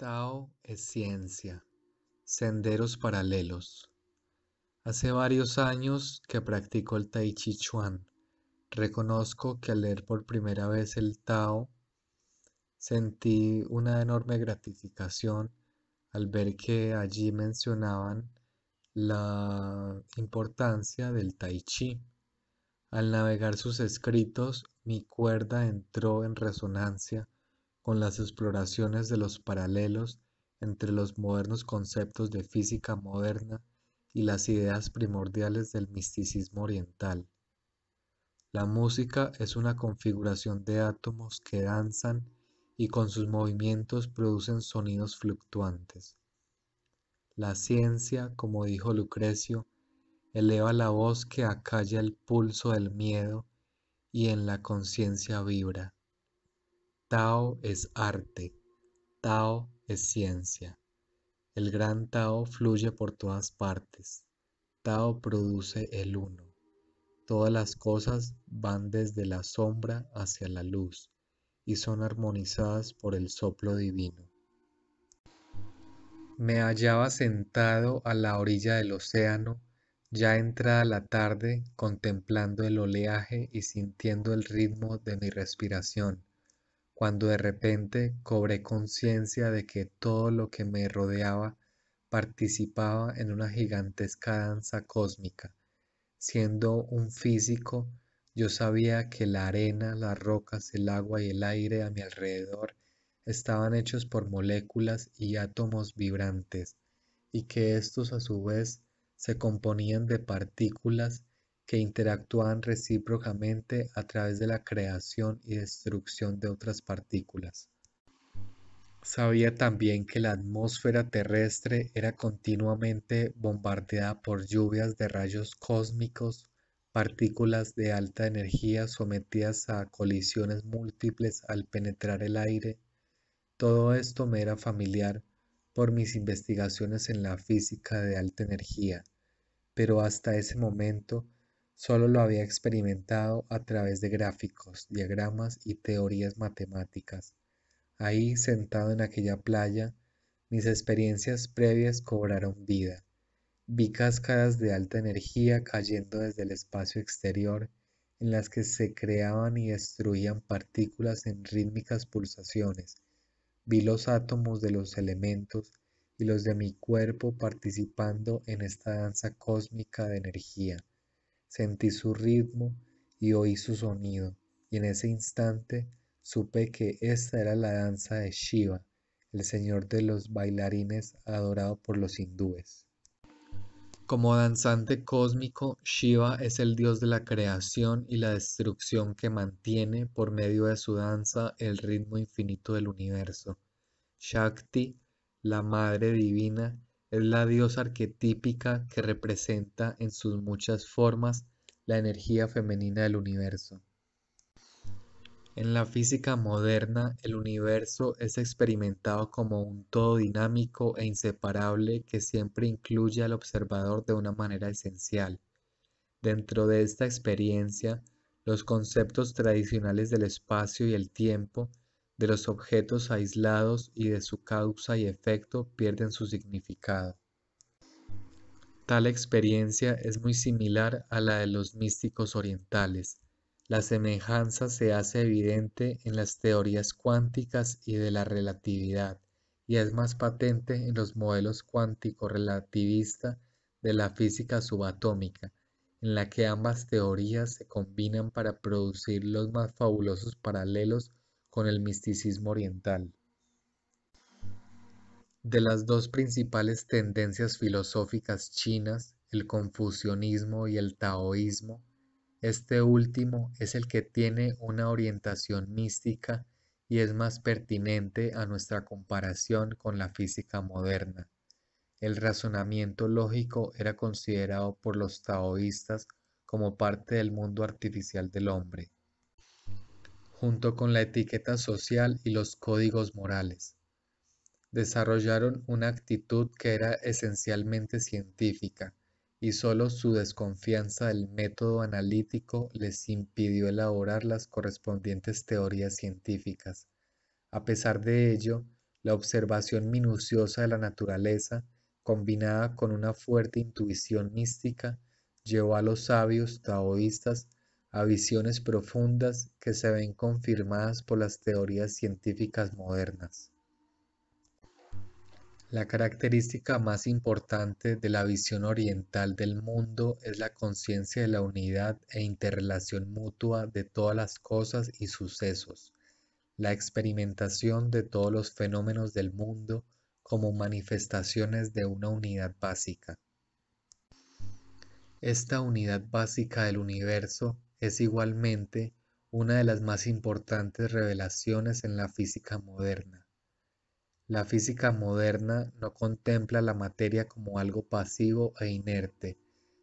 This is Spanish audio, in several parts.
Tao es ciencia. Senderos paralelos. Hace varios años que practico el Tai Chi Chuan. Reconozco que al leer por primera vez el Tao, sentí una enorme gratificación al ver que allí mencionaban la importancia del Tai Chi. Al navegar sus escritos, mi cuerda entró en resonancia con las exploraciones de los paralelos entre los modernos conceptos de física moderna y las ideas primordiales del misticismo oriental. La música es una configuración de átomos que danzan y con sus movimientos producen sonidos fluctuantes. La ciencia, como dijo Lucrecio, eleva la voz que acalla el pulso del miedo y en la conciencia vibra. Tao es arte, Tao es ciencia. El gran Tao fluye por todas partes. Tao produce el uno. Todas las cosas van desde la sombra hacia la luz y son armonizadas por el soplo divino. Me hallaba sentado a la orilla del océano, ya entrada la tarde, contemplando el oleaje y sintiendo el ritmo de mi respiración cuando de repente cobré conciencia de que todo lo que me rodeaba participaba en una gigantesca danza cósmica. Siendo un físico, yo sabía que la arena, las rocas, el agua y el aire a mi alrededor estaban hechos por moléculas y átomos vibrantes, y que estos a su vez se componían de partículas que interactúan recíprocamente a través de la creación y destrucción de otras partículas. Sabía también que la atmósfera terrestre era continuamente bombardeada por lluvias de rayos cósmicos, partículas de alta energía sometidas a colisiones múltiples al penetrar el aire. Todo esto me era familiar por mis investigaciones en la física de alta energía, pero hasta ese momento Solo lo había experimentado a través de gráficos, diagramas y teorías matemáticas. Ahí, sentado en aquella playa, mis experiencias previas cobraron vida. Vi cáscaras de alta energía cayendo desde el espacio exterior en las que se creaban y destruían partículas en rítmicas pulsaciones. Vi los átomos de los elementos y los de mi cuerpo participando en esta danza cósmica de energía sentí su ritmo y oí su sonido, y en ese instante supe que esta era la danza de Shiva, el señor de los bailarines adorado por los hindúes. Como danzante cósmico, Shiva es el dios de la creación y la destrucción que mantiene por medio de su danza el ritmo infinito del universo. Shakti, la madre divina, es la diosa arquetípica que representa en sus muchas formas la energía femenina del universo. En la física moderna, el universo es experimentado como un todo dinámico e inseparable que siempre incluye al observador de una manera esencial. Dentro de esta experiencia, los conceptos tradicionales del espacio y el tiempo de los objetos aislados y de su causa y efecto pierden su significado. Tal experiencia es muy similar a la de los místicos orientales. La semejanza se hace evidente en las teorías cuánticas y de la relatividad, y es más patente en los modelos cuántico relativista de la física subatómica, en la que ambas teorías se combinan para producir los más fabulosos paralelos con el misticismo oriental. De las dos principales tendencias filosóficas chinas, el confucionismo y el taoísmo, este último es el que tiene una orientación mística y es más pertinente a nuestra comparación con la física moderna. El razonamiento lógico era considerado por los taoístas como parte del mundo artificial del hombre junto con la etiqueta social y los códigos morales. Desarrollaron una actitud que era esencialmente científica y solo su desconfianza del método analítico les impidió elaborar las correspondientes teorías científicas. A pesar de ello, la observación minuciosa de la naturaleza, combinada con una fuerte intuición mística, llevó a los sabios taoístas a visiones profundas que se ven confirmadas por las teorías científicas modernas. La característica más importante de la visión oriental del mundo es la conciencia de la unidad e interrelación mutua de todas las cosas y sucesos, la experimentación de todos los fenómenos del mundo como manifestaciones de una unidad básica. Esta unidad básica del universo es igualmente una de las más importantes revelaciones en la física moderna. La física moderna no contempla la materia como algo pasivo e inerte,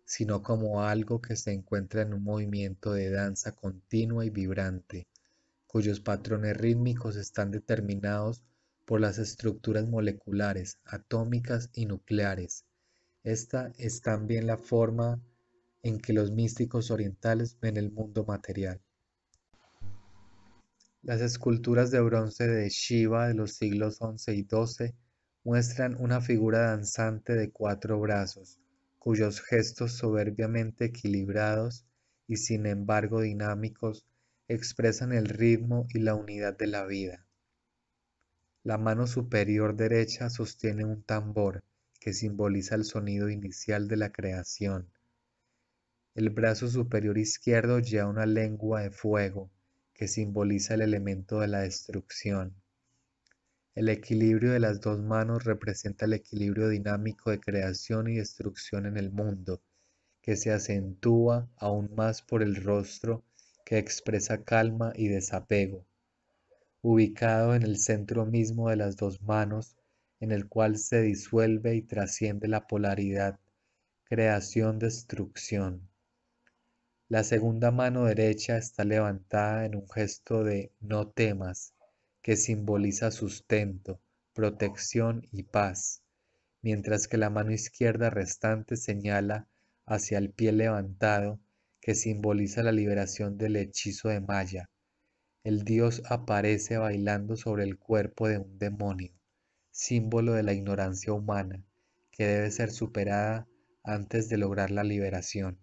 sino como algo que se encuentra en un movimiento de danza continua y vibrante, cuyos patrones rítmicos están determinados por las estructuras moleculares, atómicas y nucleares. Esta es también la forma en que los místicos orientales ven el mundo material. Las esculturas de bronce de Shiva de los siglos XI y XII muestran una figura danzante de cuatro brazos, cuyos gestos soberbiamente equilibrados y sin embargo dinámicos expresan el ritmo y la unidad de la vida. La mano superior derecha sostiene un tambor que simboliza el sonido inicial de la creación el brazo superior izquierdo lleva una lengua de fuego que simboliza el elemento de la destrucción. El equilibrio de las dos manos representa el equilibrio dinámico de creación y destrucción en el mundo, que se acentúa aún más por el rostro que expresa calma y desapego. Ubicado en el centro mismo de las dos manos, en el cual se disuelve y trasciende la polaridad, creación-destrucción. La segunda mano derecha está levantada en un gesto de no temas, que simboliza sustento, protección y paz, mientras que la mano izquierda restante señala hacia el pie levantado, que simboliza la liberación del hechizo de Maya. El dios aparece bailando sobre el cuerpo de un demonio, símbolo de la ignorancia humana, que debe ser superada antes de lograr la liberación.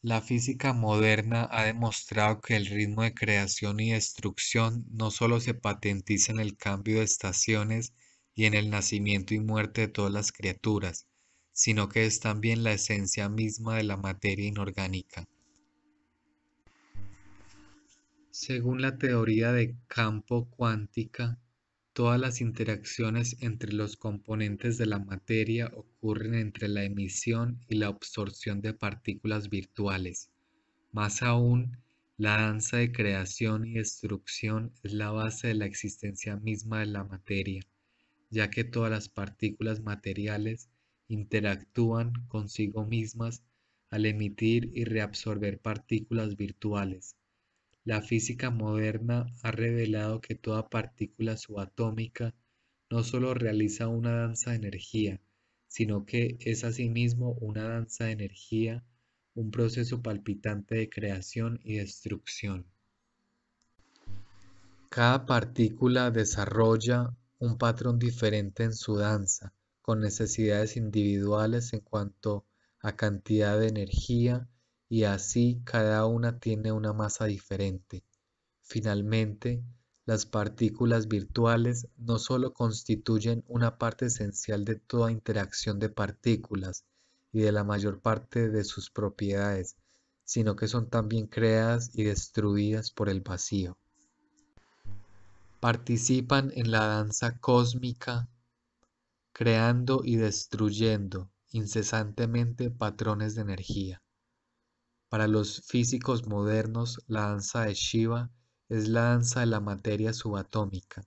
La física moderna ha demostrado que el ritmo de creación y destrucción no solo se patentiza en el cambio de estaciones y en el nacimiento y muerte de todas las criaturas, sino que es también la esencia misma de la materia inorgánica. Según la teoría de campo cuántica, Todas las interacciones entre los componentes de la materia ocurren entre la emisión y la absorción de partículas virtuales. Más aún, la danza de creación y destrucción es la base de la existencia misma de la materia, ya que todas las partículas materiales interactúan consigo mismas al emitir y reabsorber partículas virtuales la física moderna ha revelado que toda partícula subatómica no solo realiza una danza de energía, sino que es asimismo una danza de energía, un proceso palpitante de creación y destrucción. Cada partícula desarrolla un patrón diferente en su danza, con necesidades individuales en cuanto a cantidad de energía, y así cada una tiene una masa diferente. Finalmente, las partículas virtuales no solo constituyen una parte esencial de toda interacción de partículas y de la mayor parte de sus propiedades, sino que son también creadas y destruidas por el vacío. Participan en la danza cósmica, creando y destruyendo incesantemente patrones de energía. Para los físicos modernos, la danza de Shiva es la danza de la materia subatómica.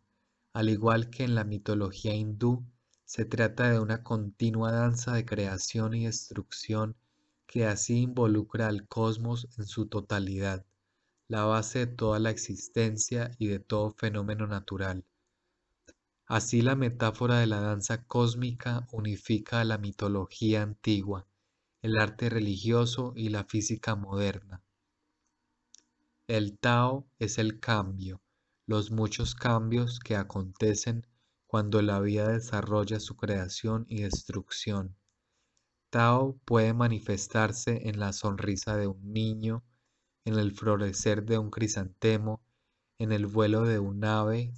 Al igual que en la mitología hindú, se trata de una continua danza de creación y destrucción que así involucra al cosmos en su totalidad, la base de toda la existencia y de todo fenómeno natural. Así la metáfora de la danza cósmica unifica a la mitología antigua, el arte religioso y la física moderna. El Tao es el cambio, los muchos cambios que acontecen cuando la vida desarrolla su creación y destrucción. Tao puede manifestarse en la sonrisa de un niño, en el florecer de un crisantemo, en el vuelo de un ave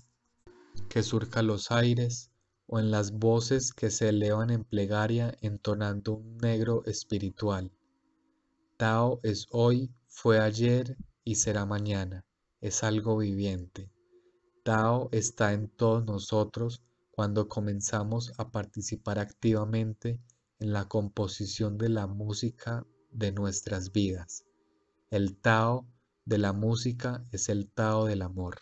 que surca los aires, o en las voces que se elevan en plegaria entonando un negro espiritual. Tao es hoy, fue ayer y será mañana, es algo viviente. Tao está en todos nosotros cuando comenzamos a participar activamente en la composición de la música de nuestras vidas. El Tao de la música es el Tao del amor.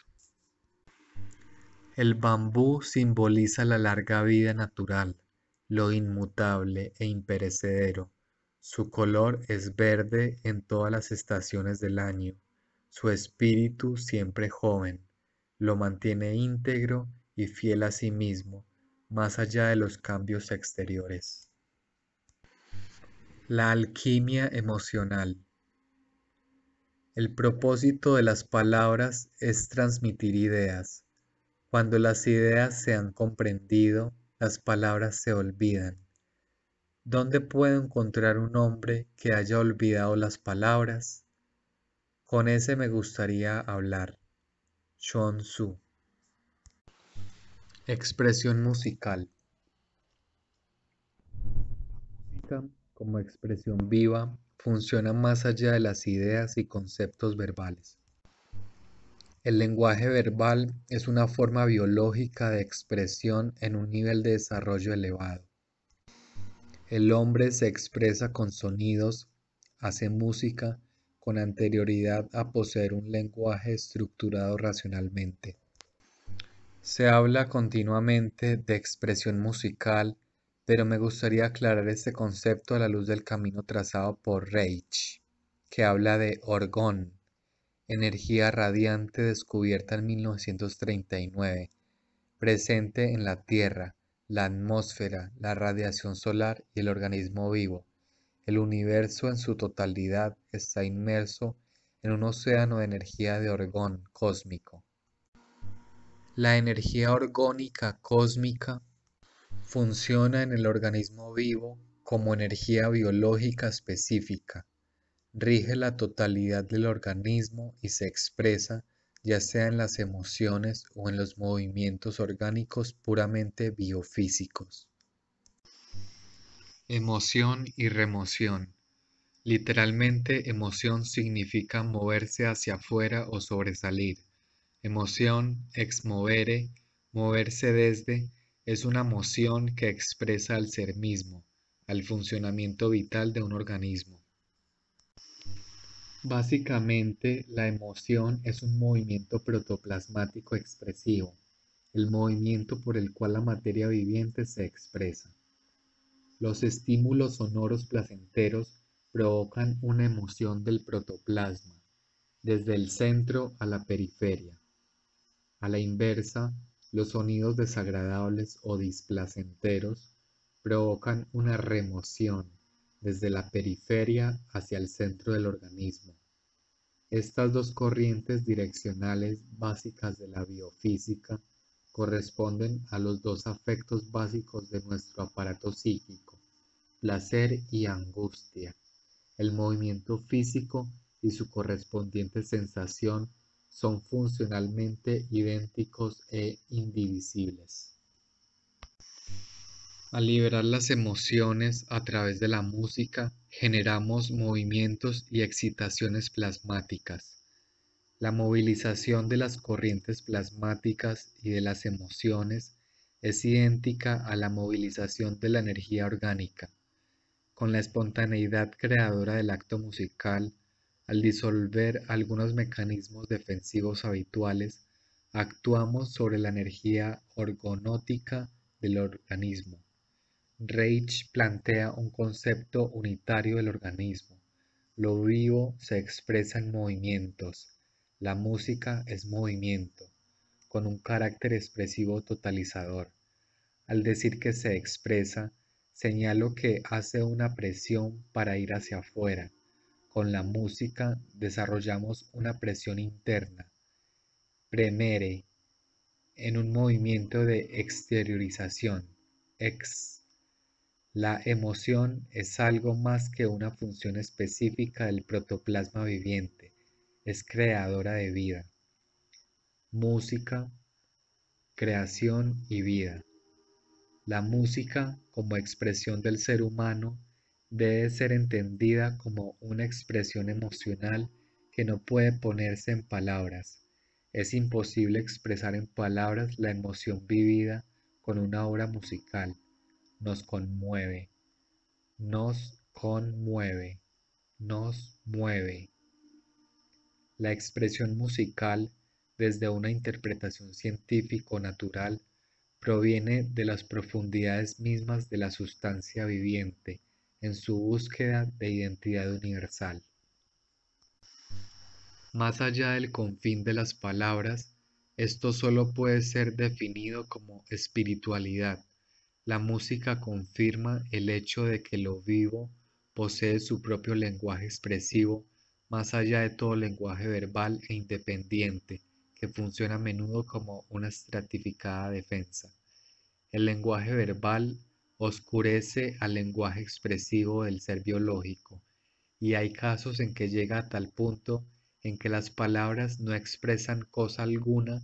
El bambú simboliza la larga vida natural, lo inmutable e imperecedero. Su color es verde en todas las estaciones del año. Su espíritu siempre joven. Lo mantiene íntegro y fiel a sí mismo, más allá de los cambios exteriores. La alquimia emocional. El propósito de las palabras es transmitir ideas cuando las ideas se han comprendido, las palabras se olvidan. ¿Dónde puedo encontrar un hombre que haya olvidado las palabras? Con ese me gustaría hablar. Chon Su. Expresión musical. Música como expresión viva funciona más allá de las ideas y conceptos verbales. El lenguaje verbal es una forma biológica de expresión en un nivel de desarrollo elevado. El hombre se expresa con sonidos, hace música, con anterioridad a poseer un lenguaje estructurado racionalmente. Se habla continuamente de expresión musical, pero me gustaría aclarar este concepto a la luz del camino trazado por Reich, que habla de orgón, energía radiante descubierta en 1939, presente en la Tierra, la atmósfera, la radiación solar y el organismo vivo. El universo en su totalidad está inmerso en un océano de energía de orgón cósmico. La energía orgónica cósmica funciona en el organismo vivo como energía biológica específica rige la totalidad del organismo y se expresa ya sea en las emociones o en los movimientos orgánicos puramente biofísicos. Emoción y remoción. Literalmente emoción significa moverse hacia afuera o sobresalir. Emoción, exmovere, moverse desde, es una moción que expresa al ser mismo, al funcionamiento vital de un organismo. Básicamente, la emoción es un movimiento protoplasmático expresivo, el movimiento por el cual la materia viviente se expresa. Los estímulos sonoros placenteros provocan una emoción del protoplasma, desde el centro a la periferia. A la inversa, los sonidos desagradables o displacenteros provocan una remoción desde la periferia hacia el centro del organismo. Estas dos corrientes direccionales básicas de la biofísica corresponden a los dos afectos básicos de nuestro aparato psíquico, placer y angustia, el movimiento físico y su correspondiente sensación son funcionalmente idénticos e indivisibles. Al liberar las emociones a través de la música, generamos movimientos y excitaciones plasmáticas. La movilización de las corrientes plasmáticas y de las emociones es idéntica a la movilización de la energía orgánica. Con la espontaneidad creadora del acto musical, al disolver algunos mecanismos defensivos habituales, actuamos sobre la energía orgonótica del organismo. Reich plantea un concepto unitario del organismo. Lo vivo se expresa en movimientos. La música es movimiento, con un carácter expresivo totalizador. Al decir que se expresa, señalo que hace una presión para ir hacia afuera. Con la música desarrollamos una presión interna. Premere, en un movimiento de exteriorización. Ex la emoción es algo más que una función específica del protoplasma viviente, es creadora de vida. Música, creación y vida. La música como expresión del ser humano debe ser entendida como una expresión emocional que no puede ponerse en palabras. Es imposible expresar en palabras la emoción vivida con una obra musical nos conmueve, nos conmueve, nos mueve. La expresión musical desde una interpretación científico-natural proviene de las profundidades mismas de la sustancia viviente en su búsqueda de identidad universal. Más allá del confín de las palabras, esto solo puede ser definido como espiritualidad, la música confirma el hecho de que lo vivo posee su propio lenguaje expresivo, más allá de todo lenguaje verbal e independiente, que funciona a menudo como una estratificada defensa. El lenguaje verbal oscurece al lenguaje expresivo del ser biológico, y hay casos en que llega a tal punto en que las palabras no expresan cosa alguna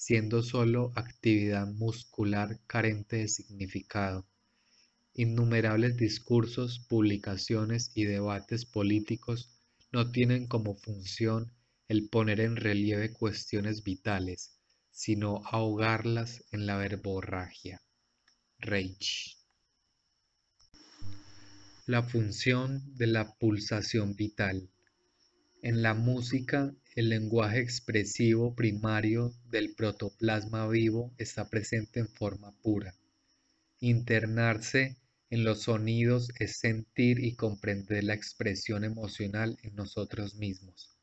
siendo solo actividad muscular carente de significado. Innumerables discursos, publicaciones y debates políticos no tienen como función el poner en relieve cuestiones vitales, sino ahogarlas en la verborragia. Reich. La función de la pulsación vital. En la música el lenguaje expresivo primario del protoplasma vivo está presente en forma pura. Internarse en los sonidos es sentir y comprender la expresión emocional en nosotros mismos.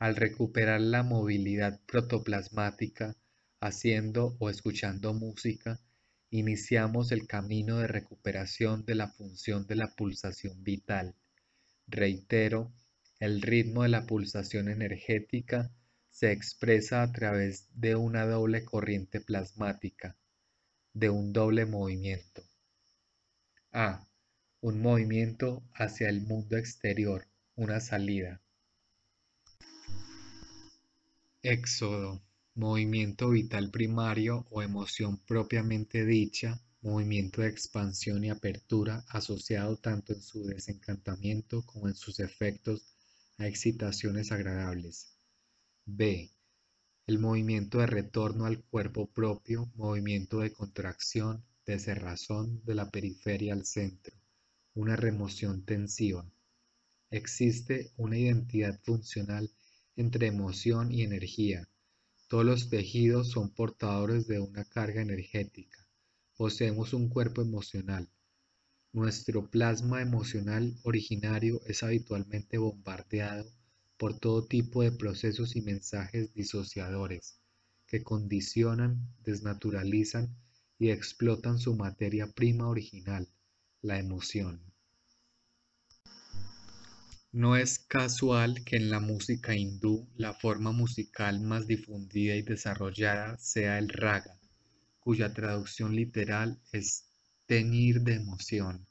Al recuperar la movilidad protoplasmática, haciendo o escuchando música, iniciamos el camino de recuperación de la función de la pulsación vital. Reitero, el ritmo de la pulsación energética se expresa a través de una doble corriente plasmática, de un doble movimiento. A. Un movimiento hacia el mundo exterior, una salida. Éxodo, movimiento vital primario o emoción propiamente dicha, movimiento de expansión y apertura asociado tanto en su desencantamiento como en sus efectos excitaciones agradables. B. El movimiento de retorno al cuerpo propio, movimiento de contracción, de cerrazón de la periferia al centro, una remoción tensiva. Existe una identidad funcional entre emoción y energía. Todos los tejidos son portadores de una carga energética. Poseemos un cuerpo emocional, nuestro plasma emocional originario es habitualmente bombardeado por todo tipo de procesos y mensajes disociadores que condicionan, desnaturalizan y explotan su materia prima original, la emoción. No es casual que en la música hindú la forma musical más difundida y desarrollada sea el raga, cuya traducción literal es Tenir de emoción.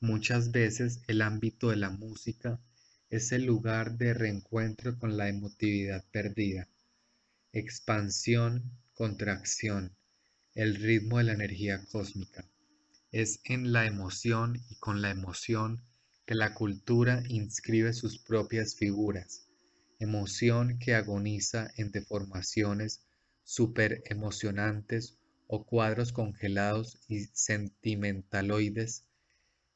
Muchas veces el ámbito de la música es el lugar de reencuentro con la emotividad perdida. Expansión, contracción, el ritmo de la energía cósmica. Es en la emoción y con la emoción que la cultura inscribe sus propias figuras, emoción que agoniza en deformaciones superemocionantes o cuadros congelados y sentimentaloides,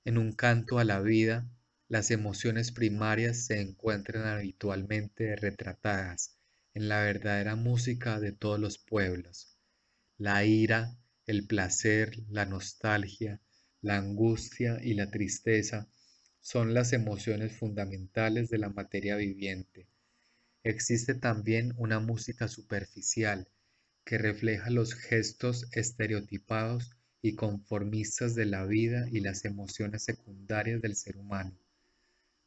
en un canto a la vida, las emociones primarias se encuentran habitualmente retratadas en la verdadera música de todos los pueblos. La ira, el placer, la nostalgia, la angustia y la tristeza son las emociones fundamentales de la materia viviente. Existe también una música superficial, que refleja los gestos estereotipados y conformistas de la vida y las emociones secundarias del ser humano,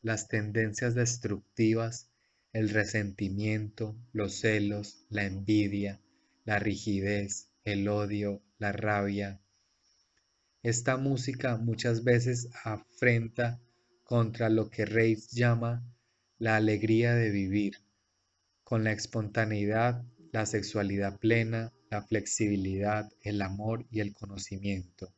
las tendencias destructivas, el resentimiento, los celos, la envidia, la rigidez, el odio, la rabia. Esta música muchas veces afrenta contra lo que reiss llama la alegría de vivir, con la espontaneidad la sexualidad plena, la flexibilidad, el amor y el conocimiento.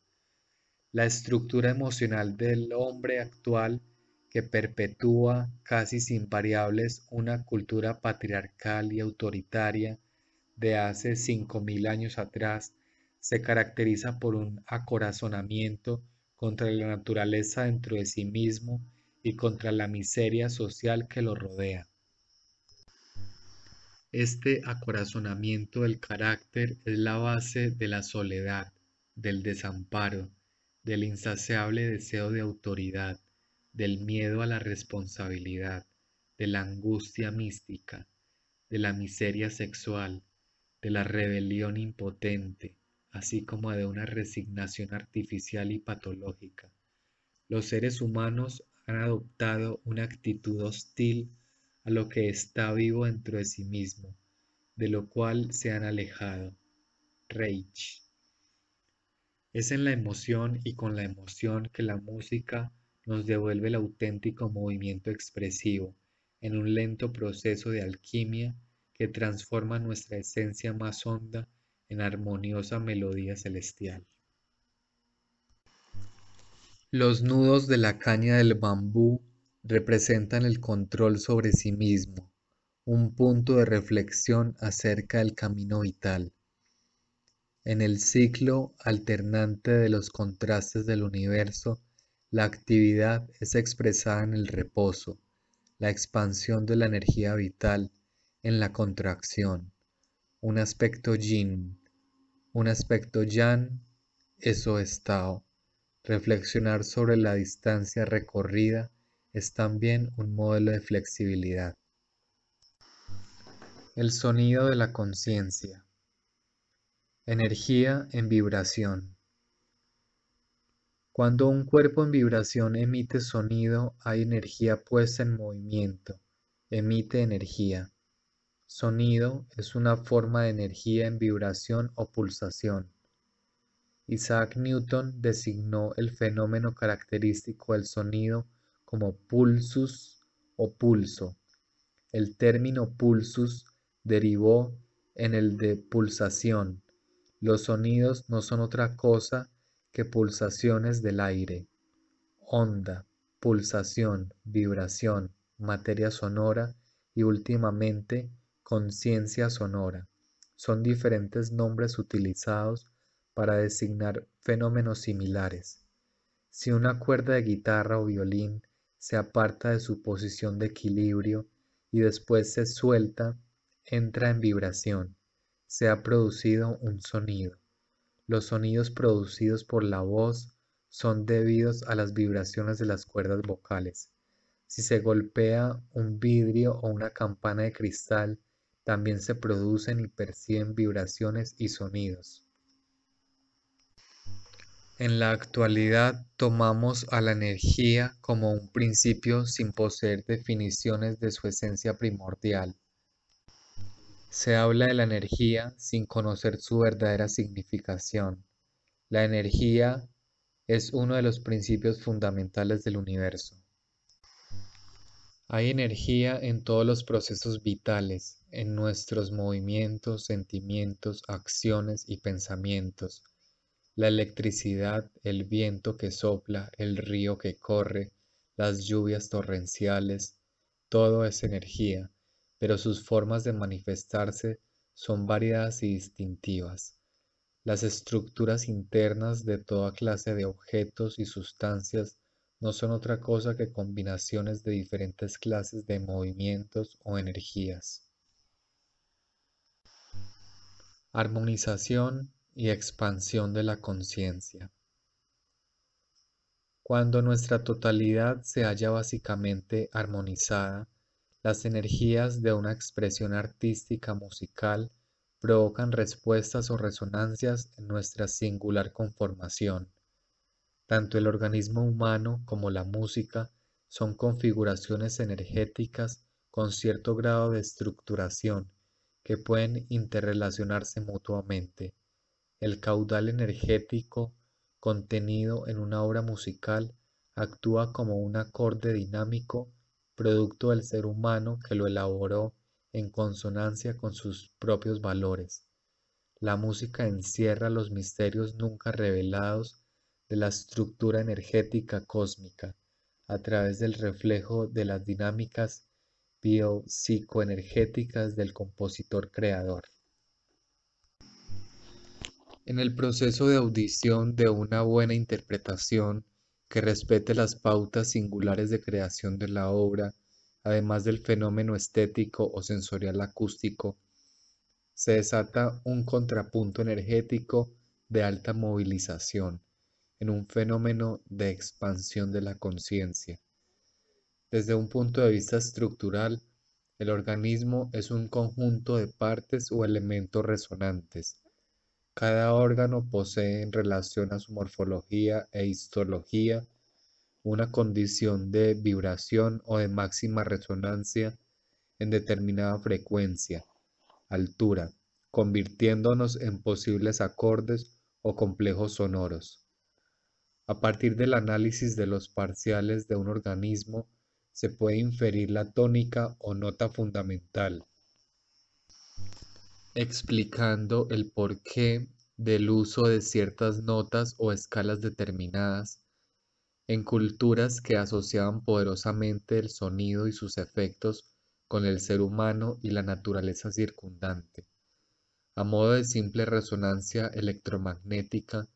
La estructura emocional del hombre actual que perpetúa casi sin variables una cultura patriarcal y autoritaria de hace 5.000 años atrás se caracteriza por un acorazonamiento contra la naturaleza dentro de sí mismo y contra la miseria social que lo rodea. Este acorazonamiento del carácter es la base de la soledad, del desamparo, del insaciable deseo de autoridad, del miedo a la responsabilidad, de la angustia mística, de la miseria sexual, de la rebelión impotente, así como de una resignación artificial y patológica. Los seres humanos han adoptado una actitud hostil a lo que está vivo dentro de sí mismo, de lo cual se han alejado. Reich. Es en la emoción y con la emoción que la música nos devuelve el auténtico movimiento expresivo, en un lento proceso de alquimia que transforma nuestra esencia más honda en armoniosa melodía celestial. Los nudos de la caña del bambú representan el control sobre sí mismo, un punto de reflexión acerca del camino vital. En el ciclo alternante de los contrastes del universo, la actividad es expresada en el reposo, la expansión de la energía vital, en la contracción. Un aspecto yin, un aspecto yang, eso es Reflexionar sobre la distancia recorrida también un modelo de flexibilidad. El sonido de la conciencia. Energía en vibración. Cuando un cuerpo en vibración emite sonido, hay energía puesta en movimiento, emite energía. Sonido es una forma de energía en vibración o pulsación. Isaac Newton designó el fenómeno característico del sonido como pulsus o pulso. El término pulsus derivó en el de pulsación. Los sonidos no son otra cosa que pulsaciones del aire. Onda, pulsación, vibración, materia sonora y últimamente conciencia sonora. Son diferentes nombres utilizados para designar fenómenos similares. Si una cuerda de guitarra o violín se aparta de su posición de equilibrio y después se suelta, entra en vibración. Se ha producido un sonido. Los sonidos producidos por la voz son debidos a las vibraciones de las cuerdas vocales. Si se golpea un vidrio o una campana de cristal, también se producen y perciben vibraciones y sonidos. En la actualidad tomamos a la energía como un principio sin poseer definiciones de su esencia primordial. Se habla de la energía sin conocer su verdadera significación. La energía es uno de los principios fundamentales del universo. Hay energía en todos los procesos vitales, en nuestros movimientos, sentimientos, acciones y pensamientos, la electricidad, el viento que sopla, el río que corre, las lluvias torrenciales, todo es energía, pero sus formas de manifestarse son variadas y distintivas. Las estructuras internas de toda clase de objetos y sustancias no son otra cosa que combinaciones de diferentes clases de movimientos o energías. Armonización y expansión de la conciencia. Cuando nuestra totalidad se halla básicamente armonizada, las energías de una expresión artística musical provocan respuestas o resonancias en nuestra singular conformación. Tanto el organismo humano como la música son configuraciones energéticas con cierto grado de estructuración que pueden interrelacionarse mutuamente el caudal energético contenido en una obra musical actúa como un acorde dinámico producto del ser humano que lo elaboró en consonancia con sus propios valores. La música encierra los misterios nunca revelados de la estructura energética cósmica a través del reflejo de las dinámicas bio biopsicoenergéticas del compositor creador. En el proceso de audición de una buena interpretación que respete las pautas singulares de creación de la obra, además del fenómeno estético o sensorial acústico, se desata un contrapunto energético de alta movilización en un fenómeno de expansión de la conciencia. Desde un punto de vista estructural, el organismo es un conjunto de partes o elementos resonantes, cada órgano posee en relación a su morfología e histología una condición de vibración o de máxima resonancia en determinada frecuencia, altura, convirtiéndonos en posibles acordes o complejos sonoros. A partir del análisis de los parciales de un organismo, se puede inferir la tónica o nota fundamental, explicando el porqué del uso de ciertas notas o escalas determinadas en culturas que asociaban poderosamente el sonido y sus efectos con el ser humano y la naturaleza circundante. A modo de simple resonancia electromagnética,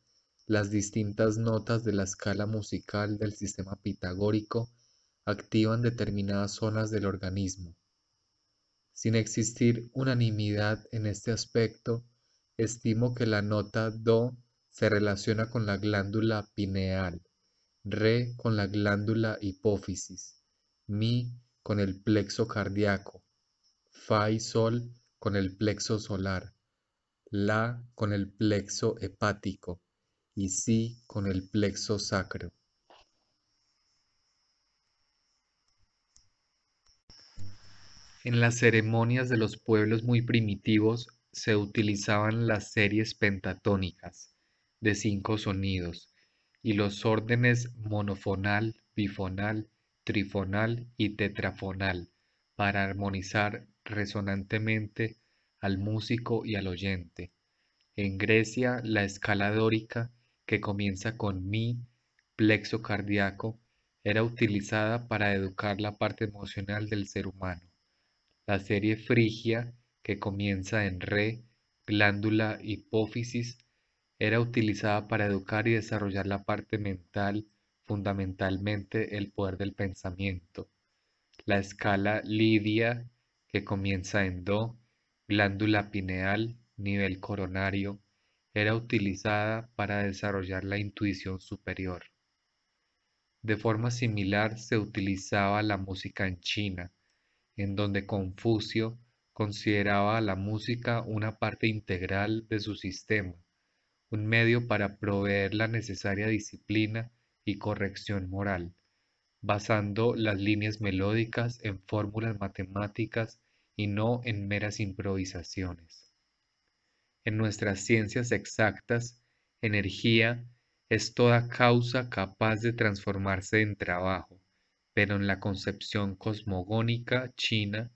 las distintas notas de la escala musical del sistema pitagórico activan determinadas zonas del organismo, sin existir unanimidad en este aspecto, estimo que la nota do se relaciona con la glándula pineal, re con la glándula hipófisis, mi con el plexo cardíaco, fa y sol con el plexo solar, la con el plexo hepático y si con el plexo sacro. En las ceremonias de los pueblos muy primitivos se utilizaban las series pentatónicas de cinco sonidos y los órdenes monofonal, bifonal, trifonal y tetrafonal para armonizar resonantemente al músico y al oyente. En Grecia, la escala dórica, que comienza con mi, plexo cardíaco, era utilizada para educar la parte emocional del ser humano la serie frigia que comienza en re, glándula, hipófisis, era utilizada para educar y desarrollar la parte mental, fundamentalmente el poder del pensamiento. La escala lidia, que comienza en do, glándula pineal, nivel coronario, era utilizada para desarrollar la intuición superior. De forma similar se utilizaba la música en China, en donde Confucio consideraba la música una parte integral de su sistema, un medio para proveer la necesaria disciplina y corrección moral, basando las líneas melódicas en fórmulas matemáticas y no en meras improvisaciones. En nuestras ciencias exactas, energía es toda causa capaz de transformarse en trabajo, pero en la concepción cosmogónica china,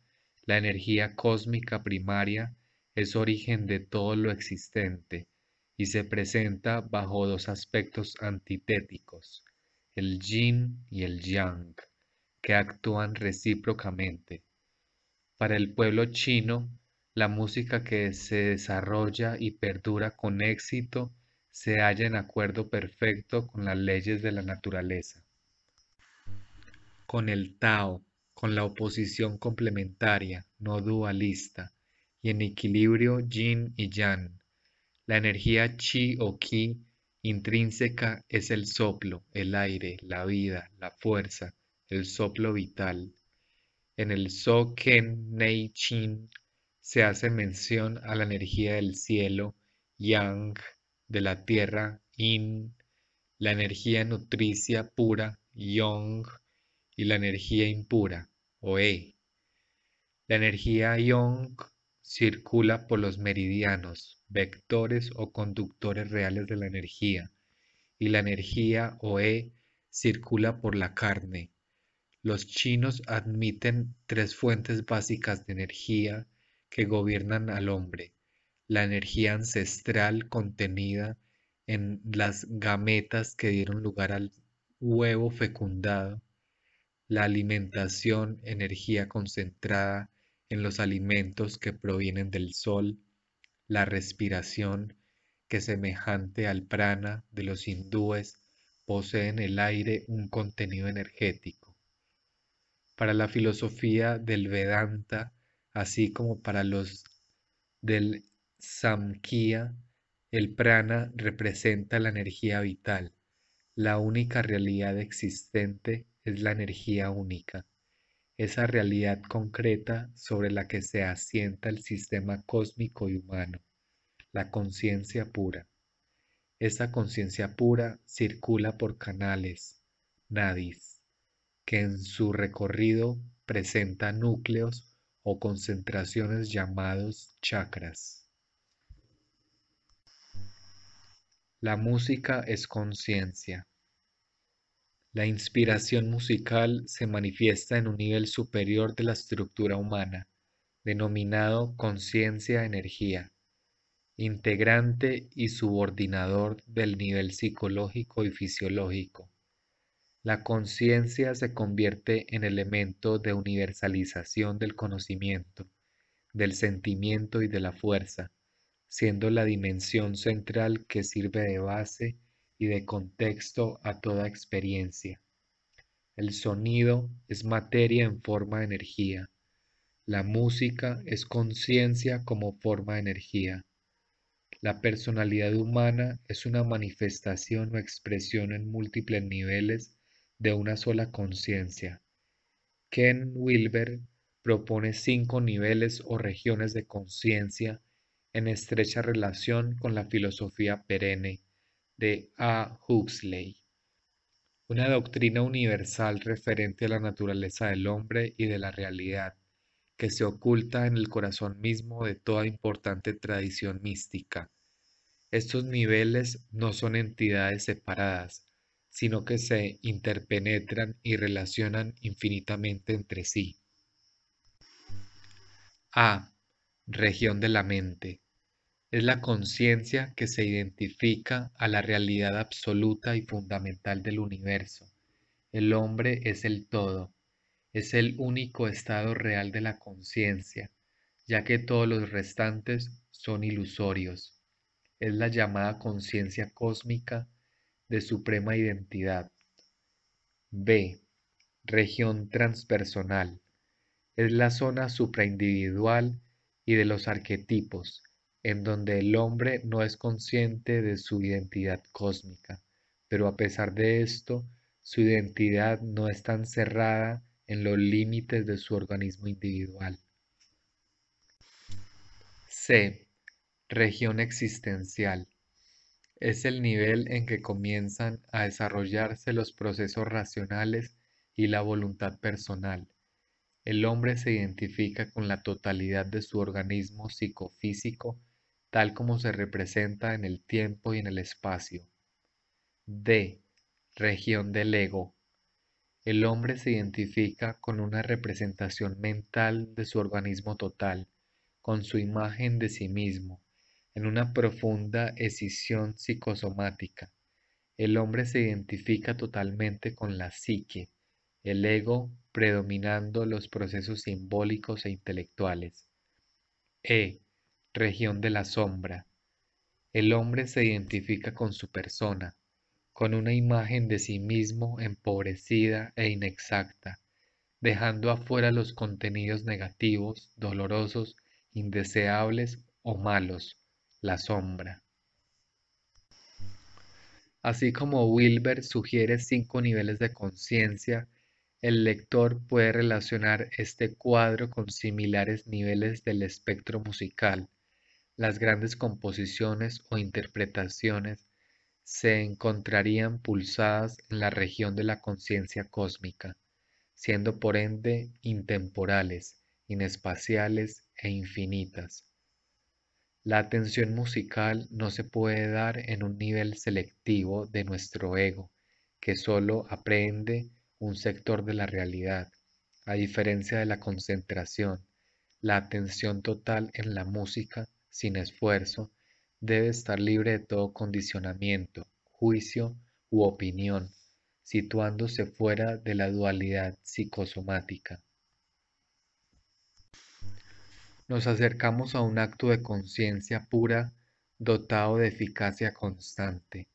la energía cósmica primaria es origen de todo lo existente y se presenta bajo dos aspectos antitéticos, el yin y el yang, que actúan recíprocamente. Para el pueblo chino, la música que se desarrolla y perdura con éxito se halla en acuerdo perfecto con las leyes de la naturaleza con el Tao, con la oposición complementaria, no dualista, y en equilibrio yin y yang. La energía chi o qi intrínseca es el soplo, el aire, la vida, la fuerza, el soplo vital. En el So Ken Nei Chin se hace mención a la energía del cielo, yang, de la tierra, yin, la energía nutricia pura, yong, y la energía impura o E. La energía Yong circula por los meridianos, vectores o conductores reales de la energía, y la energía o E circula por la carne. Los chinos admiten tres fuentes básicas de energía que gobiernan al hombre, la energía ancestral contenida en las gametas que dieron lugar al huevo fecundado, la alimentación, energía concentrada en los alimentos que provienen del sol, la respiración, que semejante al prana de los hindúes, posee en el aire un contenido energético. Para la filosofía del Vedanta, así como para los del Samkhya, el prana representa la energía vital, la única realidad existente es la energía única, esa realidad concreta sobre la que se asienta el sistema cósmico y humano, la conciencia pura. Esa conciencia pura circula por canales, nadis, que en su recorrido presenta núcleos o concentraciones llamados chakras. La música es conciencia, la inspiración musical se manifiesta en un nivel superior de la estructura humana, denominado conciencia-energía, integrante y subordinador del nivel psicológico y fisiológico. La conciencia se convierte en elemento de universalización del conocimiento, del sentimiento y de la fuerza, siendo la dimensión central que sirve de base y de contexto a toda experiencia. El sonido es materia en forma de energía. La música es conciencia como forma de energía. La personalidad humana es una manifestación o expresión en múltiples niveles de una sola conciencia. Ken Wilber propone cinco niveles o regiones de conciencia en estrecha relación con la filosofía perenne de A. Huxley. Una doctrina universal referente a la naturaleza del hombre y de la realidad, que se oculta en el corazón mismo de toda importante tradición mística. Estos niveles no son entidades separadas, sino que se interpenetran y relacionan infinitamente entre sí. A. Región de la mente es la conciencia que se identifica a la realidad absoluta y fundamental del universo. El hombre es el todo, es el único estado real de la conciencia, ya que todos los restantes son ilusorios. Es la llamada conciencia cósmica de suprema identidad. B. Región transpersonal. Es la zona supraindividual y de los arquetipos en donde el hombre no es consciente de su identidad cósmica, pero a pesar de esto, su identidad no es tan cerrada en los límites de su organismo individual. C. Región existencial. Es el nivel en que comienzan a desarrollarse los procesos racionales y la voluntad personal. El hombre se identifica con la totalidad de su organismo psicofísico tal como se representa en el tiempo y en el espacio. D. Región del ego. El hombre se identifica con una representación mental de su organismo total, con su imagen de sí mismo, en una profunda escisión psicosomática. El hombre se identifica totalmente con la psique, el ego predominando los procesos simbólicos e intelectuales. E región de la sombra. El hombre se identifica con su persona, con una imagen de sí mismo empobrecida e inexacta, dejando afuera los contenidos negativos, dolorosos, indeseables o malos, la sombra. Así como Wilber sugiere cinco niveles de conciencia, el lector puede relacionar este cuadro con similares niveles del espectro musical, las grandes composiciones o interpretaciones se encontrarían pulsadas en la región de la conciencia cósmica, siendo por ende intemporales, inespaciales e infinitas. La atención musical no se puede dar en un nivel selectivo de nuestro ego, que solo aprende un sector de la realidad, a diferencia de la concentración, la atención total en la música sin esfuerzo, debe estar libre de todo condicionamiento, juicio u opinión, situándose fuera de la dualidad psicosomática. Nos acercamos a un acto de conciencia pura dotado de eficacia constante,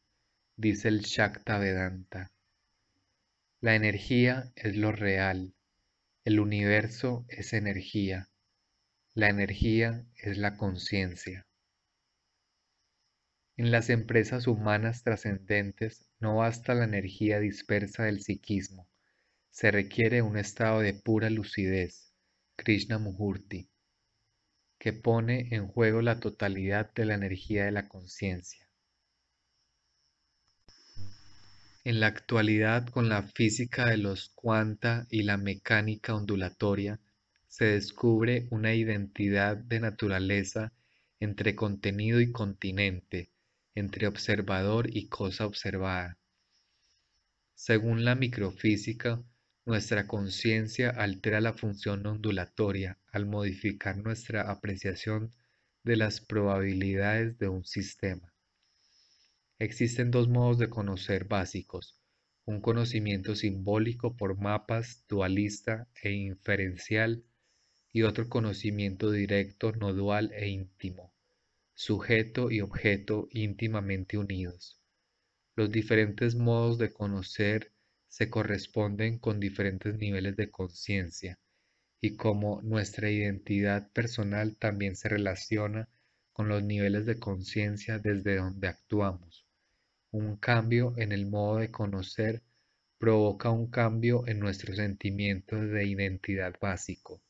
dice el Shakta Vedanta. La energía es lo real, el universo es energía, la energía es la conciencia. En las empresas humanas trascendentes no basta la energía dispersa del psiquismo, se requiere un estado de pura lucidez, Krishna Muhurti, que pone en juego la totalidad de la energía de la conciencia. En la actualidad, con la física de los cuanta y la mecánica ondulatoria, se descubre una identidad de naturaleza entre contenido y continente, entre observador y cosa observada. Según la microfísica, nuestra conciencia altera la función ondulatoria al modificar nuestra apreciación de las probabilidades de un sistema. Existen dos modos de conocer básicos, un conocimiento simbólico por mapas, dualista e inferencial, y otro conocimiento directo, no dual e íntimo, sujeto y objeto íntimamente unidos. Los diferentes modos de conocer se corresponden con diferentes niveles de conciencia y como nuestra identidad personal también se relaciona con los niveles de conciencia desde donde actuamos. Un cambio en el modo de conocer provoca un cambio en nuestro sentimiento de identidad básico.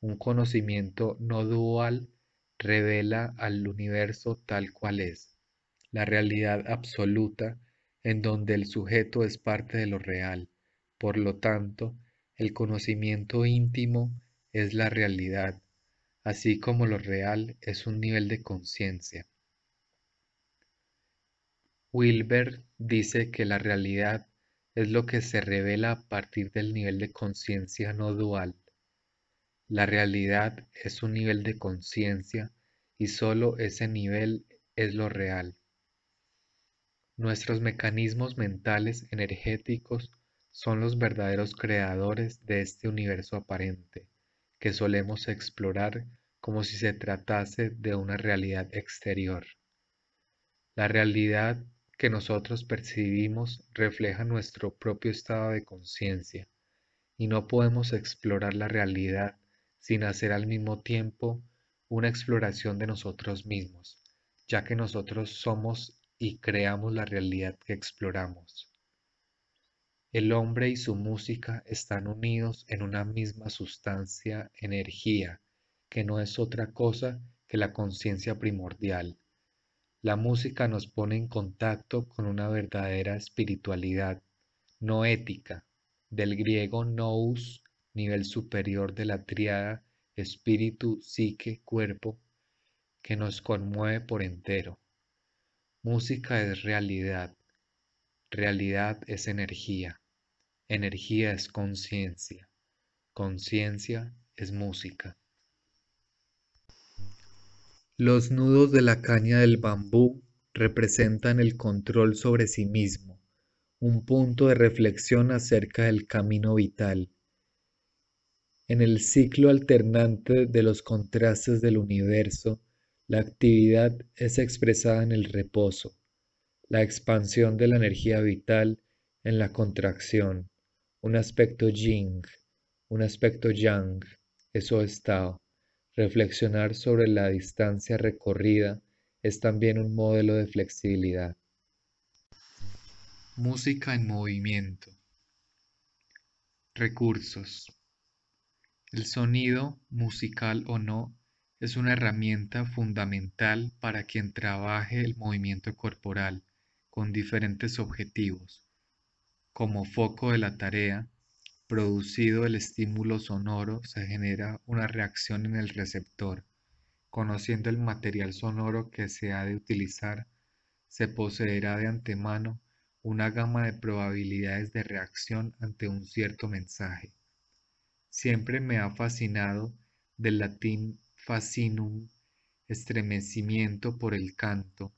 Un conocimiento no dual revela al universo tal cual es, la realidad absoluta en donde el sujeto es parte de lo real. Por lo tanto, el conocimiento íntimo es la realidad, así como lo real es un nivel de conciencia. Wilber dice que la realidad es lo que se revela a partir del nivel de conciencia no dual. La realidad es un nivel de conciencia y solo ese nivel es lo real. Nuestros mecanismos mentales energéticos son los verdaderos creadores de este universo aparente, que solemos explorar como si se tratase de una realidad exterior. La realidad que nosotros percibimos refleja nuestro propio estado de conciencia y no podemos explorar la realidad sin hacer al mismo tiempo una exploración de nosotros mismos, ya que nosotros somos y creamos la realidad que exploramos. El hombre y su música están unidos en una misma sustancia, energía, que no es otra cosa que la conciencia primordial. La música nos pone en contacto con una verdadera espiritualidad, no ética, del griego nous nivel superior de la triada espíritu, psique, cuerpo, que nos conmueve por entero. Música es realidad, realidad es energía, energía es conciencia, conciencia es música. Los nudos de la caña del bambú representan el control sobre sí mismo, un punto de reflexión acerca del camino vital en el ciclo alternante de los contrastes del universo, la actividad es expresada en el reposo, la expansión de la energía vital en la contracción, un aspecto ying, un aspecto yang, eso está. Reflexionar sobre la distancia recorrida es también un modelo de flexibilidad. Música en movimiento. Recursos. El sonido, musical o no, es una herramienta fundamental para quien trabaje el movimiento corporal con diferentes objetivos, como foco de la tarea, producido el estímulo sonoro se genera una reacción en el receptor. Conociendo el material sonoro que se ha de utilizar, se poseerá de antemano una gama de probabilidades de reacción ante un cierto mensaje. Siempre me ha fascinado, del latín fascinum, estremecimiento por el canto,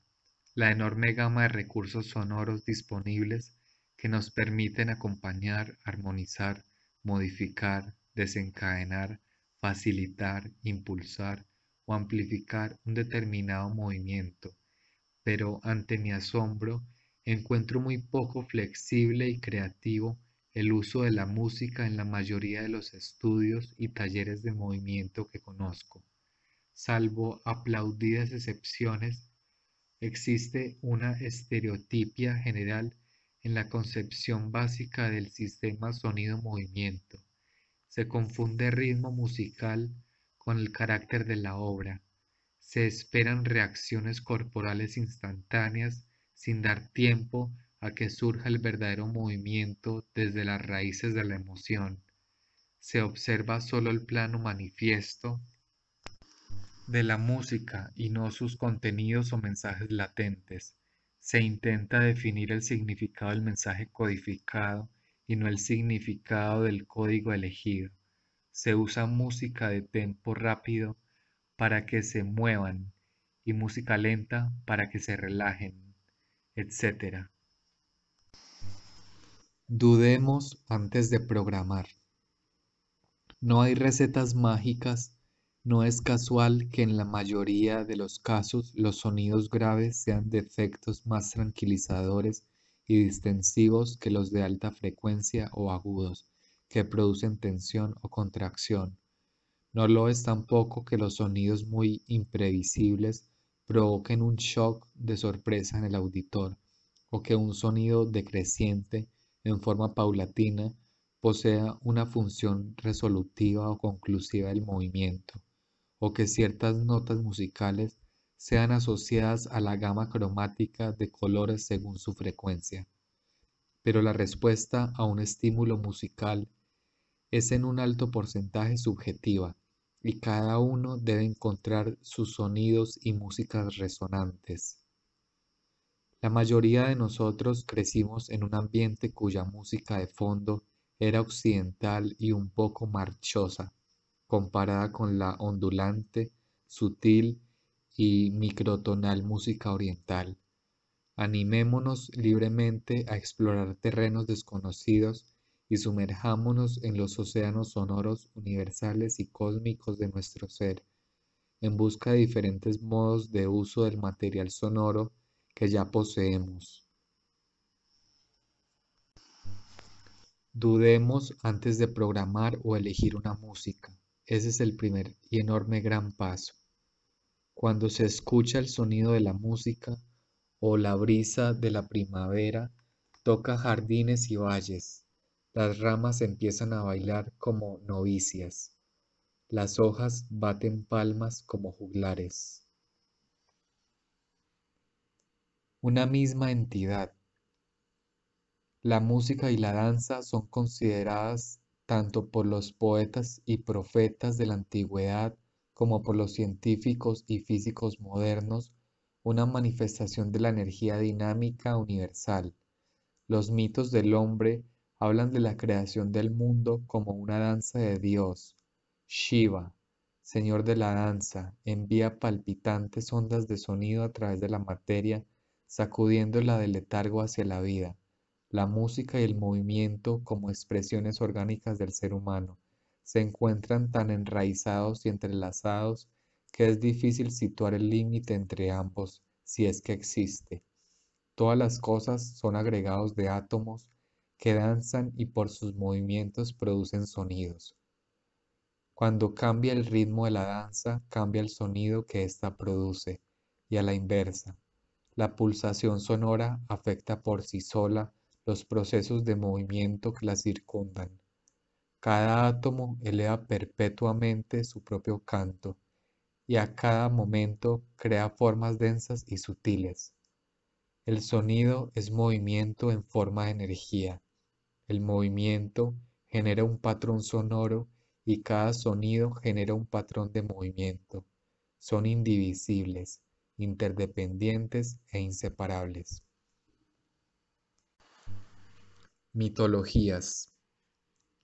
la enorme gama de recursos sonoros disponibles que nos permiten acompañar, armonizar, modificar, desencadenar, facilitar, impulsar o amplificar un determinado movimiento, pero ante mi asombro encuentro muy poco flexible y creativo el uso de la música en la mayoría de los estudios y talleres de movimiento que conozco. Salvo aplaudidas excepciones, existe una estereotipia general en la concepción básica del sistema sonido-movimiento. Se confunde ritmo musical con el carácter de la obra. Se esperan reacciones corporales instantáneas sin dar tiempo a que surja el verdadero movimiento desde las raíces de la emoción. Se observa solo el plano manifiesto de la música y no sus contenidos o mensajes latentes. Se intenta definir el significado del mensaje codificado y no el significado del código elegido. Se usa música de tempo rápido para que se muevan y música lenta para que se relajen, etcétera. Dudemos antes de programar. No hay recetas mágicas, no es casual que en la mayoría de los casos los sonidos graves sean de efectos más tranquilizadores y distensivos que los de alta frecuencia o agudos, que producen tensión o contracción. No lo es tampoco que los sonidos muy imprevisibles provoquen un shock de sorpresa en el auditor, o que un sonido decreciente en forma paulatina, posea una función resolutiva o conclusiva del movimiento, o que ciertas notas musicales sean asociadas a la gama cromática de colores según su frecuencia. Pero la respuesta a un estímulo musical es en un alto porcentaje subjetiva y cada uno debe encontrar sus sonidos y músicas resonantes. La mayoría de nosotros crecimos en un ambiente cuya música de fondo era occidental y un poco marchosa, comparada con la ondulante, sutil y microtonal música oriental. Animémonos libremente a explorar terrenos desconocidos y sumerjámonos en los océanos sonoros universales y cósmicos de nuestro ser, en busca de diferentes modos de uso del material sonoro que ya poseemos. Dudemos antes de programar o elegir una música. Ese es el primer y enorme gran paso. Cuando se escucha el sonido de la música o la brisa de la primavera, toca jardines y valles. Las ramas empiezan a bailar como novicias. Las hojas baten palmas como juglares. una misma entidad. La música y la danza son consideradas tanto por los poetas y profetas de la antigüedad como por los científicos y físicos modernos una manifestación de la energía dinámica universal. Los mitos del hombre hablan de la creación del mundo como una danza de Dios, Shiva, Señor de la danza, envía palpitantes ondas de sonido a través de la materia la del letargo hacia la vida, la música y el movimiento como expresiones orgánicas del ser humano se encuentran tan enraizados y entrelazados que es difícil situar el límite entre ambos, si es que existe. Todas las cosas son agregados de átomos que danzan y por sus movimientos producen sonidos. Cuando cambia el ritmo de la danza, cambia el sonido que ésta produce, y a la inversa, la pulsación sonora afecta por sí sola los procesos de movimiento que la circundan. Cada átomo eleva perpetuamente su propio canto y a cada momento crea formas densas y sutiles. El sonido es movimiento en forma de energía. El movimiento genera un patrón sonoro y cada sonido genera un patrón de movimiento. Son indivisibles interdependientes e inseparables. Mitologías.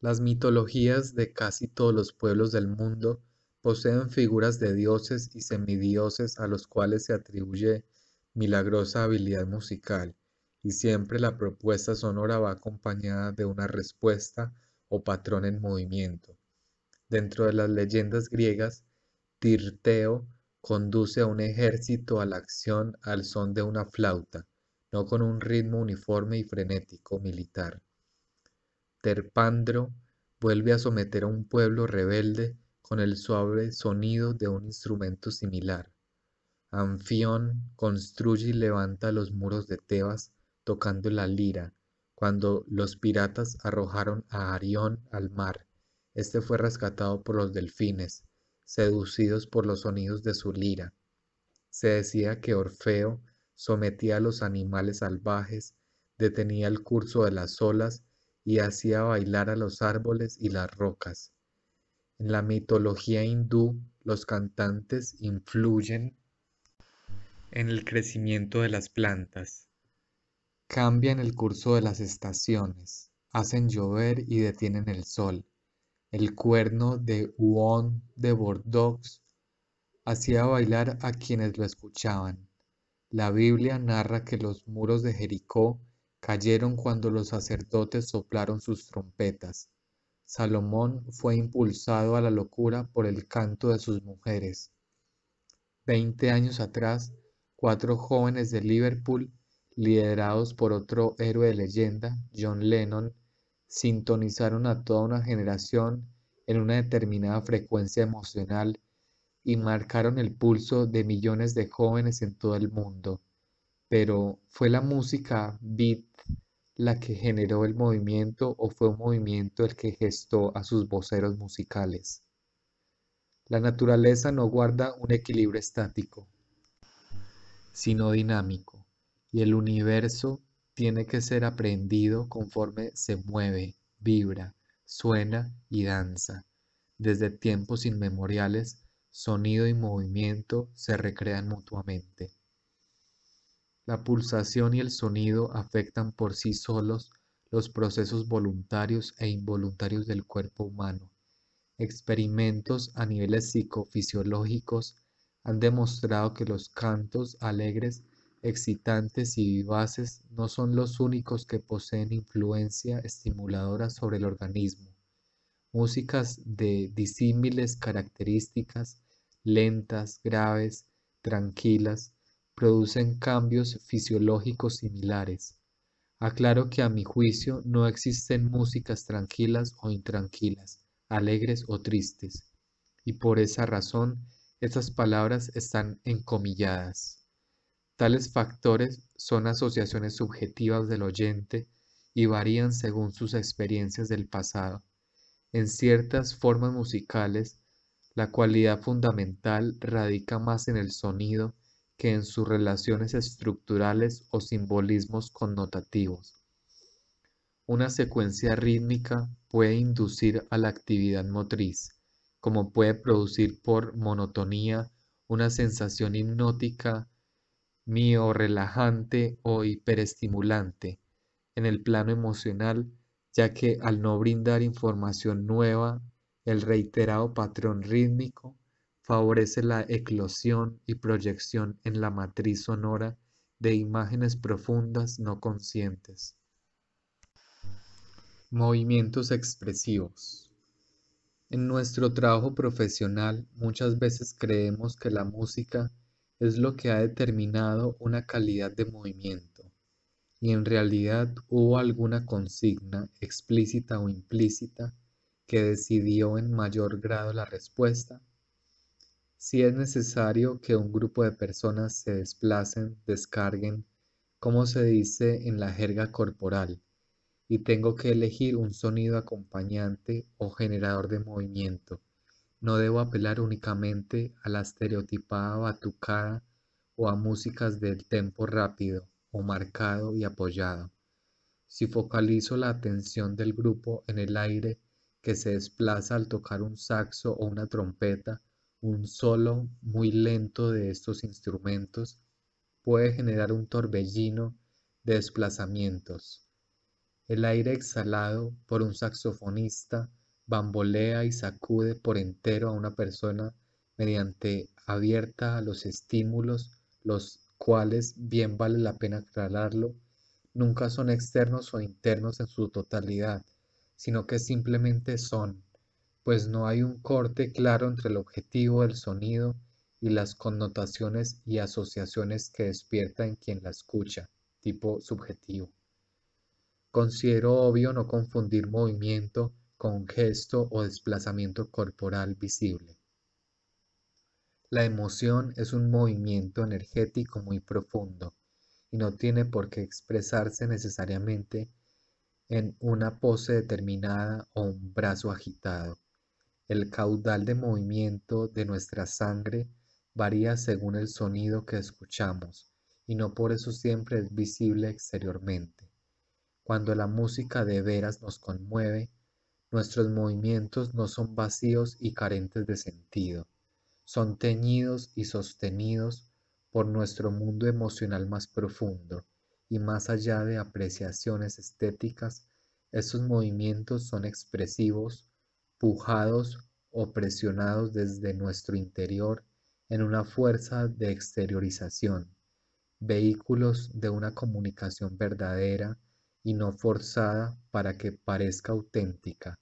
Las mitologías de casi todos los pueblos del mundo poseen figuras de dioses y semidioses a los cuales se atribuye milagrosa habilidad musical, y siempre la propuesta sonora va acompañada de una respuesta o patrón en movimiento. Dentro de las leyendas griegas, Tirteo conduce a un ejército a la acción al son de una flauta, no con un ritmo uniforme y frenético militar. Terpandro vuelve a someter a un pueblo rebelde con el suave sonido de un instrumento similar. Anfión construye y levanta los muros de Tebas tocando la lira, cuando los piratas arrojaron a Arión al mar. Este fue rescatado por los delfines, seducidos por los sonidos de su lira. Se decía que Orfeo sometía a los animales salvajes, detenía el curso de las olas y hacía bailar a los árboles y las rocas. En la mitología hindú, los cantantes influyen en el crecimiento de las plantas, cambian el curso de las estaciones, hacen llover y detienen el sol, el cuerno de Huon de Bordeaux hacía bailar a quienes lo escuchaban. La Biblia narra que los muros de Jericó cayeron cuando los sacerdotes soplaron sus trompetas. Salomón fue impulsado a la locura por el canto de sus mujeres. Veinte años atrás, cuatro jóvenes de Liverpool, liderados por otro héroe de leyenda, John Lennon, sintonizaron a toda una generación en una determinada frecuencia emocional y marcaron el pulso de millones de jóvenes en todo el mundo. Pero ¿fue la música beat la que generó el movimiento o fue un movimiento el que gestó a sus voceros musicales? La naturaleza no guarda un equilibrio estático, sino dinámico, y el universo tiene que ser aprendido conforme se mueve, vibra, suena y danza. Desde tiempos inmemoriales, sonido y movimiento se recrean mutuamente. La pulsación y el sonido afectan por sí solos los procesos voluntarios e involuntarios del cuerpo humano. Experimentos a niveles psicofisiológicos han demostrado que los cantos alegres excitantes y vivaces no son los únicos que poseen influencia estimuladora sobre el organismo. Músicas de disímiles características, lentas, graves, tranquilas, producen cambios fisiológicos similares. Aclaro que a mi juicio no existen músicas tranquilas o intranquilas, alegres o tristes, y por esa razón esas palabras están encomilladas. Tales factores son asociaciones subjetivas del oyente y varían según sus experiencias del pasado. En ciertas formas musicales, la cualidad fundamental radica más en el sonido que en sus relaciones estructurales o simbolismos connotativos. Una secuencia rítmica puede inducir a la actividad motriz, como puede producir por monotonía una sensación hipnótica mío relajante o hiperestimulante en el plano emocional, ya que al no brindar información nueva, el reiterado patrón rítmico favorece la eclosión y proyección en la matriz sonora de imágenes profundas no conscientes. Movimientos expresivos. En nuestro trabajo profesional muchas veces creemos que la música es lo que ha determinado una calidad de movimiento, y en realidad hubo alguna consigna, explícita o implícita, que decidió en mayor grado la respuesta. Si es necesario que un grupo de personas se desplacen, descarguen, como se dice en la jerga corporal, y tengo que elegir un sonido acompañante o generador de movimiento no debo apelar únicamente a la estereotipada batucada o a músicas del tempo rápido o marcado y apoyado. Si focalizo la atención del grupo en el aire que se desplaza al tocar un saxo o una trompeta, un solo muy lento de estos instrumentos puede generar un torbellino de desplazamientos. El aire exhalado por un saxofonista bambolea y sacude por entero a una persona mediante abierta a los estímulos, los cuales bien vale la pena aclararlo, nunca son externos o internos en su totalidad, sino que simplemente son, pues no hay un corte claro entre el objetivo del sonido y las connotaciones y asociaciones que despierta en quien la escucha, tipo subjetivo. Considero obvio no confundir movimiento con gesto o desplazamiento corporal visible. La emoción es un movimiento energético muy profundo y no tiene por qué expresarse necesariamente en una pose determinada o un brazo agitado. El caudal de movimiento de nuestra sangre varía según el sonido que escuchamos y no por eso siempre es visible exteriormente. Cuando la música de veras nos conmueve, Nuestros movimientos no son vacíos y carentes de sentido, son teñidos y sostenidos por nuestro mundo emocional más profundo y más allá de apreciaciones estéticas, esos movimientos son expresivos, pujados o presionados desde nuestro interior en una fuerza de exteriorización, vehículos de una comunicación verdadera y no forzada para que parezca auténtica,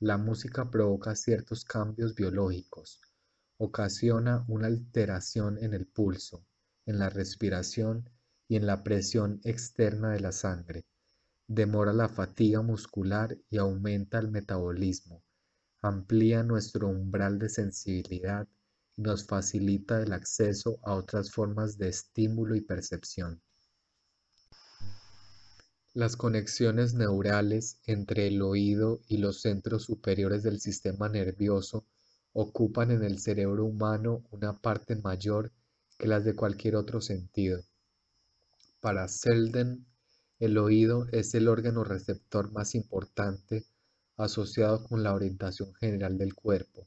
la música provoca ciertos cambios biológicos, ocasiona una alteración en el pulso, en la respiración y en la presión externa de la sangre, demora la fatiga muscular y aumenta el metabolismo, amplía nuestro umbral de sensibilidad y nos facilita el acceso a otras formas de estímulo y percepción. Las conexiones neurales entre el oído y los centros superiores del sistema nervioso ocupan en el cerebro humano una parte mayor que las de cualquier otro sentido. Para Selden, el oído es el órgano receptor más importante asociado con la orientación general del cuerpo.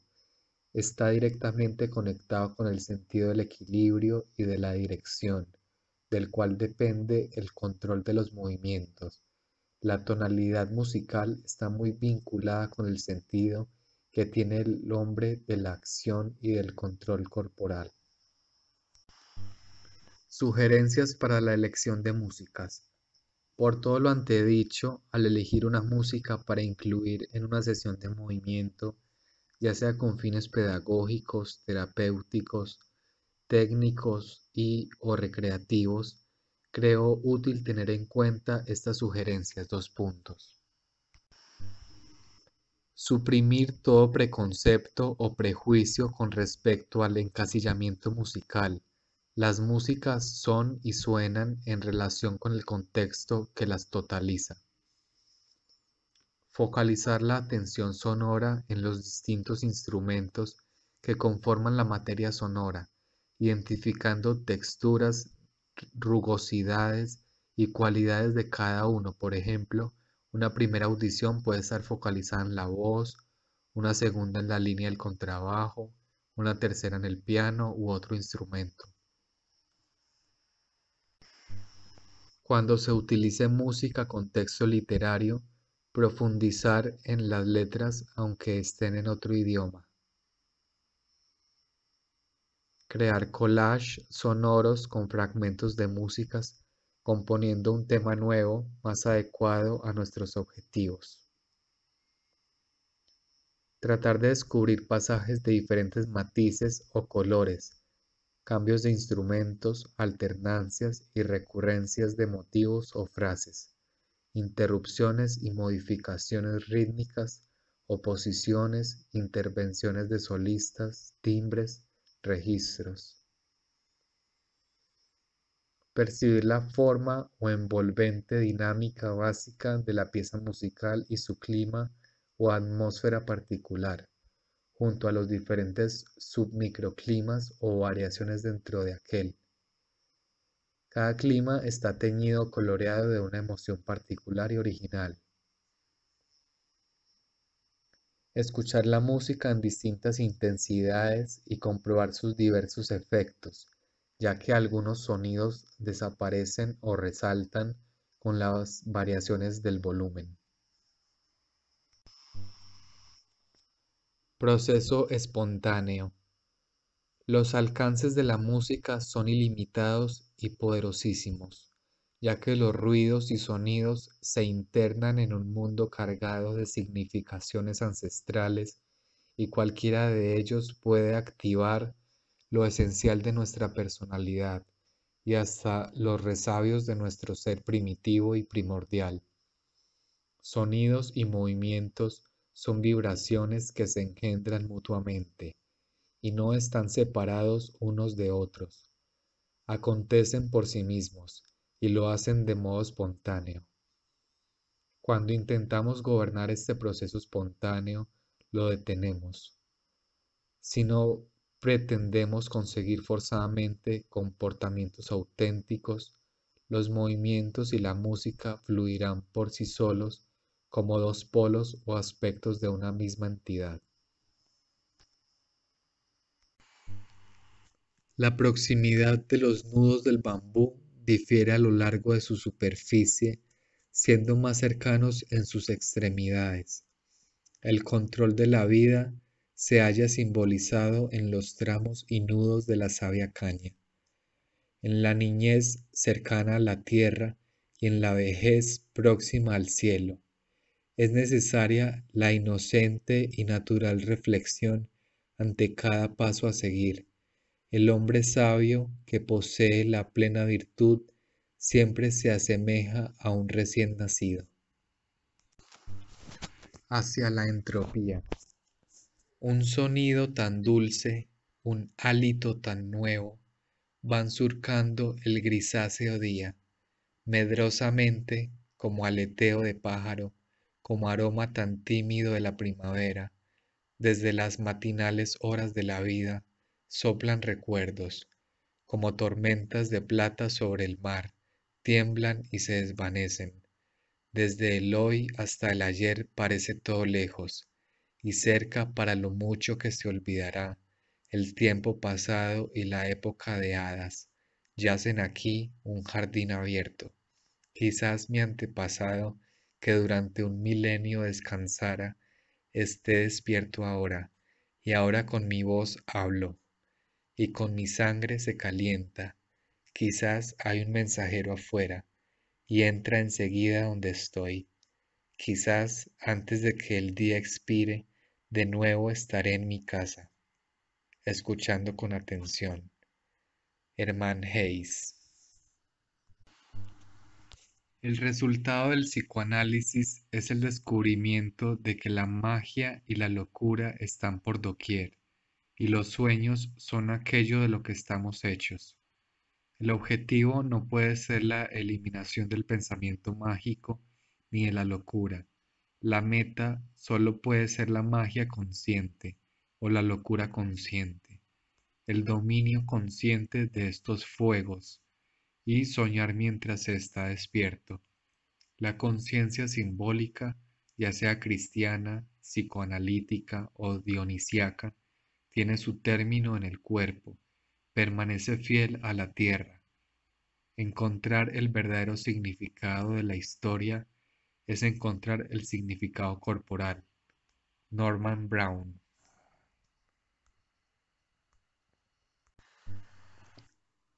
Está directamente conectado con el sentido del equilibrio y de la dirección del cual depende el control de los movimientos. La tonalidad musical está muy vinculada con el sentido que tiene el hombre de la acción y del control corporal. Sugerencias para la elección de músicas. Por todo lo antedicho, al elegir una música para incluir en una sesión de movimiento, ya sea con fines pedagógicos, terapéuticos, técnicos y o recreativos, creo útil tener en cuenta estas sugerencias. Dos puntos. Suprimir todo preconcepto o prejuicio con respecto al encasillamiento musical. Las músicas son y suenan en relación con el contexto que las totaliza. Focalizar la atención sonora en los distintos instrumentos que conforman la materia sonora identificando texturas, rugosidades y cualidades de cada uno. Por ejemplo, una primera audición puede estar focalizada en la voz, una segunda en la línea del contrabajo, una tercera en el piano u otro instrumento. Cuando se utilice música con texto literario, profundizar en las letras aunque estén en otro idioma crear collages sonoros con fragmentos de músicas, componiendo un tema nuevo más adecuado a nuestros objetivos. Tratar de descubrir pasajes de diferentes matices o colores, cambios de instrumentos, alternancias y recurrencias de motivos o frases, interrupciones y modificaciones rítmicas, oposiciones, intervenciones de solistas, timbres, registros. Percibir la forma o envolvente dinámica básica de la pieza musical y su clima o atmósfera particular, junto a los diferentes submicroclimas o variaciones dentro de aquel. Cada clima está teñido o coloreado de una emoción particular y original escuchar la música en distintas intensidades y comprobar sus diversos efectos, ya que algunos sonidos desaparecen o resaltan con las variaciones del volumen. Proceso espontáneo. Los alcances de la música son ilimitados y poderosísimos ya que los ruidos y sonidos se internan en un mundo cargado de significaciones ancestrales y cualquiera de ellos puede activar lo esencial de nuestra personalidad y hasta los resabios de nuestro ser primitivo y primordial. Sonidos y movimientos son vibraciones que se engendran mutuamente y no están separados unos de otros. Acontecen por sí mismos y lo hacen de modo espontáneo. Cuando intentamos gobernar este proceso espontáneo, lo detenemos. Si no pretendemos conseguir forzadamente comportamientos auténticos, los movimientos y la música fluirán por sí solos como dos polos o aspectos de una misma entidad. La proximidad de los nudos del bambú difiere a lo largo de su superficie, siendo más cercanos en sus extremidades. El control de la vida se halla simbolizado en los tramos y nudos de la sabia caña. En la niñez cercana a la tierra y en la vejez próxima al cielo, es necesaria la inocente y natural reflexión ante cada paso a seguir el hombre sabio que posee la plena virtud siempre se asemeja a un recién nacido. Hacia la entropía. Un sonido tan dulce, un hálito tan nuevo, van surcando el grisáceo día, medrosamente como aleteo de pájaro, como aroma tan tímido de la primavera, desde las matinales horas de la vida soplan recuerdos, como tormentas de plata sobre el mar, tiemblan y se desvanecen. Desde el hoy hasta el ayer parece todo lejos, y cerca para lo mucho que se olvidará, el tiempo pasado y la época de hadas, yacen aquí un jardín abierto. Quizás mi antepasado, que durante un milenio descansara, esté despierto ahora, y ahora con mi voz hablo y con mi sangre se calienta. Quizás hay un mensajero afuera y entra enseguida donde estoy. Quizás antes de que el día expire, de nuevo estaré en mi casa, escuchando con atención. Herman Hayes. El resultado del psicoanálisis es el descubrimiento de que la magia y la locura están por doquier y los sueños son aquello de lo que estamos hechos. El objetivo no puede ser la eliminación del pensamiento mágico ni de la locura. La meta solo puede ser la magia consciente o la locura consciente, el dominio consciente de estos fuegos y soñar mientras está despierto. La conciencia simbólica, ya sea cristiana, psicoanalítica o dionisiaca, tiene su término en el cuerpo, permanece fiel a la tierra. Encontrar el verdadero significado de la historia es encontrar el significado corporal. Norman Brown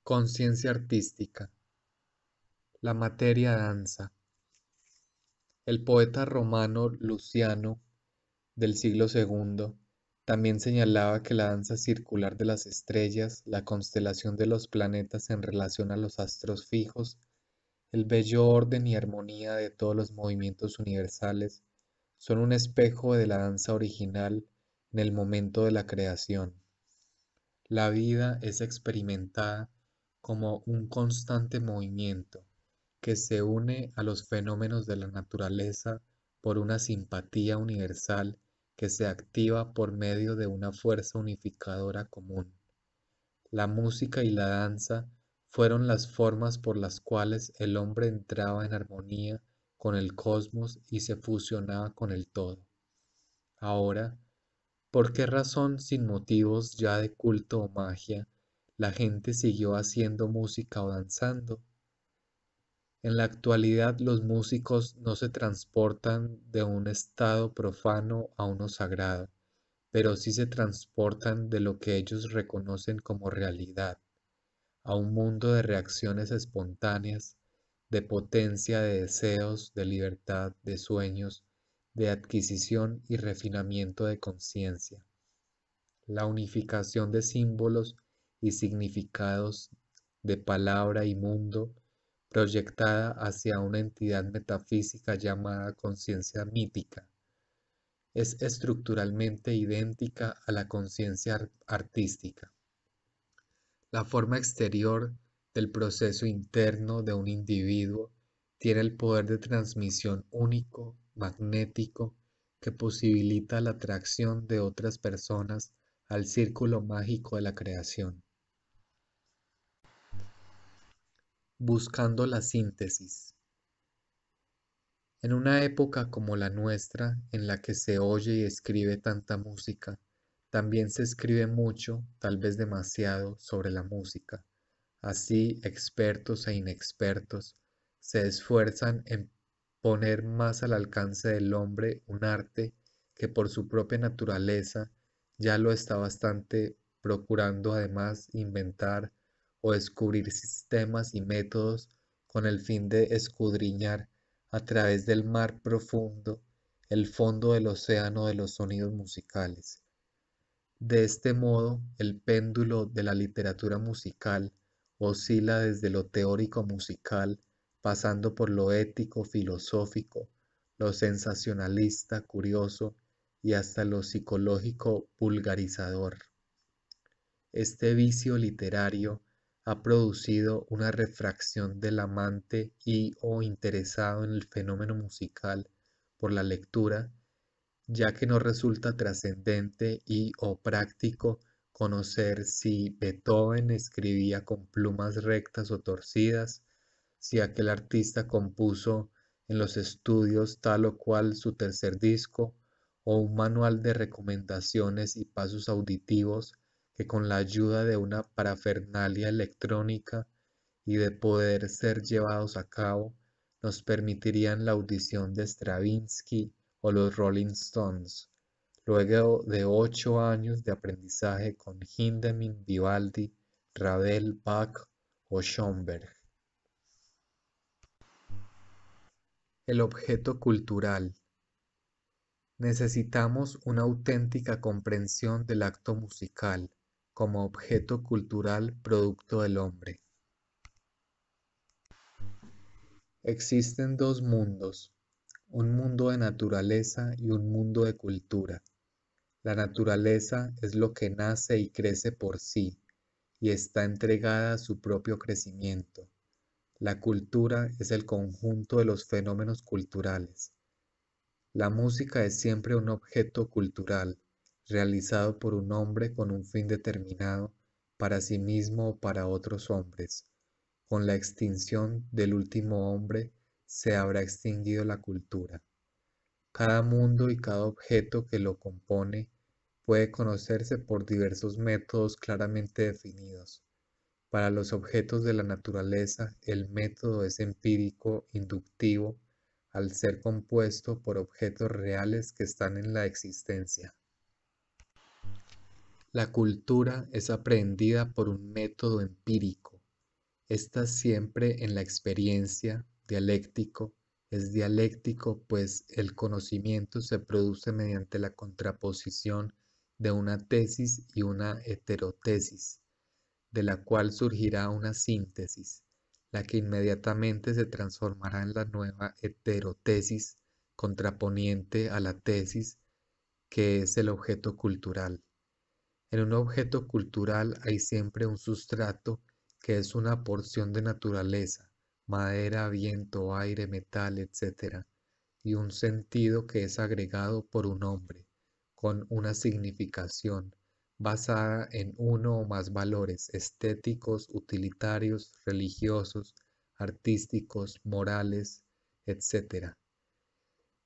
Conciencia artística. La materia danza. El poeta romano Luciano del siglo II también señalaba que la danza circular de las estrellas, la constelación de los planetas en relación a los astros fijos, el bello orden y armonía de todos los movimientos universales son un espejo de la danza original en el momento de la creación. La vida es experimentada como un constante movimiento que se une a los fenómenos de la naturaleza por una simpatía universal se activa por medio de una fuerza unificadora común. La música y la danza fueron las formas por las cuales el hombre entraba en armonía con el cosmos y se fusionaba con el todo. Ahora, ¿por qué razón sin motivos ya de culto o magia la gente siguió haciendo música o danzando? En la actualidad los músicos no se transportan de un estado profano a uno sagrado, pero sí se transportan de lo que ellos reconocen como realidad, a un mundo de reacciones espontáneas, de potencia de deseos, de libertad, de sueños, de adquisición y refinamiento de conciencia. La unificación de símbolos y significados de palabra y mundo proyectada hacia una entidad metafísica llamada conciencia mítica. Es estructuralmente idéntica a la conciencia artística. La forma exterior del proceso interno de un individuo tiene el poder de transmisión único, magnético, que posibilita la atracción de otras personas al círculo mágico de la creación. buscando la síntesis. En una época como la nuestra, en la que se oye y escribe tanta música, también se escribe mucho, tal vez demasiado, sobre la música. Así, expertos e inexpertos se esfuerzan en poner más al alcance del hombre un arte que por su propia naturaleza ya lo está bastante procurando además inventar, o descubrir sistemas y métodos con el fin de escudriñar a través del mar profundo el fondo del océano de los sonidos musicales. De este modo, el péndulo de la literatura musical oscila desde lo teórico musical, pasando por lo ético, filosófico, lo sensacionalista, curioso y hasta lo psicológico vulgarizador. Este vicio literario ha producido una refracción del amante y o interesado en el fenómeno musical por la lectura, ya que no resulta trascendente y o práctico conocer si Beethoven escribía con plumas rectas o torcidas, si aquel artista compuso en los estudios tal o cual su tercer disco, o un manual de recomendaciones y pasos auditivos que con la ayuda de una parafernalia electrónica y de poder ser llevados a cabo, nos permitirían la audición de Stravinsky o los Rolling Stones, luego de ocho años de aprendizaje con Hindemith, Vivaldi, Ravel, Bach o Schoenberg. El objeto cultural. Necesitamos una auténtica comprensión del acto musical como objeto cultural producto del hombre. Existen dos mundos, un mundo de naturaleza y un mundo de cultura. La naturaleza es lo que nace y crece por sí y está entregada a su propio crecimiento. La cultura es el conjunto de los fenómenos culturales. La música es siempre un objeto cultural, realizado por un hombre con un fin determinado para sí mismo o para otros hombres. Con la extinción del último hombre se habrá extinguido la cultura. Cada mundo y cada objeto que lo compone puede conocerse por diversos métodos claramente definidos. Para los objetos de la naturaleza, el método es empírico, inductivo, al ser compuesto por objetos reales que están en la existencia. La cultura es aprendida por un método empírico. Está siempre en la experiencia, dialéctico. Es dialéctico, pues el conocimiento se produce mediante la contraposición de una tesis y una heterotesis, de la cual surgirá una síntesis, la que inmediatamente se transformará en la nueva heterotesis contraponiente a la tesis que es el objeto cultural. En un objeto cultural hay siempre un sustrato que es una porción de naturaleza, madera, viento, aire, metal, etc., y un sentido que es agregado por un hombre, con una significación basada en uno o más valores estéticos, utilitarios, religiosos, artísticos, morales, etc.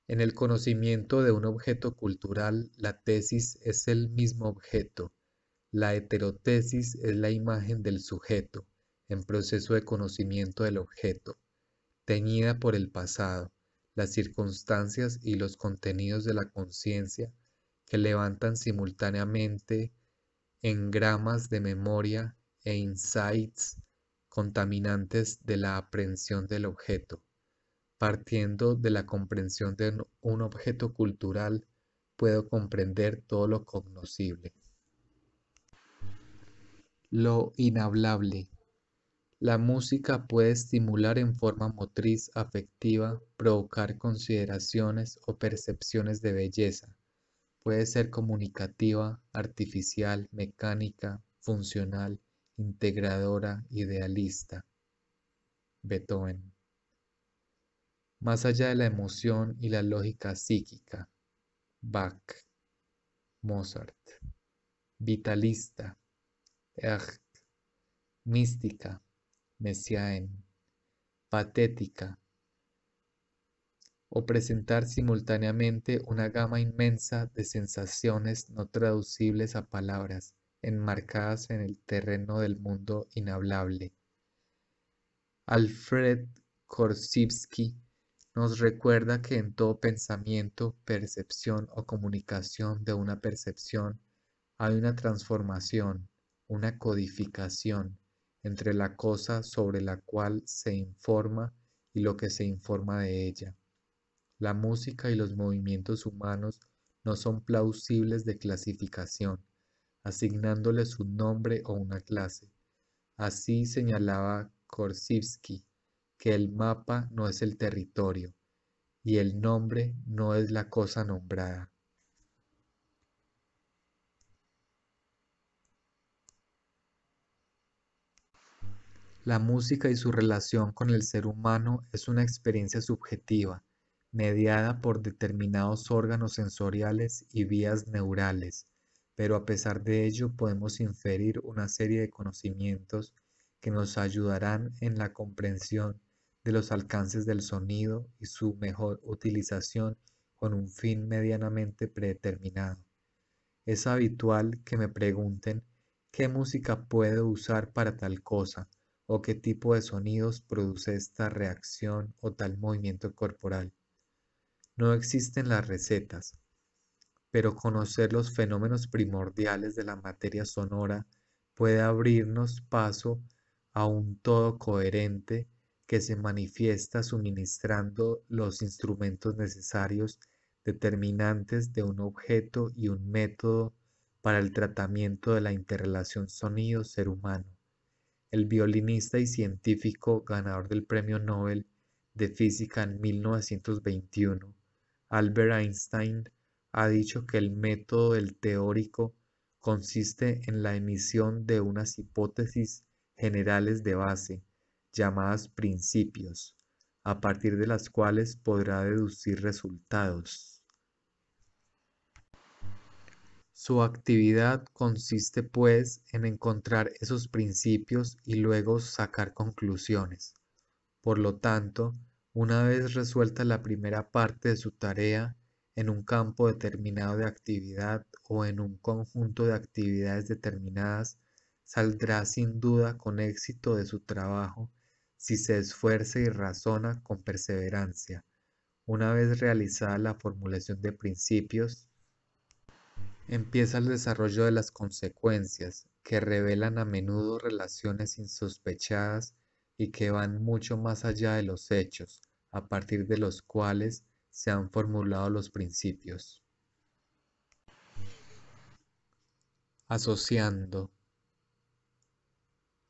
En el conocimiento de un objeto cultural, la tesis es el mismo objeto, la heterotesis es la imagen del sujeto en proceso de conocimiento del objeto, teñida por el pasado, las circunstancias y los contenidos de la conciencia que levantan simultáneamente en gramas de memoria e insights contaminantes de la aprehensión del objeto. Partiendo de la comprensión de un objeto cultural, puedo comprender todo lo cognoscible lo inhablable. La música puede estimular en forma motriz afectiva, provocar consideraciones o percepciones de belleza. Puede ser comunicativa, artificial, mecánica, funcional, integradora, idealista. Beethoven. Más allá de la emoción y la lógica psíquica. Bach. Mozart. Vitalista mística, mesiaen, patética, o presentar simultáneamente una gama inmensa de sensaciones no traducibles a palabras, enmarcadas en el terreno del mundo inhablable. Alfred Korsivsky nos recuerda que en todo pensamiento, percepción o comunicación de una percepción hay una transformación, una codificación entre la cosa sobre la cual se informa y lo que se informa de ella. La música y los movimientos humanos no son plausibles de clasificación, asignándoles un nombre o una clase. Así señalaba Korsivsky que el mapa no es el territorio y el nombre no es la cosa nombrada. La música y su relación con el ser humano es una experiencia subjetiva, mediada por determinados órganos sensoriales y vías neurales, pero a pesar de ello podemos inferir una serie de conocimientos que nos ayudarán en la comprensión de los alcances del sonido y su mejor utilización con un fin medianamente predeterminado. Es habitual que me pregunten qué música puedo usar para tal cosa o qué tipo de sonidos produce esta reacción o tal movimiento corporal. No existen las recetas, pero conocer los fenómenos primordiales de la materia sonora puede abrirnos paso a un todo coherente que se manifiesta suministrando los instrumentos necesarios determinantes de un objeto y un método para el tratamiento de la interrelación sonido-ser humano el violinista y científico ganador del Premio Nobel de Física en 1921, Albert Einstein, ha dicho que el método del teórico consiste en la emisión de unas hipótesis generales de base, llamadas principios, a partir de las cuales podrá deducir resultados. Su actividad consiste pues en encontrar esos principios y luego sacar conclusiones. Por lo tanto, una vez resuelta la primera parte de su tarea en un campo determinado de actividad o en un conjunto de actividades determinadas, saldrá sin duda con éxito de su trabajo si se esfuerza y razona con perseverancia. Una vez realizada la formulación de principios, empieza el desarrollo de las consecuencias que revelan a menudo relaciones insospechadas y que van mucho más allá de los hechos, a partir de los cuales se han formulado los principios. Asociando.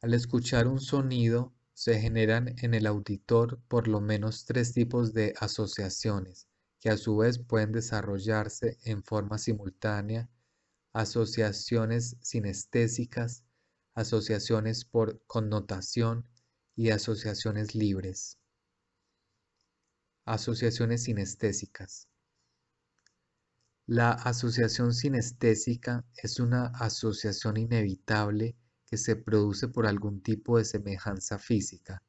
Al escuchar un sonido, se generan en el auditor por lo menos tres tipos de asociaciones que a su vez pueden desarrollarse en forma simultánea, asociaciones sinestésicas, asociaciones por connotación y asociaciones libres. Asociaciones sinestésicas. La asociación sinestésica es una asociación inevitable que se produce por algún tipo de semejanza física.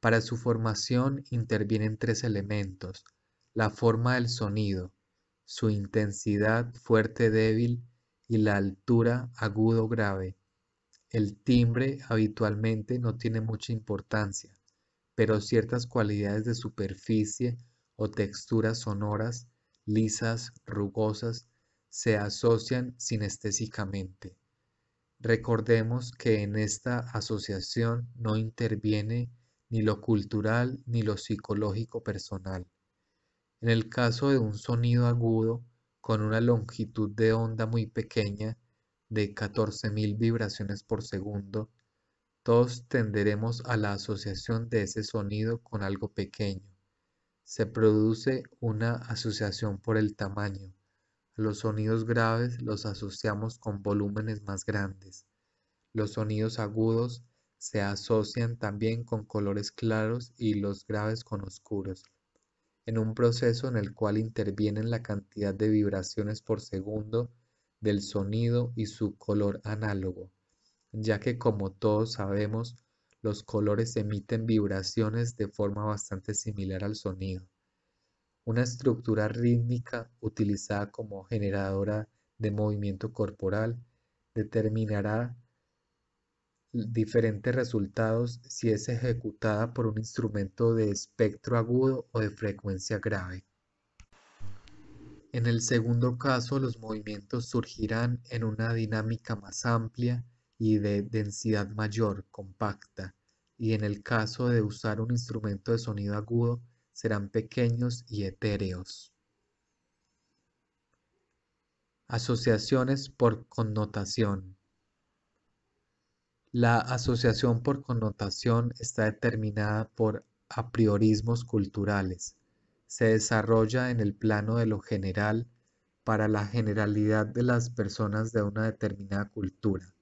Para su formación intervienen tres elementos, la forma del sonido, su intensidad fuerte débil y la altura agudo grave. El timbre habitualmente no tiene mucha importancia, pero ciertas cualidades de superficie o texturas sonoras, lisas, rugosas, se asocian sinestésicamente. Recordemos que en esta asociación no interviene ni lo cultural ni lo psicológico personal. En el caso de un sonido agudo con una longitud de onda muy pequeña de 14.000 vibraciones por segundo, todos tenderemos a la asociación de ese sonido con algo pequeño. Se produce una asociación por el tamaño. los sonidos graves los asociamos con volúmenes más grandes. Los sonidos agudos se asocian también con colores claros y los graves con oscuros en un proceso en el cual intervienen la cantidad de vibraciones por segundo del sonido y su color análogo, ya que como todos sabemos, los colores emiten vibraciones de forma bastante similar al sonido. Una estructura rítmica utilizada como generadora de movimiento corporal determinará diferentes resultados si es ejecutada por un instrumento de espectro agudo o de frecuencia grave. En el segundo caso, los movimientos surgirán en una dinámica más amplia y de densidad mayor, compacta, y en el caso de usar un instrumento de sonido agudo, serán pequeños y etéreos. Asociaciones por connotación. La asociación por connotación está determinada por a apriorismos culturales. Se desarrolla en el plano de lo general para la generalidad de las personas de una determinada cultura.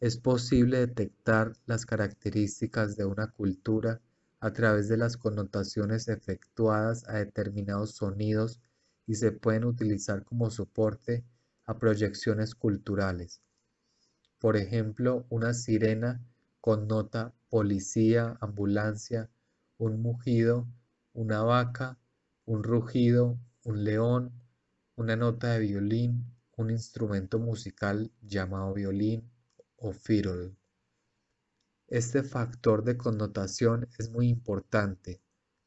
Es posible detectar las características de una cultura a través de las connotaciones efectuadas a determinados sonidos y se pueden utilizar como soporte a proyecciones culturales por ejemplo, una sirena con nota policía, ambulancia, un mugido, una vaca, un rugido, un león, una nota de violín, un instrumento musical llamado violín o firol. Este factor de connotación es muy importante,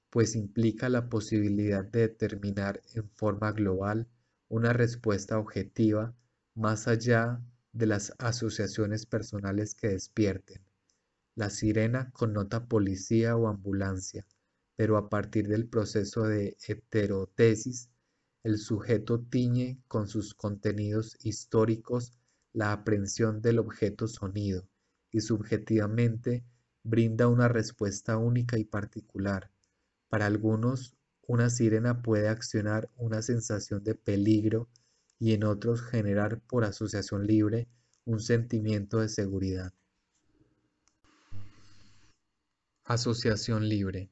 pues implica la posibilidad de determinar en forma global una respuesta objetiva más allá de las asociaciones personales que despierten. La sirena connota policía o ambulancia, pero a partir del proceso de heterotesis, el sujeto tiñe con sus contenidos históricos la aprehensión del objeto sonido y subjetivamente brinda una respuesta única y particular. Para algunos, una sirena puede accionar una sensación de peligro y en otros generar por asociación libre un sentimiento de seguridad. Asociación libre.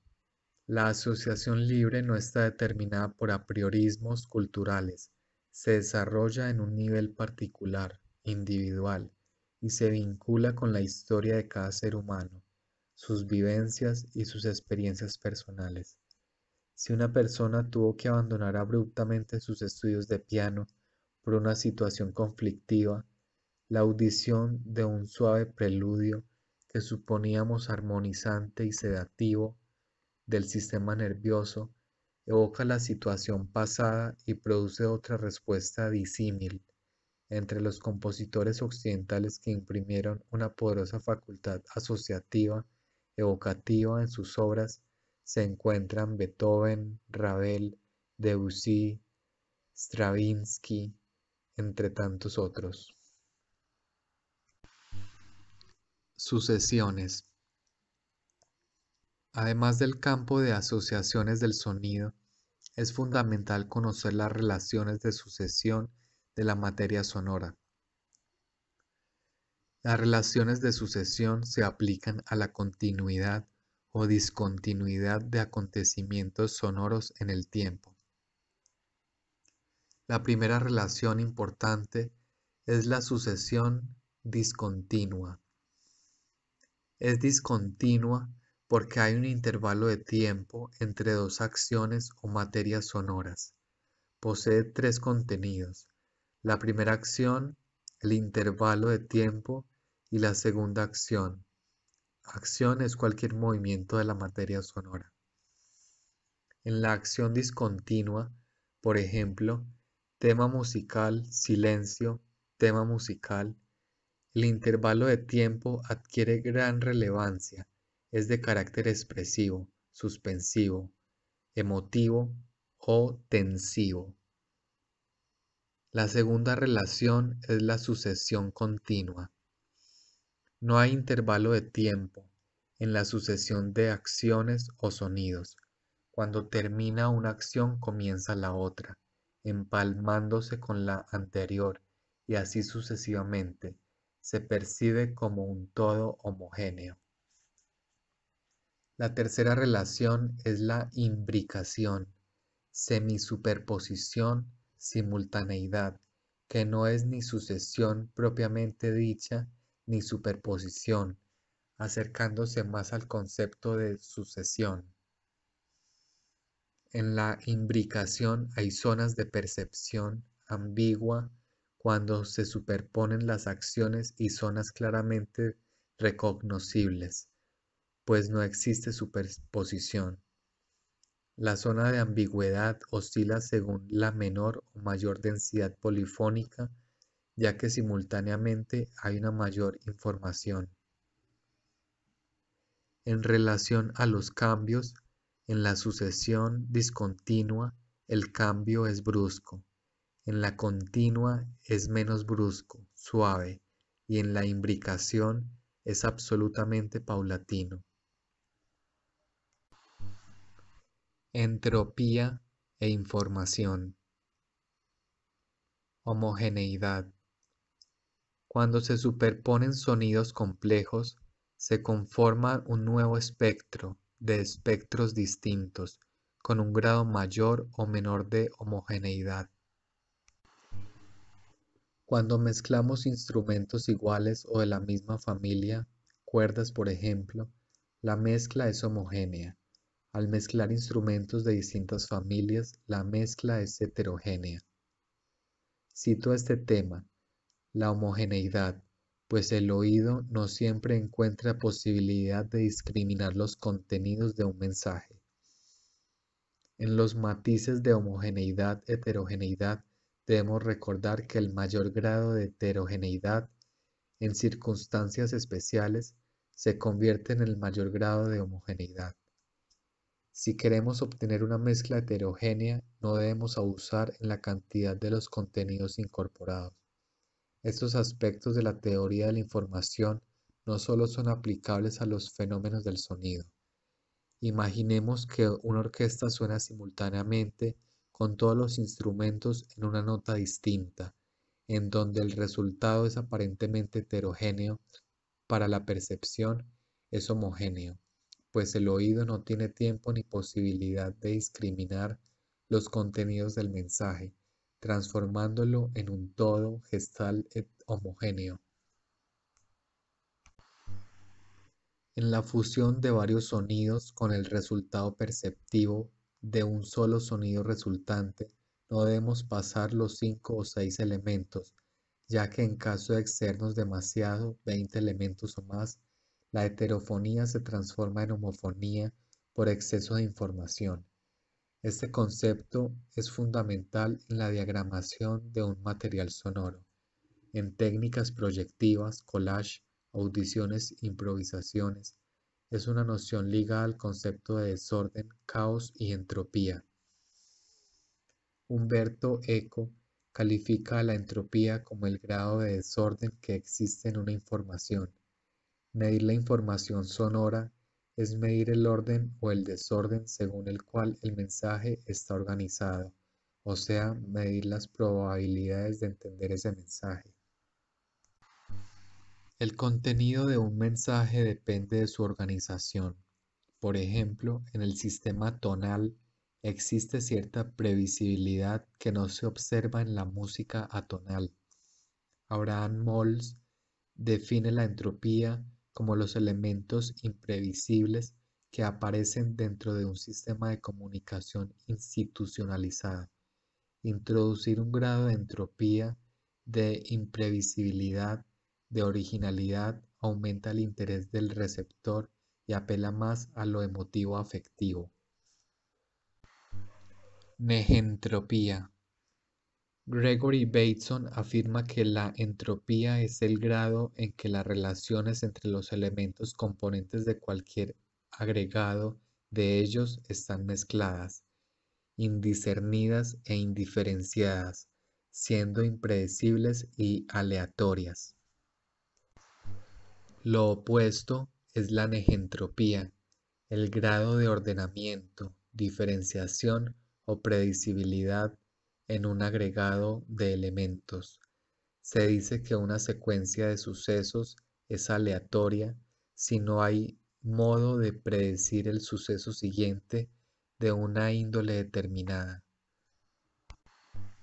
La asociación libre no está determinada por a culturales, se desarrolla en un nivel particular, individual, y se vincula con la historia de cada ser humano, sus vivencias y sus experiencias personales. Si una persona tuvo que abandonar abruptamente sus estudios de piano por una situación conflictiva, la audición de un suave preludio que suponíamos armonizante y sedativo del sistema nervioso evoca la situación pasada y produce otra respuesta disímil entre los compositores occidentales que imprimieron una poderosa facultad asociativa evocativa en sus obras se encuentran Beethoven, Ravel, Debussy, Stravinsky, entre tantos otros. Sucesiones. Además del campo de asociaciones del sonido, es fundamental conocer las relaciones de sucesión de la materia sonora. Las relaciones de sucesión se aplican a la continuidad o discontinuidad de acontecimientos sonoros en el tiempo. La primera relación importante es la sucesión discontinua. Es discontinua porque hay un intervalo de tiempo entre dos acciones o materias sonoras. Posee tres contenidos. La primera acción, el intervalo de tiempo y la segunda acción. Acción es cualquier movimiento de la materia sonora. En la acción discontinua, por ejemplo, tema musical, silencio, tema musical, el intervalo de tiempo adquiere gran relevancia, es de carácter expresivo, suspensivo, emotivo o tensivo. La segunda relación es la sucesión continua. No hay intervalo de tiempo en la sucesión de acciones o sonidos. Cuando termina una acción comienza la otra empalmándose con la anterior y así sucesivamente, se percibe como un todo homogéneo. La tercera relación es la imbricación, semisuperposición, simultaneidad, que no es ni sucesión propiamente dicha ni superposición, acercándose más al concepto de sucesión. En la imbricación hay zonas de percepción ambigua cuando se superponen las acciones y zonas claramente reconocibles, pues no existe superposición. La zona de ambigüedad oscila según la menor o mayor densidad polifónica, ya que simultáneamente hay una mayor información. En relación a los cambios, en la sucesión discontinua el cambio es brusco, en la continua es menos brusco, suave, y en la imbricación es absolutamente paulatino. Entropía e información. Homogeneidad. Cuando se superponen sonidos complejos, se conforma un nuevo espectro de espectros distintos, con un grado mayor o menor de homogeneidad. Cuando mezclamos instrumentos iguales o de la misma familia, cuerdas por ejemplo, la mezcla es homogénea. Al mezclar instrumentos de distintas familias, la mezcla es heterogénea. Cito este tema, la homogeneidad, pues el oído no siempre encuentra posibilidad de discriminar los contenidos de un mensaje. En los matices de homogeneidad, heterogeneidad, debemos recordar que el mayor grado de heterogeneidad en circunstancias especiales se convierte en el mayor grado de homogeneidad. Si queremos obtener una mezcla heterogénea, no debemos abusar en la cantidad de los contenidos incorporados. Estos aspectos de la teoría de la información no solo son aplicables a los fenómenos del sonido. Imaginemos que una orquesta suena simultáneamente con todos los instrumentos en una nota distinta, en donde el resultado es aparentemente heterogéneo, para la percepción es homogéneo, pues el oído no tiene tiempo ni posibilidad de discriminar los contenidos del mensaje transformándolo en un todo gestal e homogéneo. En la fusión de varios sonidos con el resultado perceptivo de un solo sonido resultante, no debemos pasar los cinco o seis elementos, ya que en caso de externos demasiado, 20 elementos o más, la heterofonía se transforma en homofonía por exceso de información. Este concepto es fundamental en la diagramación de un material sonoro, en técnicas proyectivas, collage, audiciones, improvisaciones. Es una noción ligada al concepto de desorden, caos y entropía. Humberto Eco califica a la entropía como el grado de desorden que existe en una información. Medir la información sonora es medir el orden o el desorden según el cual el mensaje está organizado, o sea, medir las probabilidades de entender ese mensaje. El contenido de un mensaje depende de su organización. Por ejemplo, en el sistema tonal existe cierta previsibilidad que no se observa en la música atonal. Abraham Molls define la entropía como los elementos imprevisibles que aparecen dentro de un sistema de comunicación institucionalizada. Introducir un grado de entropía, de imprevisibilidad, de originalidad, aumenta el interés del receptor y apela más a lo emotivo afectivo. Negentropía Gregory Bateson afirma que la entropía es el grado en que las relaciones entre los elementos componentes de cualquier agregado de ellos están mezcladas, indiscernidas e indiferenciadas, siendo impredecibles y aleatorias. Lo opuesto es la negentropía, el grado de ordenamiento, diferenciación o predecibilidad en un agregado de elementos. Se dice que una secuencia de sucesos es aleatoria si no hay modo de predecir el suceso siguiente de una índole determinada.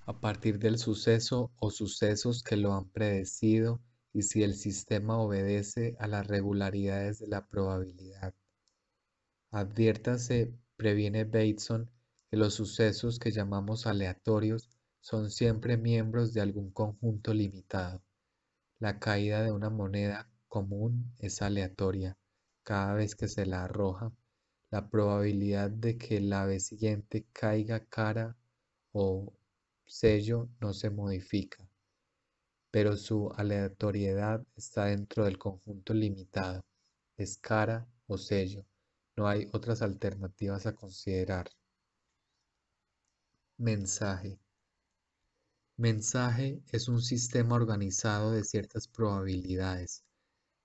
A partir del suceso o sucesos que lo han predecido y si el sistema obedece a las regularidades de la probabilidad. Adviértase, previene Bateson, los sucesos que llamamos aleatorios son siempre miembros de algún conjunto limitado. La caída de una moneda común es aleatoria. Cada vez que se la arroja, la probabilidad de que la vez siguiente caiga cara o sello no se modifica, pero su aleatoriedad está dentro del conjunto limitado. Es cara o sello. No hay otras alternativas a considerar. Mensaje. Mensaje es un sistema organizado de ciertas probabilidades.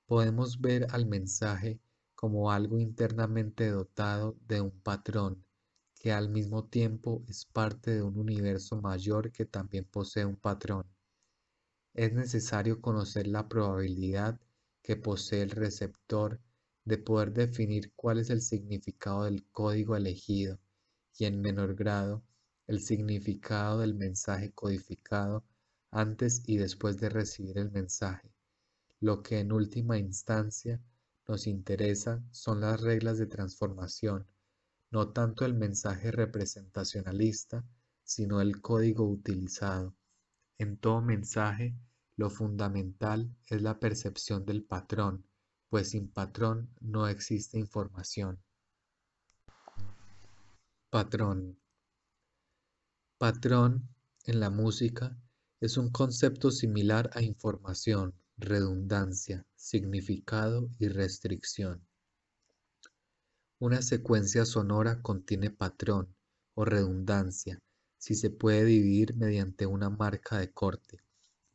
Podemos ver al mensaje como algo internamente dotado de un patrón que al mismo tiempo es parte de un universo mayor que también posee un patrón. Es necesario conocer la probabilidad que posee el receptor de poder definir cuál es el significado del código elegido y en menor grado el significado del mensaje codificado antes y después de recibir el mensaje. Lo que en última instancia nos interesa son las reglas de transformación, no tanto el mensaje representacionalista, sino el código utilizado. En todo mensaje, lo fundamental es la percepción del patrón, pues sin patrón no existe información. Patrón. Patrón, en la música, es un concepto similar a información, redundancia, significado y restricción. Una secuencia sonora contiene patrón o redundancia si se puede dividir mediante una marca de corte,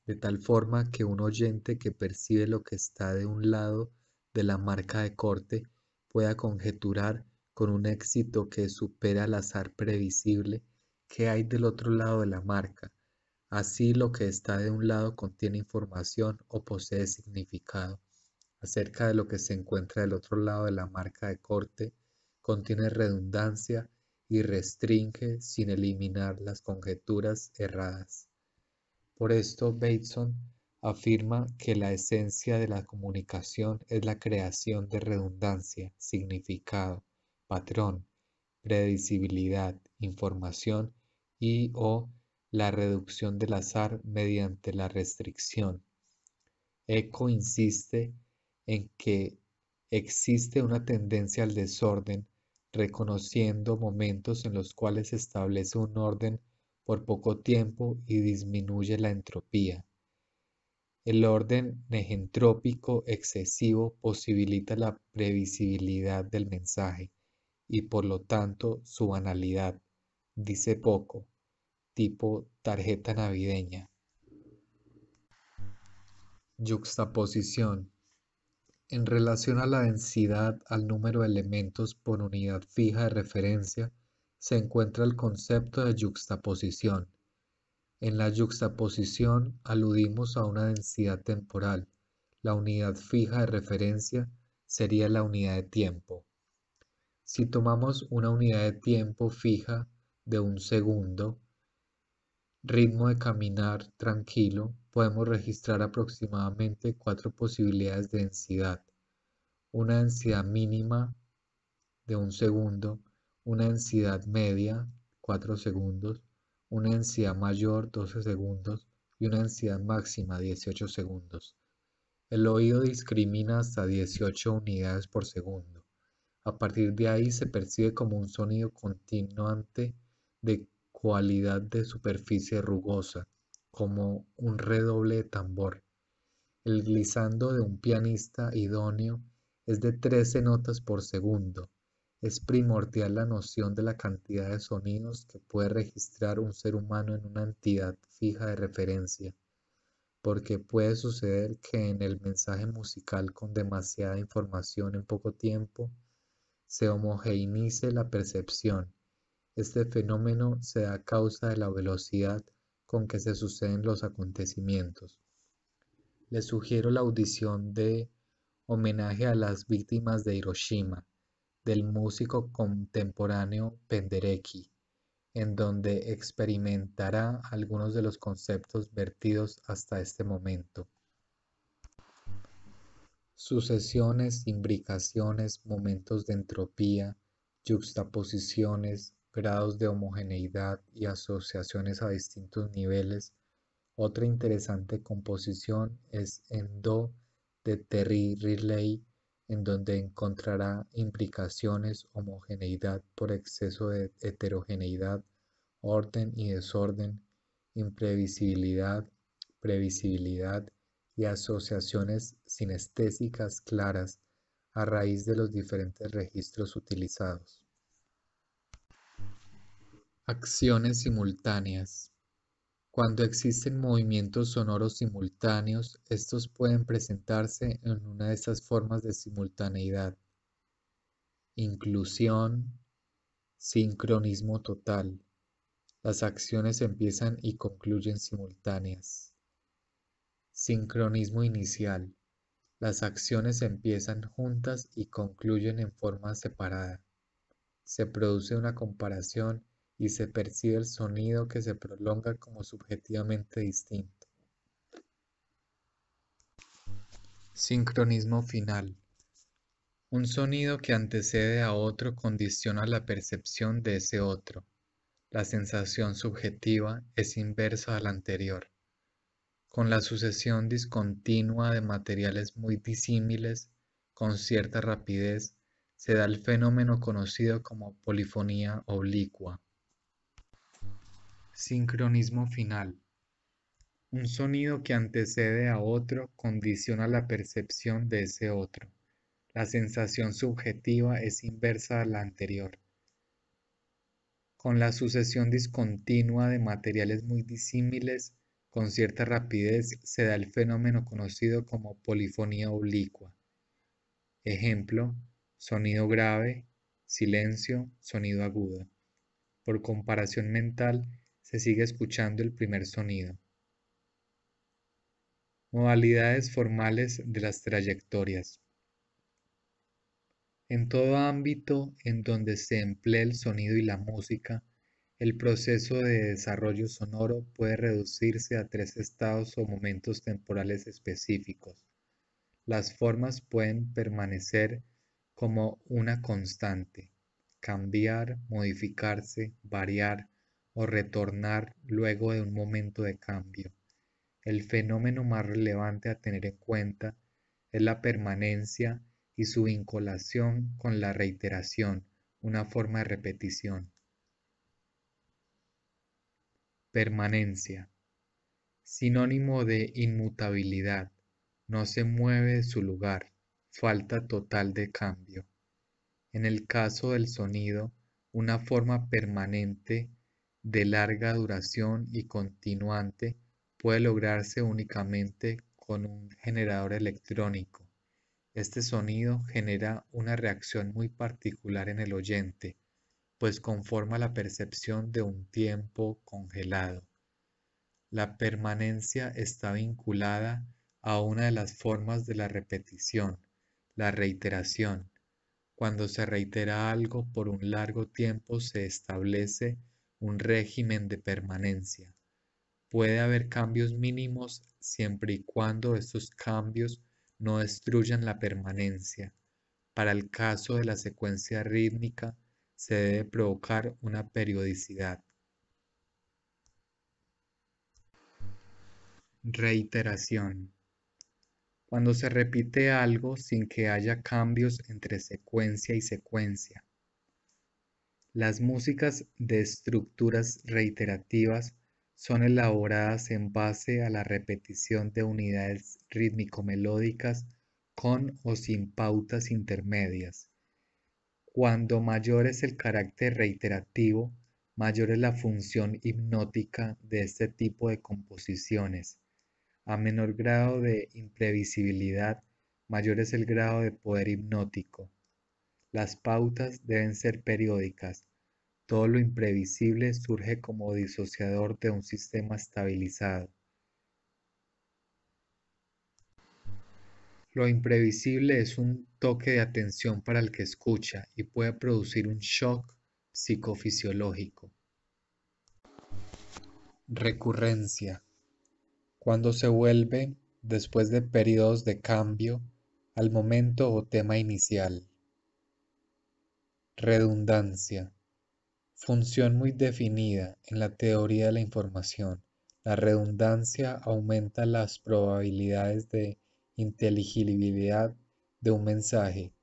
de tal forma que un oyente que percibe lo que está de un lado de la marca de corte pueda conjeturar con un éxito que supera el azar previsible qué hay del otro lado de la marca. Así lo que está de un lado contiene información o posee significado. Acerca de lo que se encuentra del otro lado de la marca de corte, contiene redundancia y restringe sin eliminar las conjeturas erradas. Por esto, Bateson afirma que la esencia de la comunicación es la creación de redundancia, significado, patrón, predecibilidad, información y o la reducción del azar mediante la restricción. Eco insiste en que existe una tendencia al desorden, reconociendo momentos en los cuales se establece un orden por poco tiempo y disminuye la entropía. El orden negentrópico excesivo posibilita la previsibilidad del mensaje y por lo tanto su banalidad. Dice poco, tipo tarjeta navideña. Yuxtaposición. En relación a la densidad al número de elementos por unidad fija de referencia, se encuentra el concepto de yuxtaposición. En la yuxtaposición aludimos a una densidad temporal. La unidad fija de referencia sería la unidad de tiempo. Si tomamos una unidad de tiempo fija de un segundo, ritmo de caminar tranquilo, podemos registrar aproximadamente cuatro posibilidades de densidad. Una densidad mínima de un segundo, una densidad media, cuatro segundos, una densidad mayor, 12 segundos, y una densidad máxima, 18 segundos. El oído discrimina hasta 18 unidades por segundo. A partir de ahí se percibe como un sonido continuante de cualidad de superficie rugosa, como un redoble de tambor. El glissando de un pianista idóneo es de 13 notas por segundo. Es primordial la noción de la cantidad de sonidos que puede registrar un ser humano en una entidad fija de referencia, porque puede suceder que en el mensaje musical con demasiada información en poco tiempo se homogeneice la percepción este fenómeno se da a causa de la velocidad con que se suceden los acontecimientos. Les sugiero la audición de Homenaje a las víctimas de Hiroshima del músico contemporáneo Penderecki, en donde experimentará algunos de los conceptos vertidos hasta este momento. Sucesiones, imbricaciones, momentos de entropía, juxtaposiciones, grados de homogeneidad y asociaciones a distintos niveles. Otra interesante composición es en Do de Terry Riley, en donde encontrará implicaciones, homogeneidad por exceso de heterogeneidad, orden y desorden, imprevisibilidad, previsibilidad y asociaciones sinestésicas claras a raíz de los diferentes registros utilizados. Acciones simultáneas. Cuando existen movimientos sonoros simultáneos, estos pueden presentarse en una de estas formas de simultaneidad. Inclusión, sincronismo total. Las acciones empiezan y concluyen simultáneas. Sincronismo inicial. Las acciones empiezan juntas y concluyen en forma separada. Se produce una comparación y se percibe el sonido que se prolonga como subjetivamente distinto. Sincronismo final. Un sonido que antecede a otro condiciona la percepción de ese otro. La sensación subjetiva es inversa a la anterior. Con la sucesión discontinua de materiales muy disímiles, con cierta rapidez, se da el fenómeno conocido como polifonía oblicua. Sincronismo final. Un sonido que antecede a otro condiciona la percepción de ese otro. La sensación subjetiva es inversa a la anterior. Con la sucesión discontinua de materiales muy disímiles, con cierta rapidez se da el fenómeno conocido como polifonía oblicua. Ejemplo, sonido grave, silencio, sonido agudo. Por comparación mental, se sigue escuchando el primer sonido. Modalidades formales de las trayectorias. En todo ámbito en donde se emplee el sonido y la música, el proceso de desarrollo sonoro puede reducirse a tres estados o momentos temporales específicos. Las formas pueden permanecer como una constante, cambiar, modificarse, variar, o retornar luego de un momento de cambio. El fenómeno más relevante a tener en cuenta es la permanencia y su vinculación con la reiteración, una forma de repetición. Permanencia. Sinónimo de inmutabilidad. No se mueve de su lugar. Falta total de cambio. En el caso del sonido, una forma permanente de larga duración y continuante puede lograrse únicamente con un generador electrónico. Este sonido genera una reacción muy particular en el oyente, pues conforma la percepción de un tiempo congelado. La permanencia está vinculada a una de las formas de la repetición, la reiteración. Cuando se reitera algo por un largo tiempo se establece un régimen de permanencia. Puede haber cambios mínimos siempre y cuando estos cambios no destruyan la permanencia. Para el caso de la secuencia rítmica, se debe provocar una periodicidad. Reiteración. Cuando se repite algo sin que haya cambios entre secuencia y secuencia, las músicas de estructuras reiterativas son elaboradas en base a la repetición de unidades rítmico-melódicas con o sin pautas intermedias. Cuando mayor es el carácter reiterativo, mayor es la función hipnótica de este tipo de composiciones. A menor grado de imprevisibilidad, mayor es el grado de poder hipnótico. Las pautas deben ser periódicas. Todo lo imprevisible surge como disociador de un sistema estabilizado. Lo imprevisible es un toque de atención para el que escucha y puede producir un shock psicofisiológico. Recurrencia. Cuando se vuelve, después de periodos de cambio, al momento o tema inicial. Redundancia. Función muy definida en la teoría de la información. La redundancia aumenta las probabilidades de inteligibilidad de un mensaje.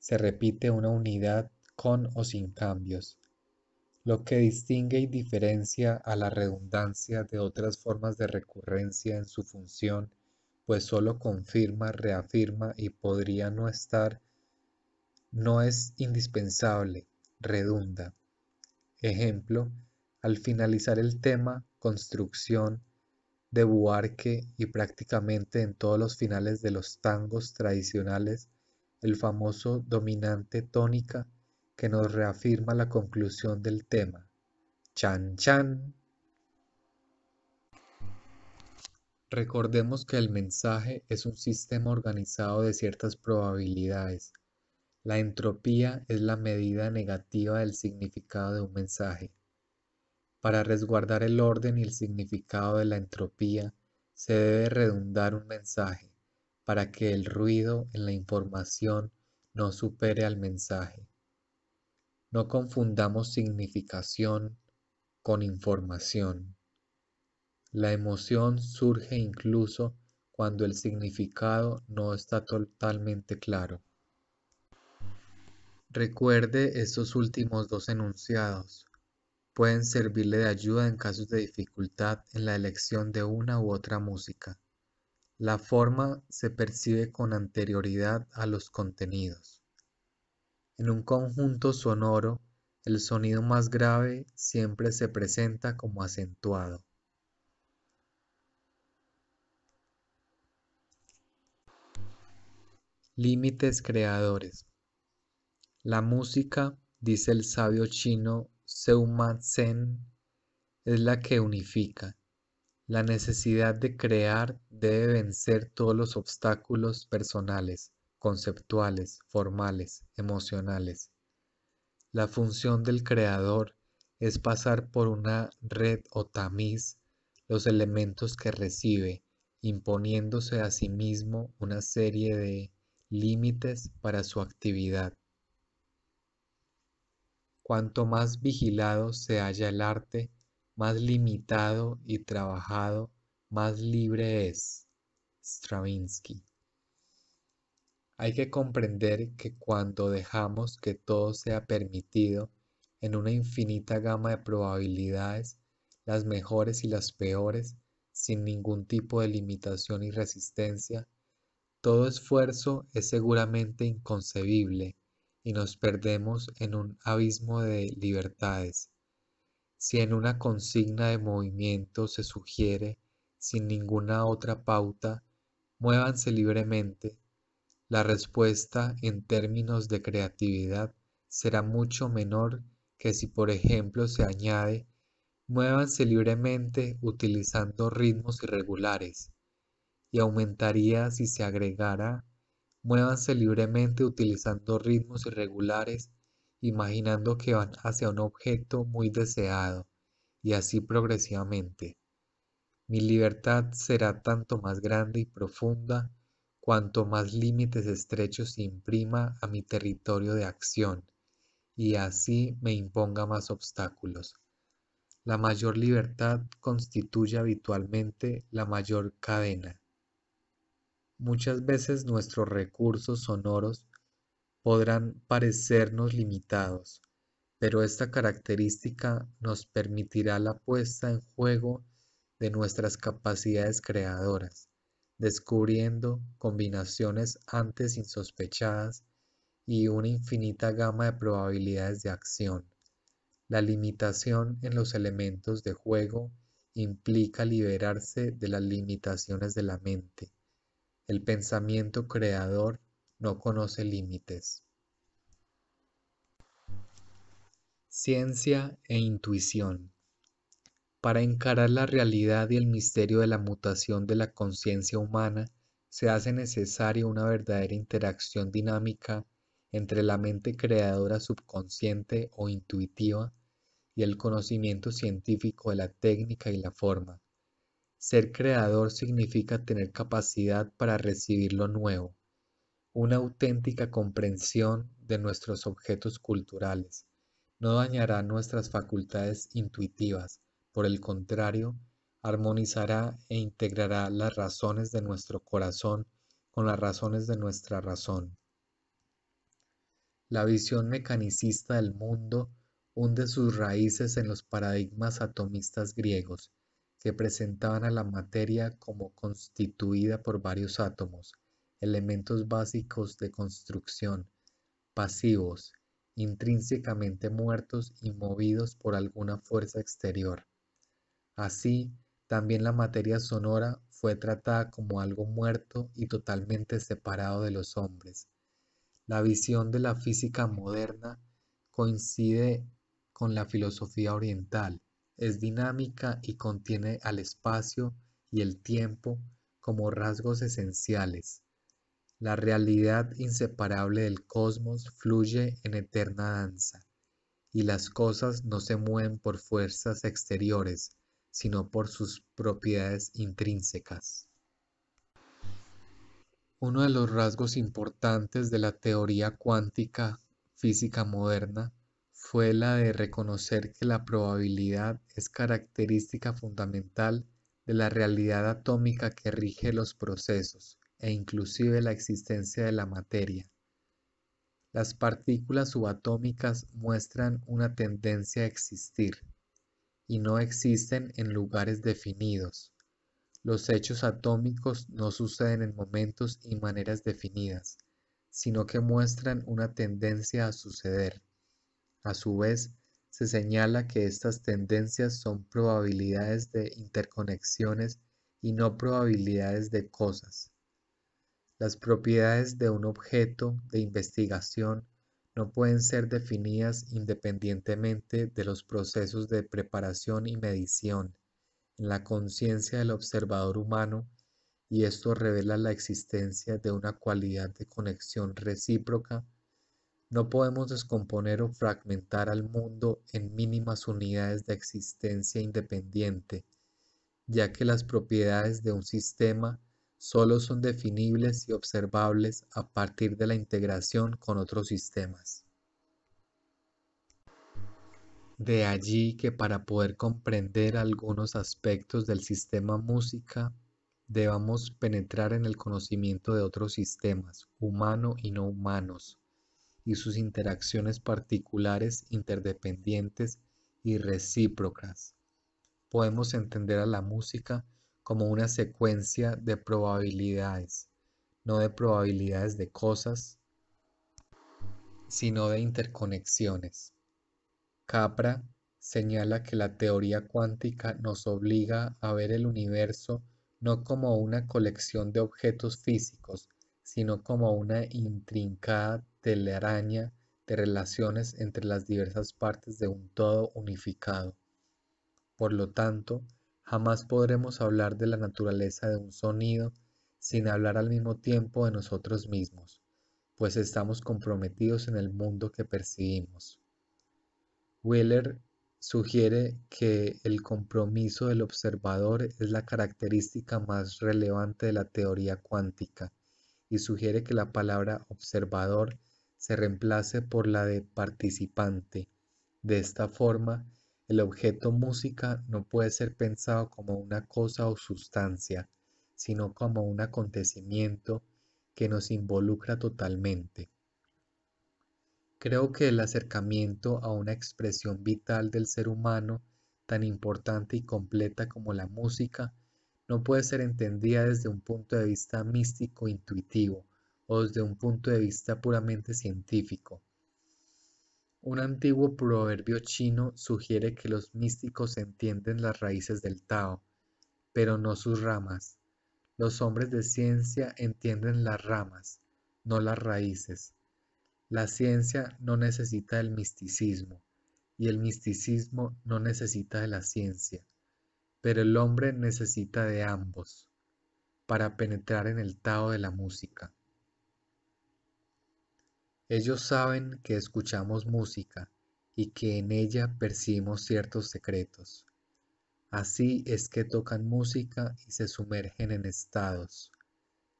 Se repite una unidad con o sin cambios. Lo que distingue y diferencia a la redundancia de otras formas de recurrencia en su función, pues solo confirma, reafirma y podría no estar no es indispensable, redunda. Ejemplo, al finalizar el tema construcción de Buarque y prácticamente en todos los finales de los tangos tradicionales, el famoso dominante tónica que nos reafirma la conclusión del tema. Chan chan. Recordemos que el mensaje es un sistema organizado de ciertas probabilidades la entropía es la medida negativa del significado de un mensaje. Para resguardar el orden y el significado de la entropía, se debe redundar un mensaje para que el ruido en la información no supere al mensaje. No confundamos significación con información. La emoción surge incluso cuando el significado no está totalmente claro. Recuerde estos últimos dos enunciados. Pueden servirle de ayuda en casos de dificultad en la elección de una u otra música. La forma se percibe con anterioridad a los contenidos. En un conjunto sonoro, el sonido más grave siempre se presenta como acentuado. Límites creadores. La música, dice el sabio chino Seumazen, es la que unifica. La necesidad de crear debe vencer todos los obstáculos personales, conceptuales, formales, emocionales. La función del creador es pasar por una red o tamiz los elementos que recibe, imponiéndose a sí mismo una serie de límites para su actividad. Cuanto más vigilado se halla el arte, más limitado y trabajado, más libre es. Stravinsky. Hay que comprender que cuando dejamos que todo sea permitido en una infinita gama de probabilidades, las mejores y las peores, sin ningún tipo de limitación y resistencia, todo esfuerzo es seguramente inconcebible, y nos perdemos en un abismo de libertades. Si en una consigna de movimiento se sugiere, sin ninguna otra pauta, muévanse libremente, la respuesta en términos de creatividad será mucho menor que si por ejemplo se añade, muévanse libremente utilizando ritmos irregulares, y aumentaría si se agregara Muévanse libremente utilizando ritmos irregulares, imaginando que van hacia un objeto muy deseado, y así progresivamente. Mi libertad será tanto más grande y profunda cuanto más límites estrechos imprima a mi territorio de acción y así me imponga más obstáculos. La mayor libertad constituye habitualmente la mayor cadena. Muchas veces nuestros recursos sonoros podrán parecernos limitados, pero esta característica nos permitirá la puesta en juego de nuestras capacidades creadoras, descubriendo combinaciones antes insospechadas y una infinita gama de probabilidades de acción. La limitación en los elementos de juego implica liberarse de las limitaciones de la mente el pensamiento creador no conoce límites. Ciencia e intuición. Para encarar la realidad y el misterio de la mutación de la conciencia humana, se hace necesaria una verdadera interacción dinámica entre la mente creadora subconsciente o intuitiva y el conocimiento científico de la técnica y la forma. Ser creador significa tener capacidad para recibir lo nuevo, una auténtica comprensión de nuestros objetos culturales. No dañará nuestras facultades intuitivas, por el contrario, armonizará e integrará las razones de nuestro corazón con las razones de nuestra razón. La visión mecanicista del mundo hunde sus raíces en los paradigmas atomistas griegos presentaban a la materia como constituida por varios átomos, elementos básicos de construcción, pasivos, intrínsecamente muertos y movidos por alguna fuerza exterior. Así, también la materia sonora fue tratada como algo muerto y totalmente separado de los hombres. La visión de la física moderna coincide con la filosofía oriental, es dinámica y contiene al espacio y el tiempo como rasgos esenciales. La realidad inseparable del cosmos fluye en eterna danza, y las cosas no se mueven por fuerzas exteriores, sino por sus propiedades intrínsecas. Uno de los rasgos importantes de la teoría cuántica física moderna fue la de reconocer que la probabilidad es característica fundamental de la realidad atómica que rige los procesos e inclusive la existencia de la materia. Las partículas subatómicas muestran una tendencia a existir y no existen en lugares definidos. Los hechos atómicos no suceden en momentos y maneras definidas, sino que muestran una tendencia a suceder. A su vez, se señala que estas tendencias son probabilidades de interconexiones y no probabilidades de cosas. Las propiedades de un objeto de investigación no pueden ser definidas independientemente de los procesos de preparación y medición en la conciencia del observador humano y esto revela la existencia de una cualidad de conexión recíproca no podemos descomponer o fragmentar al mundo en mínimas unidades de existencia independiente, ya que las propiedades de un sistema solo son definibles y observables a partir de la integración con otros sistemas. De allí que para poder comprender algunos aspectos del sistema música, debamos penetrar en el conocimiento de otros sistemas, humano y no humanos, y sus interacciones particulares, interdependientes y recíprocas. Podemos entender a la música como una secuencia de probabilidades, no de probabilidades de cosas, sino de interconexiones. Capra señala que la teoría cuántica nos obliga a ver el universo no como una colección de objetos físicos, sino como una intrincada de relaciones entre las diversas partes de un todo unificado. Por lo tanto, jamás podremos hablar de la naturaleza de un sonido sin hablar al mismo tiempo de nosotros mismos, pues estamos comprometidos en el mundo que percibimos. Wheeler sugiere que el compromiso del observador es la característica más relevante de la teoría cuántica y sugiere que la palabra observador se reemplace por la de participante. De esta forma, el objeto música no puede ser pensado como una cosa o sustancia, sino como un acontecimiento que nos involucra totalmente. Creo que el acercamiento a una expresión vital del ser humano, tan importante y completa como la música, no puede ser entendida desde un punto de vista místico intuitivo, o desde un punto de vista puramente científico. Un antiguo proverbio chino sugiere que los místicos entienden las raíces del Tao, pero no sus ramas. Los hombres de ciencia entienden las ramas, no las raíces. La ciencia no necesita del misticismo y el misticismo no necesita de la ciencia, pero el hombre necesita de ambos para penetrar en el Tao de la música. Ellos saben que escuchamos música y que en ella percibimos ciertos secretos. Así es que tocan música y se sumergen en estados.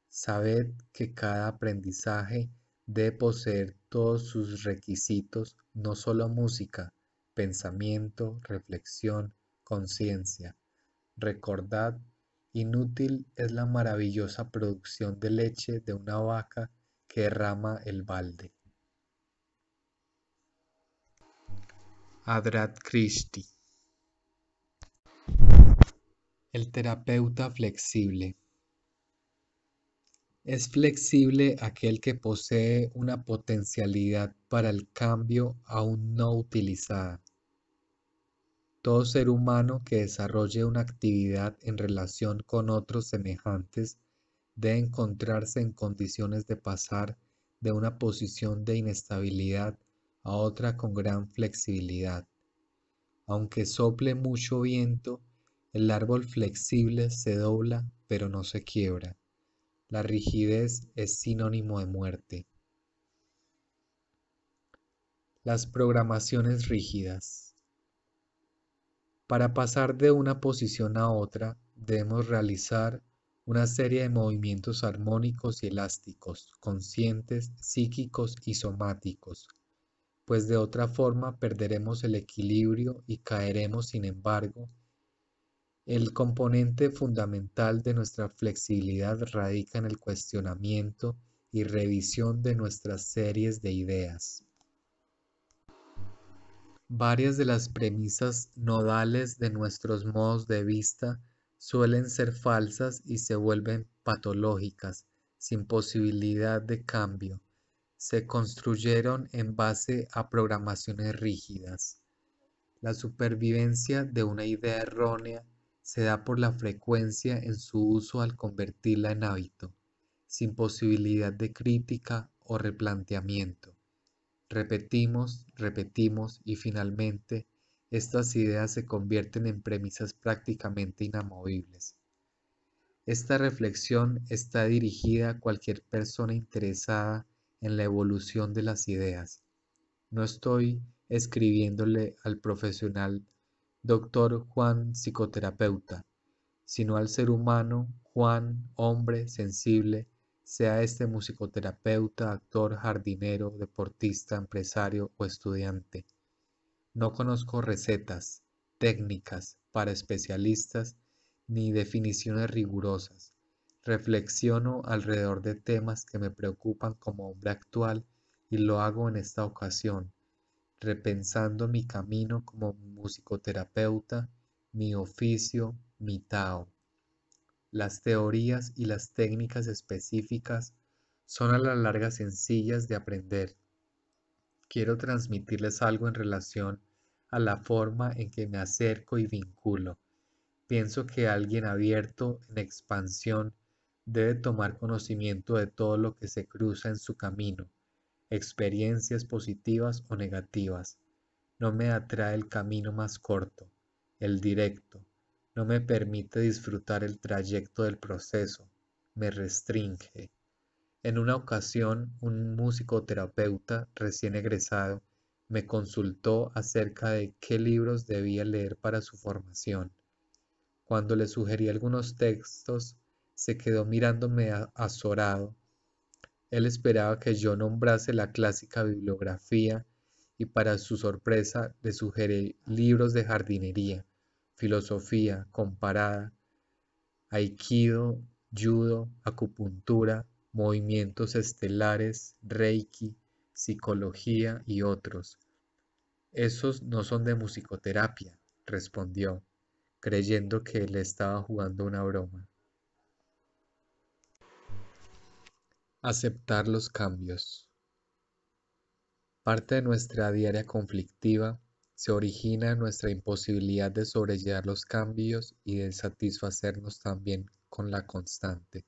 Sabed que cada aprendizaje debe poseer todos sus requisitos, no solo música, pensamiento, reflexión, conciencia. Recordad, inútil es la maravillosa producción de leche de una vaca que derrama el balde. Adrat Christie. El terapeuta flexible. Es flexible aquel que posee una potencialidad para el cambio aún no utilizada. Todo ser humano que desarrolle una actividad en relación con otros semejantes debe encontrarse en condiciones de pasar de una posición de inestabilidad a otra con gran flexibilidad. Aunque sople mucho viento, el árbol flexible se dobla pero no se quiebra. La rigidez es sinónimo de muerte. Las programaciones rígidas. Para pasar de una posición a otra, debemos realizar una serie de movimientos armónicos y elásticos, conscientes, psíquicos y somáticos, pues de otra forma perderemos el equilibrio y caeremos, sin embargo, el componente fundamental de nuestra flexibilidad radica en el cuestionamiento y revisión de nuestras series de ideas. Varias de las premisas nodales de nuestros modos de vista suelen ser falsas y se vuelven patológicas, sin posibilidad de cambio se construyeron en base a programaciones rígidas. La supervivencia de una idea errónea se da por la frecuencia en su uso al convertirla en hábito, sin posibilidad de crítica o replanteamiento. Repetimos, repetimos y finalmente estas ideas se convierten en premisas prácticamente inamovibles. Esta reflexión está dirigida a cualquier persona interesada en la evolución de las ideas. No estoy escribiéndole al profesional doctor Juan psicoterapeuta, sino al ser humano Juan, hombre sensible, sea este musicoterapeuta, actor, jardinero, deportista, empresario o estudiante. No conozco recetas, técnicas para especialistas ni definiciones rigurosas. Reflexiono alrededor de temas que me preocupan como hombre actual y lo hago en esta ocasión, repensando mi camino como musicoterapeuta, mi oficio, mi Tao. Las teorías y las técnicas específicas son a la larga sencillas de aprender. Quiero transmitirles algo en relación a la forma en que me acerco y vinculo. Pienso que alguien abierto en expansión debe tomar conocimiento de todo lo que se cruza en su camino, experiencias positivas o negativas. No me atrae el camino más corto, el directo. No me permite disfrutar el trayecto del proceso. Me restringe. En una ocasión, un musicoterapeuta recién egresado me consultó acerca de qué libros debía leer para su formación. Cuando le sugerí algunos textos, se quedó mirándome azorado. Él esperaba que yo nombrase la clásica bibliografía y para su sorpresa le sugerí libros de jardinería, filosofía comparada, aikido, judo, acupuntura, movimientos estelares, reiki, psicología y otros. Esos no son de musicoterapia, respondió, creyendo que le estaba jugando una broma. Aceptar los cambios. Parte de nuestra diaria conflictiva se origina en nuestra imposibilidad de sobrellevar los cambios y de satisfacernos también con la constante.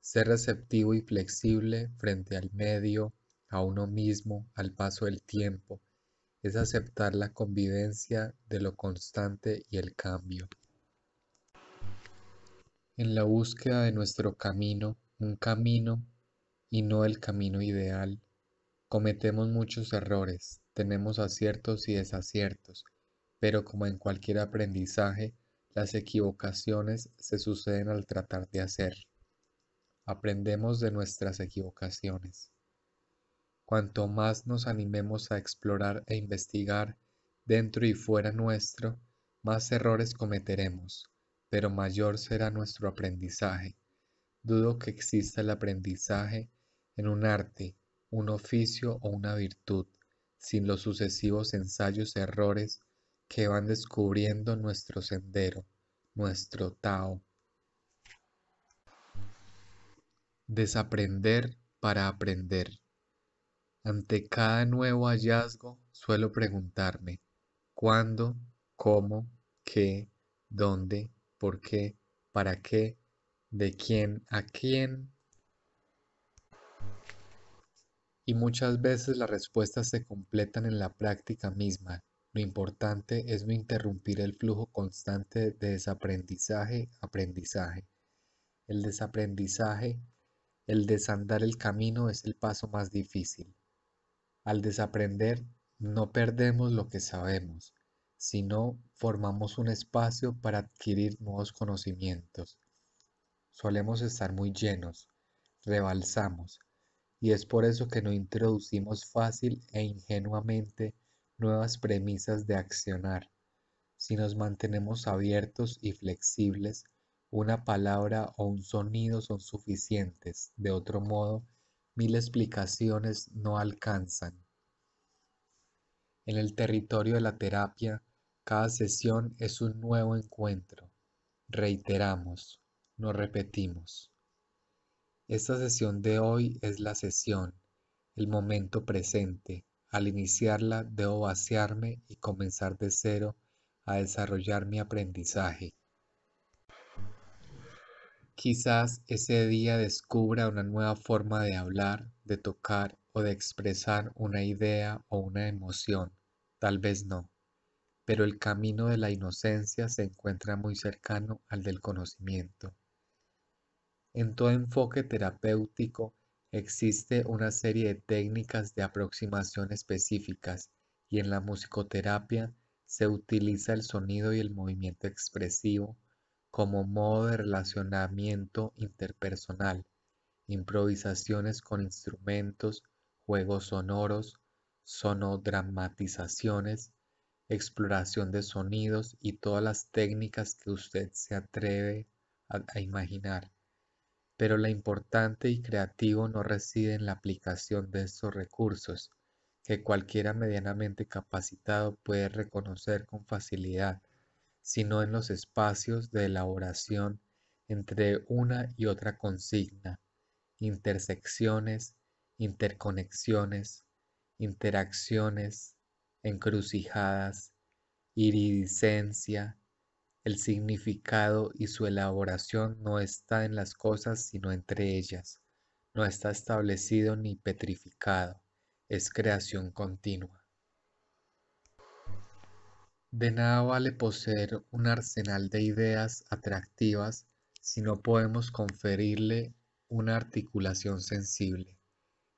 Ser receptivo y flexible frente al medio, a uno mismo, al paso del tiempo, es aceptar la convivencia de lo constante y el cambio. En la búsqueda de nuestro camino, un camino y no el camino ideal. Cometemos muchos errores, tenemos aciertos y desaciertos, pero como en cualquier aprendizaje, las equivocaciones se suceden al tratar de hacer. Aprendemos de nuestras equivocaciones. Cuanto más nos animemos a explorar e investigar dentro y fuera nuestro, más errores cometeremos, pero mayor será nuestro aprendizaje. Dudo que exista el aprendizaje en un arte, un oficio o una virtud, sin los sucesivos ensayos y errores que van descubriendo nuestro sendero, nuestro Tao. Desaprender para aprender. Ante cada nuevo hallazgo suelo preguntarme cuándo, cómo, qué, dónde, por qué, para qué de quién a quién. Y muchas veces las respuestas se completan en la práctica misma. Lo importante es no interrumpir el flujo constante de desaprendizaje-aprendizaje. El desaprendizaje, el desandar el camino es el paso más difícil. Al desaprender, no perdemos lo que sabemos, sino formamos un espacio para adquirir nuevos conocimientos solemos estar muy llenos, rebalsamos, y es por eso que no introducimos fácil e ingenuamente nuevas premisas de accionar. Si nos mantenemos abiertos y flexibles, una palabra o un sonido son suficientes, de otro modo, mil explicaciones no alcanzan. En el territorio de la terapia, cada sesión es un nuevo encuentro. Reiteramos, nos repetimos. Esta sesión de hoy es la sesión, el momento presente. Al iniciarla debo vaciarme y comenzar de cero a desarrollar mi aprendizaje. Quizás ese día descubra una nueva forma de hablar, de tocar o de expresar una idea o una emoción. Tal vez no. Pero el camino de la inocencia se encuentra muy cercano al del conocimiento. En todo enfoque terapéutico existe una serie de técnicas de aproximación específicas y en la musicoterapia se utiliza el sonido y el movimiento expresivo como modo de relacionamiento interpersonal, improvisaciones con instrumentos, juegos sonoros, sonodramatizaciones, exploración de sonidos y todas las técnicas que usted se atreve a, imaginar pero lo importante y creativo no reside en la aplicación de estos recursos, que cualquiera medianamente capacitado puede reconocer con facilidad, sino en los espacios de elaboración entre una y otra consigna, intersecciones, interconexiones, interacciones, encrucijadas, iridiscencia, el significado y su elaboración no está en las cosas, sino entre ellas. No está establecido ni petrificado. Es creación continua. De nada vale poseer un arsenal de ideas atractivas si no podemos conferirle una articulación sensible.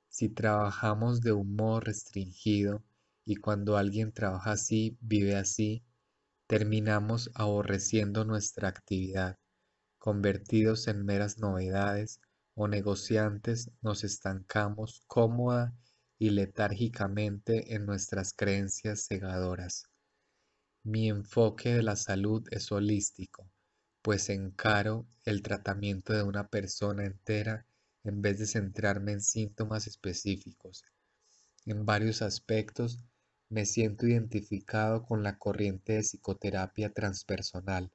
Si trabajamos de un modo restringido y cuando alguien trabaja así, vive así, terminamos aborreciendo nuestra actividad, convertidos en meras novedades o negociantes, nos estancamos cómoda y letárgicamente en nuestras creencias cegadoras. Mi enfoque de la salud es holístico, pues encaro el tratamiento de una persona entera en vez de centrarme en síntomas específicos. En varios aspectos, me siento identificado con la corriente de psicoterapia transpersonal,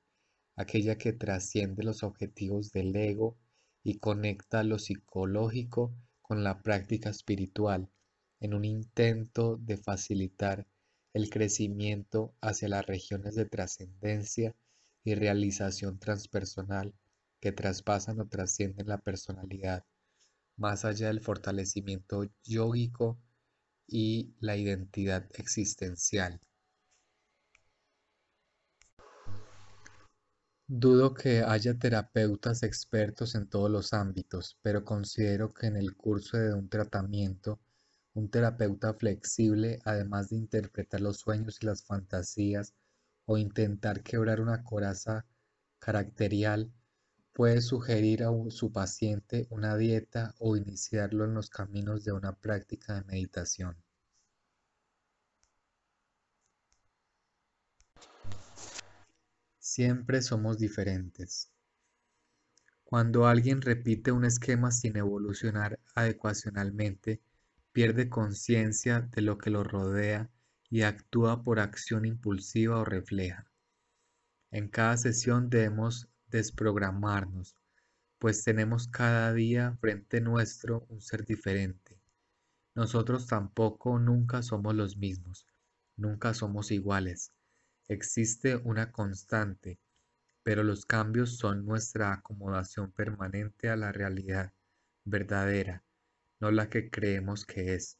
aquella que trasciende los objetivos del ego y conecta lo psicológico con la práctica espiritual en un intento de facilitar el crecimiento hacia las regiones de trascendencia y realización transpersonal que traspasan o trascienden la personalidad, más allá del fortalecimiento yógico y la identidad existencial. Dudo que haya terapeutas expertos en todos los ámbitos, pero considero que en el curso de un tratamiento, un terapeuta flexible, además de interpretar los sueños y las fantasías o intentar quebrar una coraza caracterial, Puede sugerir a su paciente una dieta o iniciarlo en los caminos de una práctica de meditación. Siempre somos diferentes. Cuando alguien repite un esquema sin evolucionar adecuacionalmente, pierde conciencia de lo que lo rodea y actúa por acción impulsiva o refleja. En cada sesión debemos desprogramarnos, pues tenemos cada día frente nuestro un ser diferente. Nosotros tampoco nunca somos los mismos, nunca somos iguales. Existe una constante, pero los cambios son nuestra acomodación permanente a la realidad verdadera, no la que creemos que es.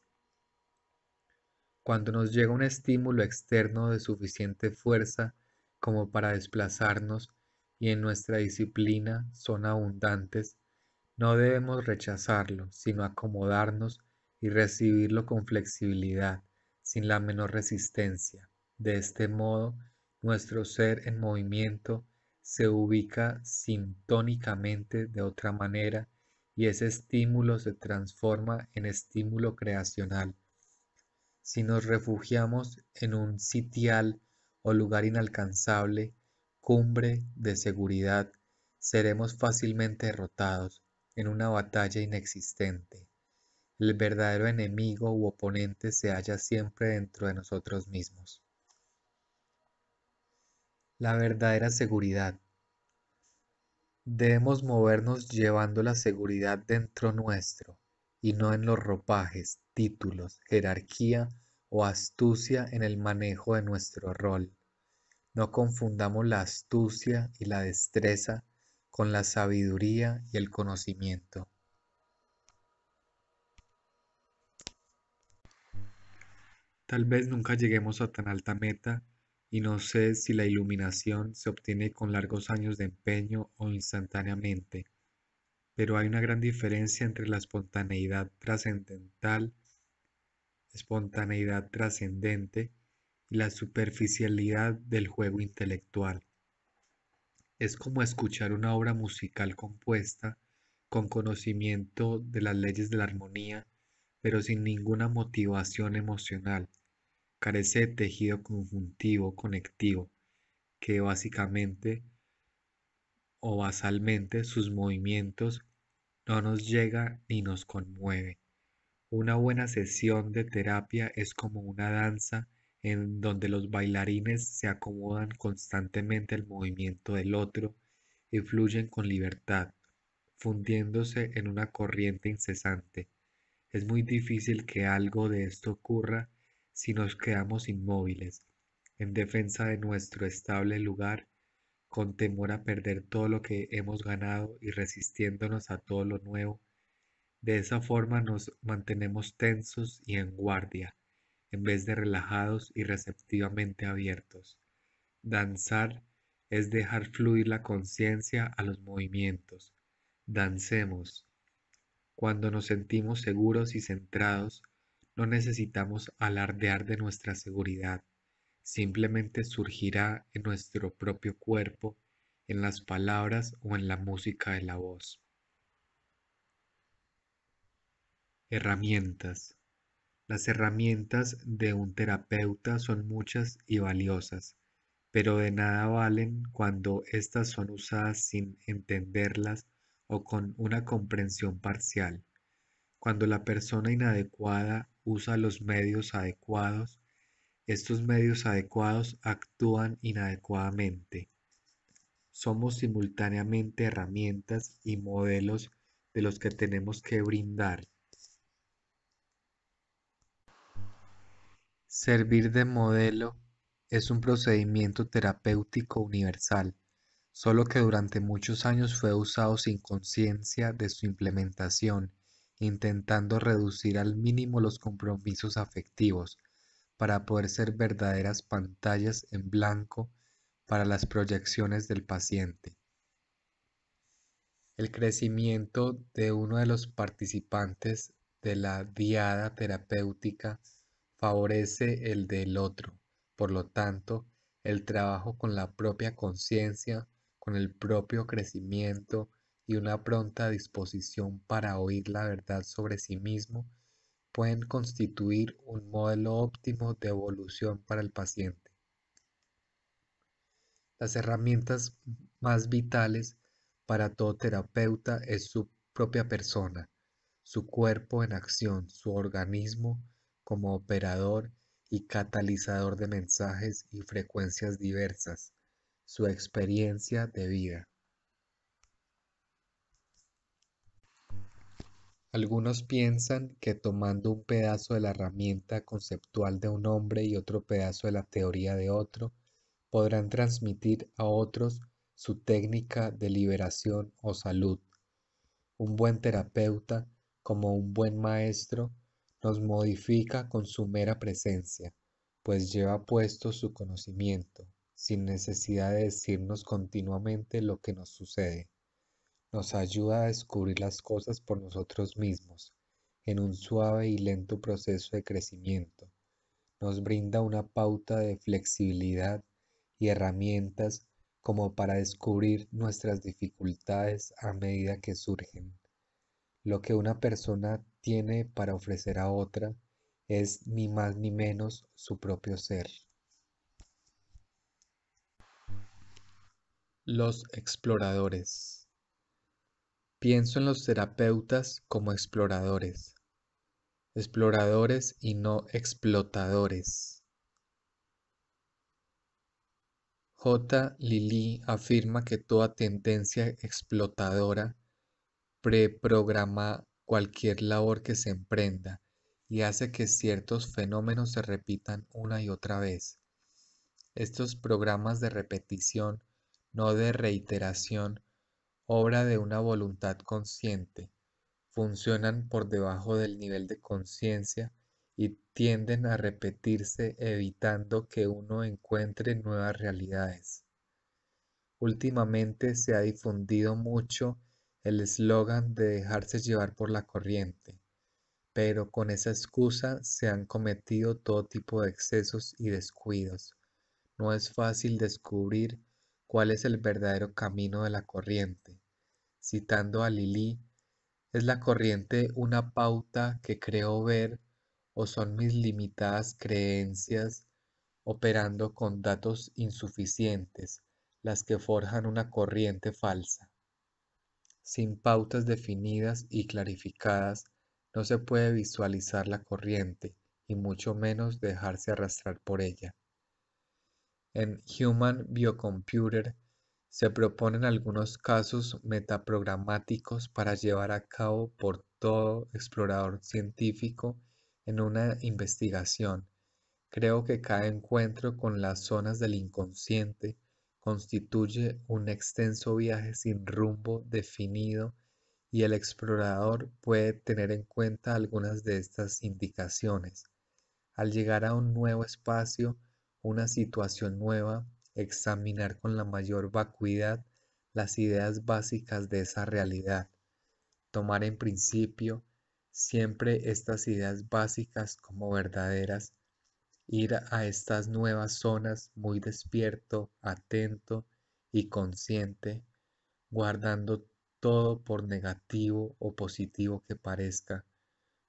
Cuando nos llega un estímulo externo de suficiente fuerza como para desplazarnos, y en nuestra disciplina son abundantes, no debemos rechazarlo, sino acomodarnos y recibirlo con flexibilidad, sin la menor resistencia. De este modo, nuestro ser en movimiento se ubica sintónicamente de otra manera y ese estímulo se transforma en estímulo creacional. Si nos refugiamos en un sitial o lugar inalcanzable, cumbre de seguridad, seremos fácilmente derrotados en una batalla inexistente. El verdadero enemigo u oponente se halla siempre dentro de nosotros mismos. La verdadera seguridad. Debemos movernos llevando la seguridad dentro nuestro y no en los ropajes, títulos, jerarquía o astucia en el manejo de nuestro rol. No confundamos la astucia y la destreza con la sabiduría y el conocimiento. Tal vez nunca lleguemos a tan alta meta y no sé si la iluminación se obtiene con largos años de empeño o instantáneamente, pero hay una gran diferencia entre la espontaneidad trascendental, espontaneidad trascendente, la superficialidad del juego intelectual. Es como escuchar una obra musical compuesta con conocimiento de las leyes de la armonía, pero sin ninguna motivación emocional. Carece de tejido conjuntivo, conectivo, que básicamente o basalmente sus movimientos no nos llega ni nos conmueve. Una buena sesión de terapia es como una danza en donde los bailarines se acomodan constantemente al movimiento del otro y fluyen con libertad, fundiéndose en una corriente incesante. Es muy difícil que algo de esto ocurra si nos quedamos inmóviles, en defensa de nuestro estable lugar, con temor a perder todo lo que hemos ganado y resistiéndonos a todo lo nuevo. De esa forma nos mantenemos tensos y en guardia en vez de relajados y receptivamente abiertos. Danzar es dejar fluir la conciencia a los movimientos. Dancemos. Cuando nos sentimos seguros y centrados, no necesitamos alardear de nuestra seguridad. Simplemente surgirá en nuestro propio cuerpo, en las palabras o en la música de la voz. Herramientas. Las herramientas de un terapeuta son muchas y valiosas, pero de nada valen cuando éstas son usadas sin entenderlas o con una comprensión parcial. Cuando la persona inadecuada usa los medios adecuados, estos medios adecuados actúan inadecuadamente. Somos simultáneamente herramientas y modelos de los que tenemos que brindar Servir de modelo es un procedimiento terapéutico universal, solo que durante muchos años fue usado sin conciencia de su implementación, intentando reducir al mínimo los compromisos afectivos para poder ser verdaderas pantallas en blanco para las proyecciones del paciente. El crecimiento de uno de los participantes de la diada terapéutica favorece el del otro. Por lo tanto, el trabajo con la propia conciencia, con el propio crecimiento y una pronta disposición para oír la verdad sobre sí mismo pueden constituir un modelo óptimo de evolución para el paciente. Las herramientas más vitales para todo terapeuta es su propia persona, su cuerpo en acción, su organismo, como operador y catalizador de mensajes y frecuencias diversas, su experiencia de vida. Algunos piensan que tomando un pedazo de la herramienta conceptual de un hombre y otro pedazo de la teoría de otro, podrán transmitir a otros su técnica de liberación o salud. Un buen terapeuta, como un buen maestro, nos modifica con su mera presencia, pues lleva puesto su conocimiento, sin necesidad de decirnos continuamente lo que nos sucede. Nos ayuda a descubrir las cosas por nosotros mismos, en un suave y lento proceso de crecimiento. Nos brinda una pauta de flexibilidad y herramientas como para descubrir nuestras dificultades a medida que surgen. Lo que una persona tiene para ofrecer a otra es ni más ni menos su propio ser. Los exploradores. Pienso en los terapeutas como exploradores, exploradores y no explotadores. J. Lili afirma que toda tendencia explotadora preprograma cualquier labor que se emprenda y hace que ciertos fenómenos se repitan una y otra vez. Estos programas de repetición, no de reiteración, obra de una voluntad consciente, funcionan por debajo del nivel de conciencia y tienden a repetirse evitando que uno encuentre nuevas realidades. Últimamente se ha difundido mucho el eslogan de dejarse llevar por la corriente, pero con esa excusa se han cometido todo tipo de excesos y descuidos. No es fácil descubrir cuál es el verdadero camino de la corriente. Citando a Lili, ¿es la corriente una pauta que creo ver o son mis limitadas creencias operando con datos insuficientes las que forjan una corriente falsa? sin pautas definidas y clarificadas, no se puede visualizar la corriente y mucho menos dejarse arrastrar por ella. En Human Biocomputer se proponen algunos casos metaprogramáticos para llevar a cabo por todo explorador científico en una investigación. Creo que cada encuentro con las zonas del inconsciente constituye un extenso viaje sin rumbo definido y el explorador puede tener en cuenta algunas de estas indicaciones. Al llegar a un nuevo espacio, una situación nueva, examinar con la mayor vacuidad las ideas básicas de esa realidad. Tomar en principio siempre estas ideas básicas como verdaderas ir a estas nuevas zonas muy despierto, atento y consciente, guardando todo por negativo o positivo que parezca,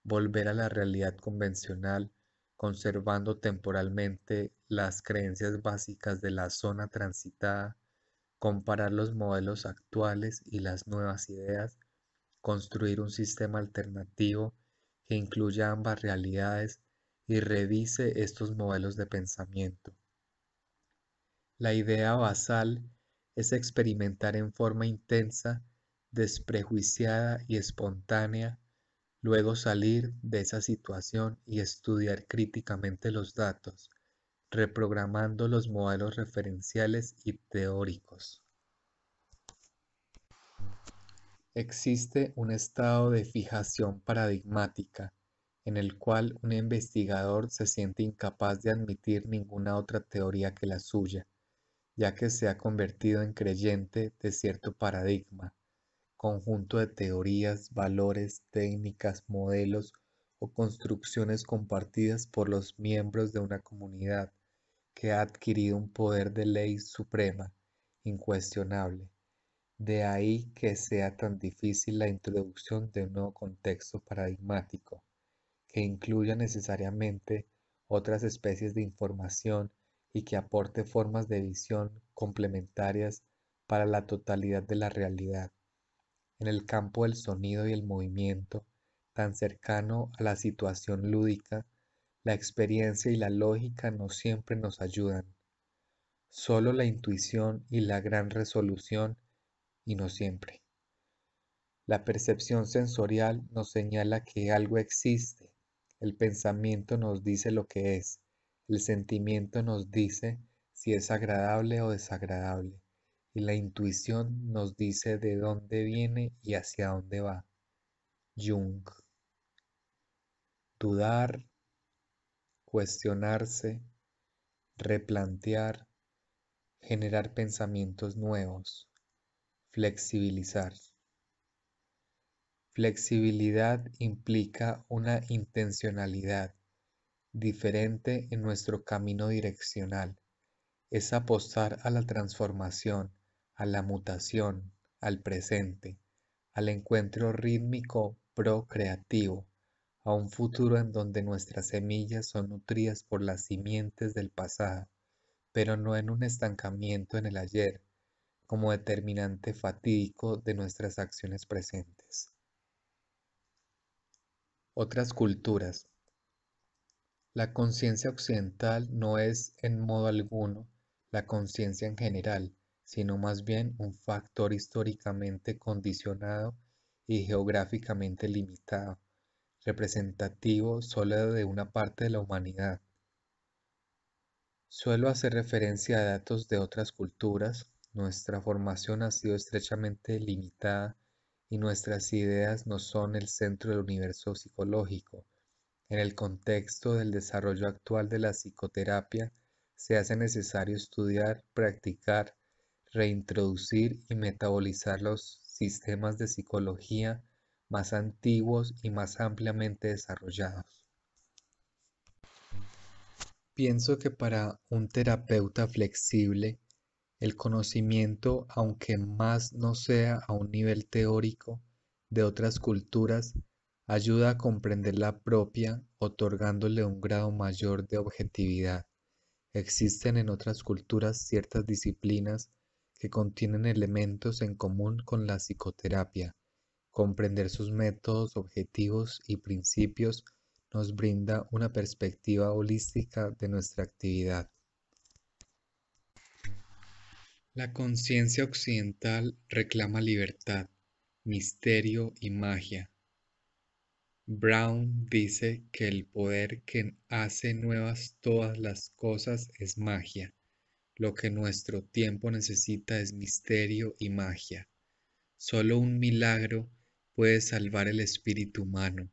volver a la realidad convencional, conservando temporalmente las creencias básicas de la zona transitada, comparar los modelos actuales y las nuevas ideas, construir un sistema alternativo que incluya ambas realidades, y revise estos modelos de pensamiento. La idea basal es experimentar en forma intensa, desprejuiciada y espontánea, luego salir de esa situación y estudiar críticamente los datos, reprogramando los modelos referenciales y teóricos. Existe un estado de fijación paradigmática en el cual un investigador se siente incapaz de admitir ninguna otra teoría que la suya, ya que se ha convertido en creyente de cierto paradigma, conjunto de teorías, valores, técnicas, modelos o construcciones compartidas por los miembros de una comunidad que ha adquirido un poder de ley suprema, incuestionable. De ahí que sea tan difícil la introducción de un nuevo contexto paradigmático que incluya necesariamente otras especies de información y que aporte formas de visión complementarias para la totalidad de la realidad. En el campo del sonido y el movimiento, tan cercano a la situación lúdica, la experiencia y la lógica no siempre nos ayudan. Solo la intuición y la gran resolución, y no siempre. La percepción sensorial nos señala que algo existe, el pensamiento nos dice lo que es. El sentimiento nos dice si es agradable o desagradable. Y la intuición nos dice de dónde viene y hacia dónde va. Jung. Dudar, cuestionarse, replantear, generar pensamientos nuevos, flexibilizar. Flexibilidad implica una intencionalidad diferente en nuestro camino direccional. Es apostar a la transformación, a la mutación, al presente, al encuentro rítmico procreativo, a un futuro en donde nuestras semillas son nutridas por las simientes del pasado, pero no en un estancamiento en el ayer, como determinante fatídico de nuestras acciones presentes otras culturas. La conciencia occidental no es en modo alguno la conciencia en general, sino más bien un factor históricamente condicionado y geográficamente limitado, representativo solo de una parte de la humanidad. Suelo hacer referencia a datos de otras culturas, nuestra formación ha sido estrechamente limitada y nuestras ideas no son el centro del universo psicológico. En el contexto del desarrollo actual de la psicoterapia, se hace necesario estudiar, practicar, reintroducir y metabolizar los sistemas de psicología más antiguos y más ampliamente desarrollados. Pienso que para un terapeuta flexible el conocimiento, aunque más no sea a un nivel teórico de otras culturas, ayuda a comprender la propia, otorgándole un grado mayor de objetividad. Existen en otras culturas ciertas disciplinas que contienen elementos en común con la psicoterapia. Comprender sus métodos, objetivos y principios nos brinda una perspectiva holística de nuestra actividad. La conciencia occidental reclama libertad, misterio y magia. Brown dice que el poder que hace nuevas todas las cosas es magia. Lo que nuestro tiempo necesita es misterio y magia. Solo un milagro puede salvar el espíritu humano,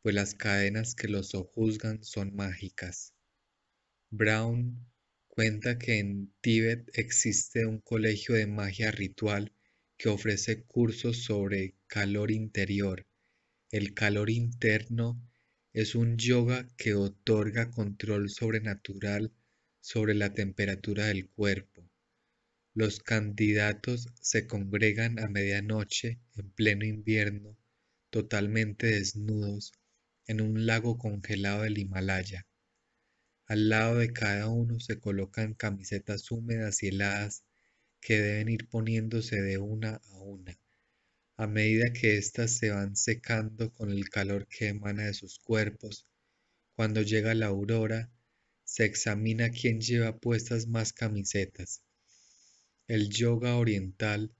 pues las cadenas que lo sojuzgan son mágicas. Brown cuenta que en Tíbet existe un colegio de magia ritual que ofrece cursos sobre calor interior. El calor interno es un yoga que otorga control sobrenatural sobre la temperatura del cuerpo. Los candidatos se congregan a medianoche en pleno invierno, totalmente desnudos, en un lago congelado del Himalaya. Al lado de cada uno se colocan camisetas húmedas y heladas que deben ir poniéndose de una a una, a medida que éstas se van secando con el calor que emana de sus cuerpos. Cuando llega la aurora, se examina quién lleva puestas más camisetas. El yoga oriental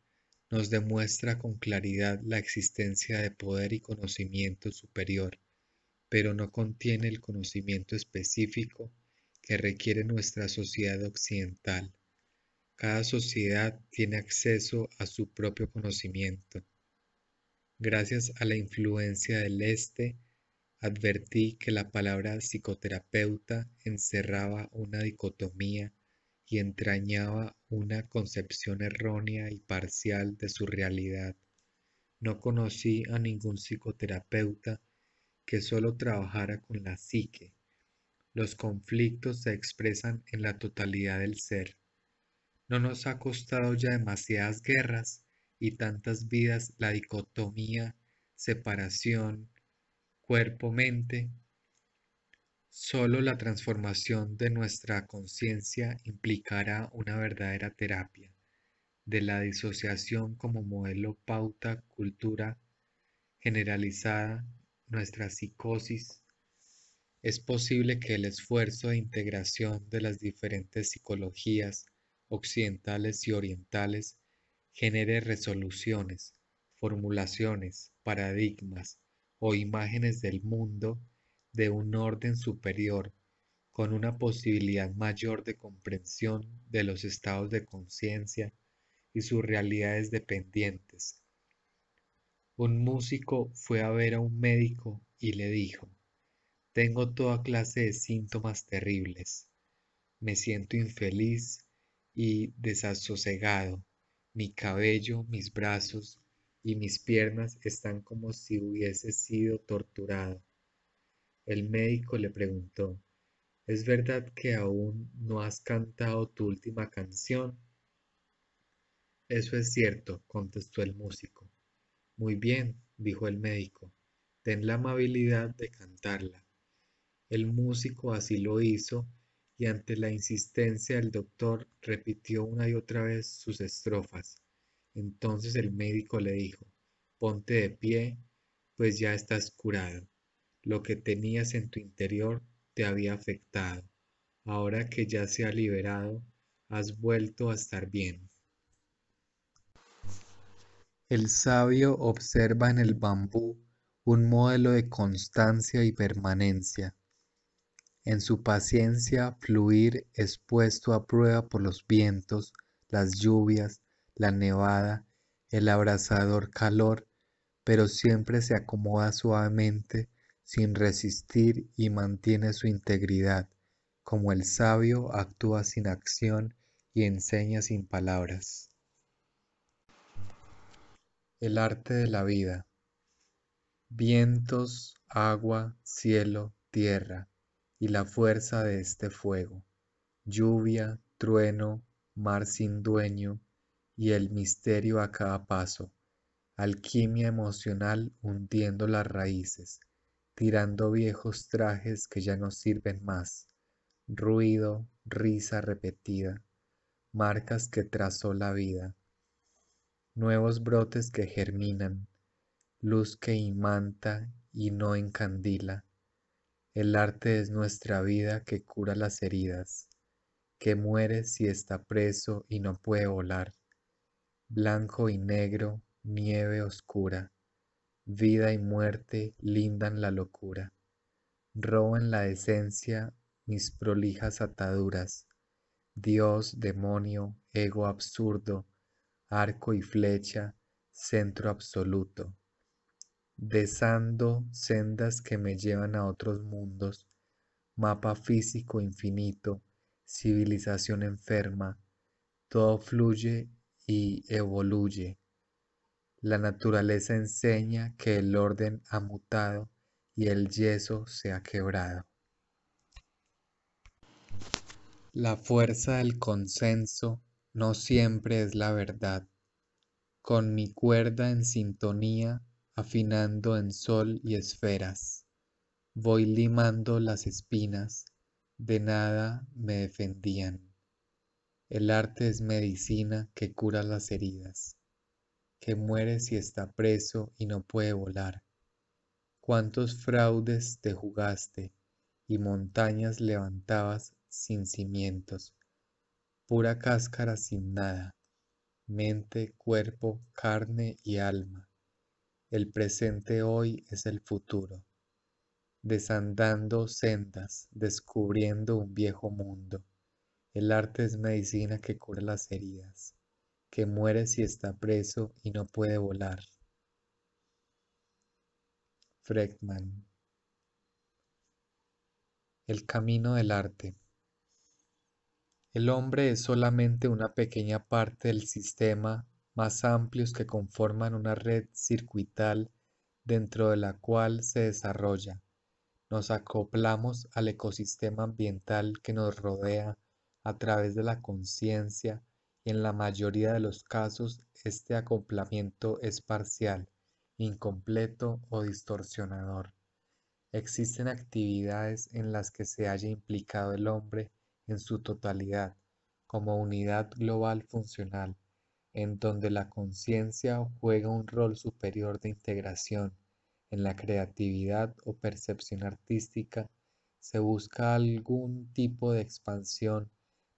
nos demuestra con claridad la existencia de poder y conocimiento superior pero no contiene el conocimiento específico que requiere nuestra sociedad occidental. Cada sociedad tiene acceso a su propio conocimiento. Gracias a la influencia del Este, advertí que la palabra psicoterapeuta encerraba una dicotomía y entrañaba una concepción errónea y parcial de su realidad. No conocí a ningún psicoterapeuta que solo trabajara con la psique. Los conflictos se expresan en la totalidad del ser. No nos ha costado ya demasiadas guerras y tantas vidas la dicotomía, separación, cuerpo-mente. Solo la transformación de nuestra conciencia implicará una verdadera terapia de la disociación como modelo pauta cultura generalizada nuestra psicosis, es posible que el esfuerzo de integración de las diferentes psicologías occidentales y orientales genere resoluciones, formulaciones, paradigmas o imágenes del mundo de un orden superior con una posibilidad mayor de comprensión de los estados de conciencia y sus realidades dependientes, un músico fue a ver a un médico y le dijo, tengo toda clase de síntomas terribles. Me siento infeliz y desasosegado. Mi cabello, mis brazos y mis piernas están como si hubiese sido torturado. El médico le preguntó, ¿es verdad que aún no has cantado tu última canción? Eso es cierto, contestó el músico. Muy bien, dijo el médico, ten la amabilidad de cantarla. El músico así lo hizo y ante la insistencia del doctor repitió una y otra vez sus estrofas. Entonces el médico le dijo, ponte de pie, pues ya estás curado. Lo que tenías en tu interior te había afectado. Ahora que ya se ha liberado, has vuelto a estar bien. El sabio observa en el bambú un modelo de constancia y permanencia. En su paciencia fluir expuesto a prueba por los vientos, las lluvias, la nevada, el abrasador calor, pero siempre se acomoda suavemente sin resistir y mantiene su integridad, como el sabio actúa sin acción y enseña sin palabras el arte de la vida. Vientos, agua, cielo, tierra y la fuerza de este fuego. Lluvia, trueno, mar sin dueño y el misterio a cada paso. Alquimia emocional hundiendo las raíces, tirando viejos trajes que ya no sirven más. Ruido, risa repetida, marcas que trazó la vida nuevos brotes que germinan, luz que imanta y no encandila. El arte es nuestra vida que cura las heridas, que muere si está preso y no puede volar. Blanco y negro, nieve oscura, vida y muerte lindan la locura. Roban la esencia mis prolijas ataduras. Dios, demonio, ego absurdo, arco y flecha, centro absoluto, desando sendas que me llevan a otros mundos, mapa físico infinito, civilización enferma, todo fluye y evoluye. La naturaleza enseña que el orden ha mutado y el yeso se ha quebrado. La fuerza del consenso no siempre es la verdad. Con mi cuerda en sintonía, afinando en sol y esferas, voy limando las espinas, de nada me defendían. El arte es medicina que cura las heridas, que muere si está preso y no puede volar. Cuántos fraudes te jugaste y montañas levantabas sin cimientos pura cáscara sin nada, mente, cuerpo, carne y alma. El presente hoy es el futuro, desandando sendas, descubriendo un viejo mundo. El arte es medicina que cura las heridas, que muere si está preso y no puede volar. Freckman El camino del arte. El hombre es solamente una pequeña parte del sistema más amplios que conforman una red circuital dentro de la cual se desarrolla. Nos acoplamos al ecosistema ambiental que nos rodea a través de la conciencia y en la mayoría de los casos este acoplamiento es parcial, incompleto o distorsionador. Existen actividades en las que se haya implicado el hombre en su totalidad, como unidad global funcional, en donde la conciencia juega un rol superior de integración. En la creatividad o percepción artística se busca algún tipo de expansión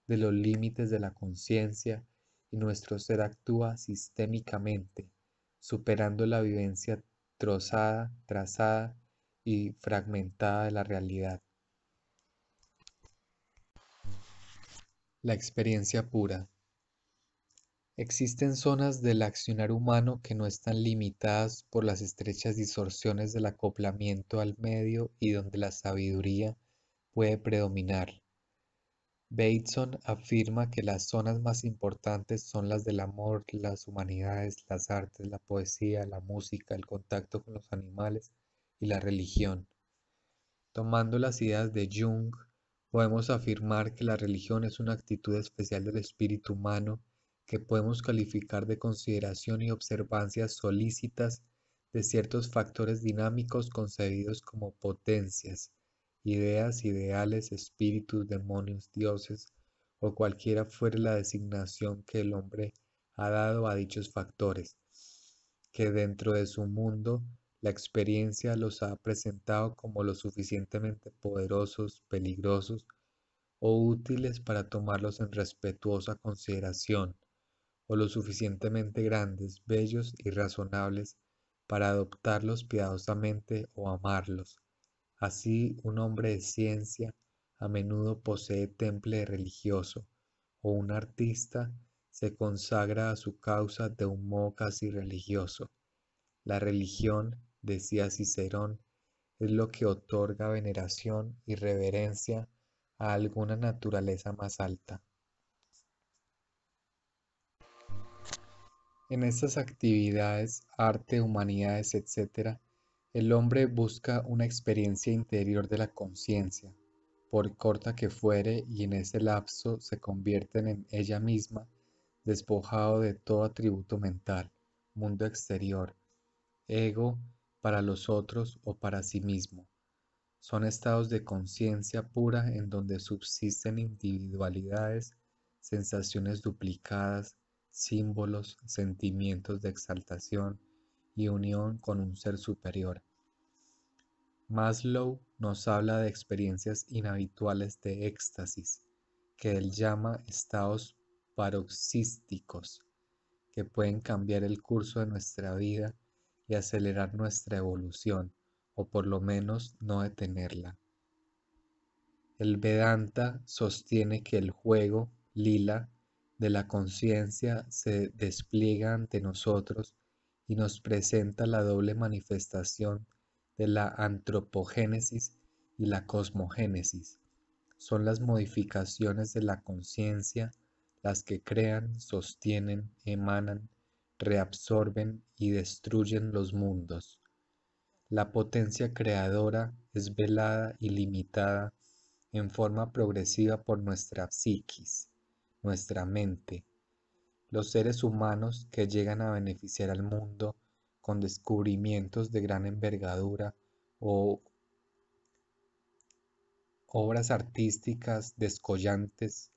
de los límites de la conciencia y nuestro ser actúa sistémicamente, superando la vivencia trozada, trazada y fragmentada de la realidad. la experiencia pura. Existen zonas del accionar humano que no están limitadas por las estrechas distorsiones del acoplamiento al medio y donde la sabiduría puede predominar. Bateson afirma que las zonas más importantes son las del amor, las humanidades, las artes, la poesía, la música, el contacto con los animales y la religión. Tomando las ideas de Jung, Podemos afirmar que la religión es una actitud especial del espíritu humano que podemos calificar de consideración y observancias solícitas de ciertos factores dinámicos concebidos como potencias, ideas, ideales, espíritus, demonios, dioses o cualquiera fuera la designación que el hombre ha dado a dichos factores, que dentro de su mundo la experiencia los ha presentado como lo suficientemente poderosos, peligrosos o útiles para tomarlos en respetuosa consideración, o lo suficientemente grandes, bellos y razonables para adoptarlos piadosamente o amarlos. Así un hombre de ciencia a menudo posee temple religioso, o un artista se consagra a su causa de un modo casi religioso. La religión decía Cicerón, es lo que otorga veneración y reverencia a alguna naturaleza más alta. En estas actividades, arte, humanidades, etc., el hombre busca una experiencia interior de la conciencia, por corta que fuere, y en ese lapso se convierten en ella misma, despojado de todo atributo mental, mundo exterior, ego, para los otros o para sí mismo. Son estados de conciencia pura en donde subsisten individualidades, sensaciones duplicadas, símbolos, sentimientos de exaltación y unión con un ser superior. Maslow nos habla de experiencias inhabituales de éxtasis, que él llama estados paroxísticos, que pueden cambiar el curso de nuestra vida y acelerar nuestra evolución, o por lo menos no detenerla. El Vedanta sostiene que el juego, lila, de la conciencia se despliega ante nosotros y nos presenta la doble manifestación de la antropogénesis y la cosmogénesis. Son las modificaciones de la conciencia las que crean, sostienen, emanan reabsorben y destruyen los mundos. La potencia creadora es velada y limitada en forma progresiva por nuestra psiquis, nuestra mente. Los seres humanos que llegan a beneficiar al mundo con descubrimientos de gran envergadura o obras artísticas descollantes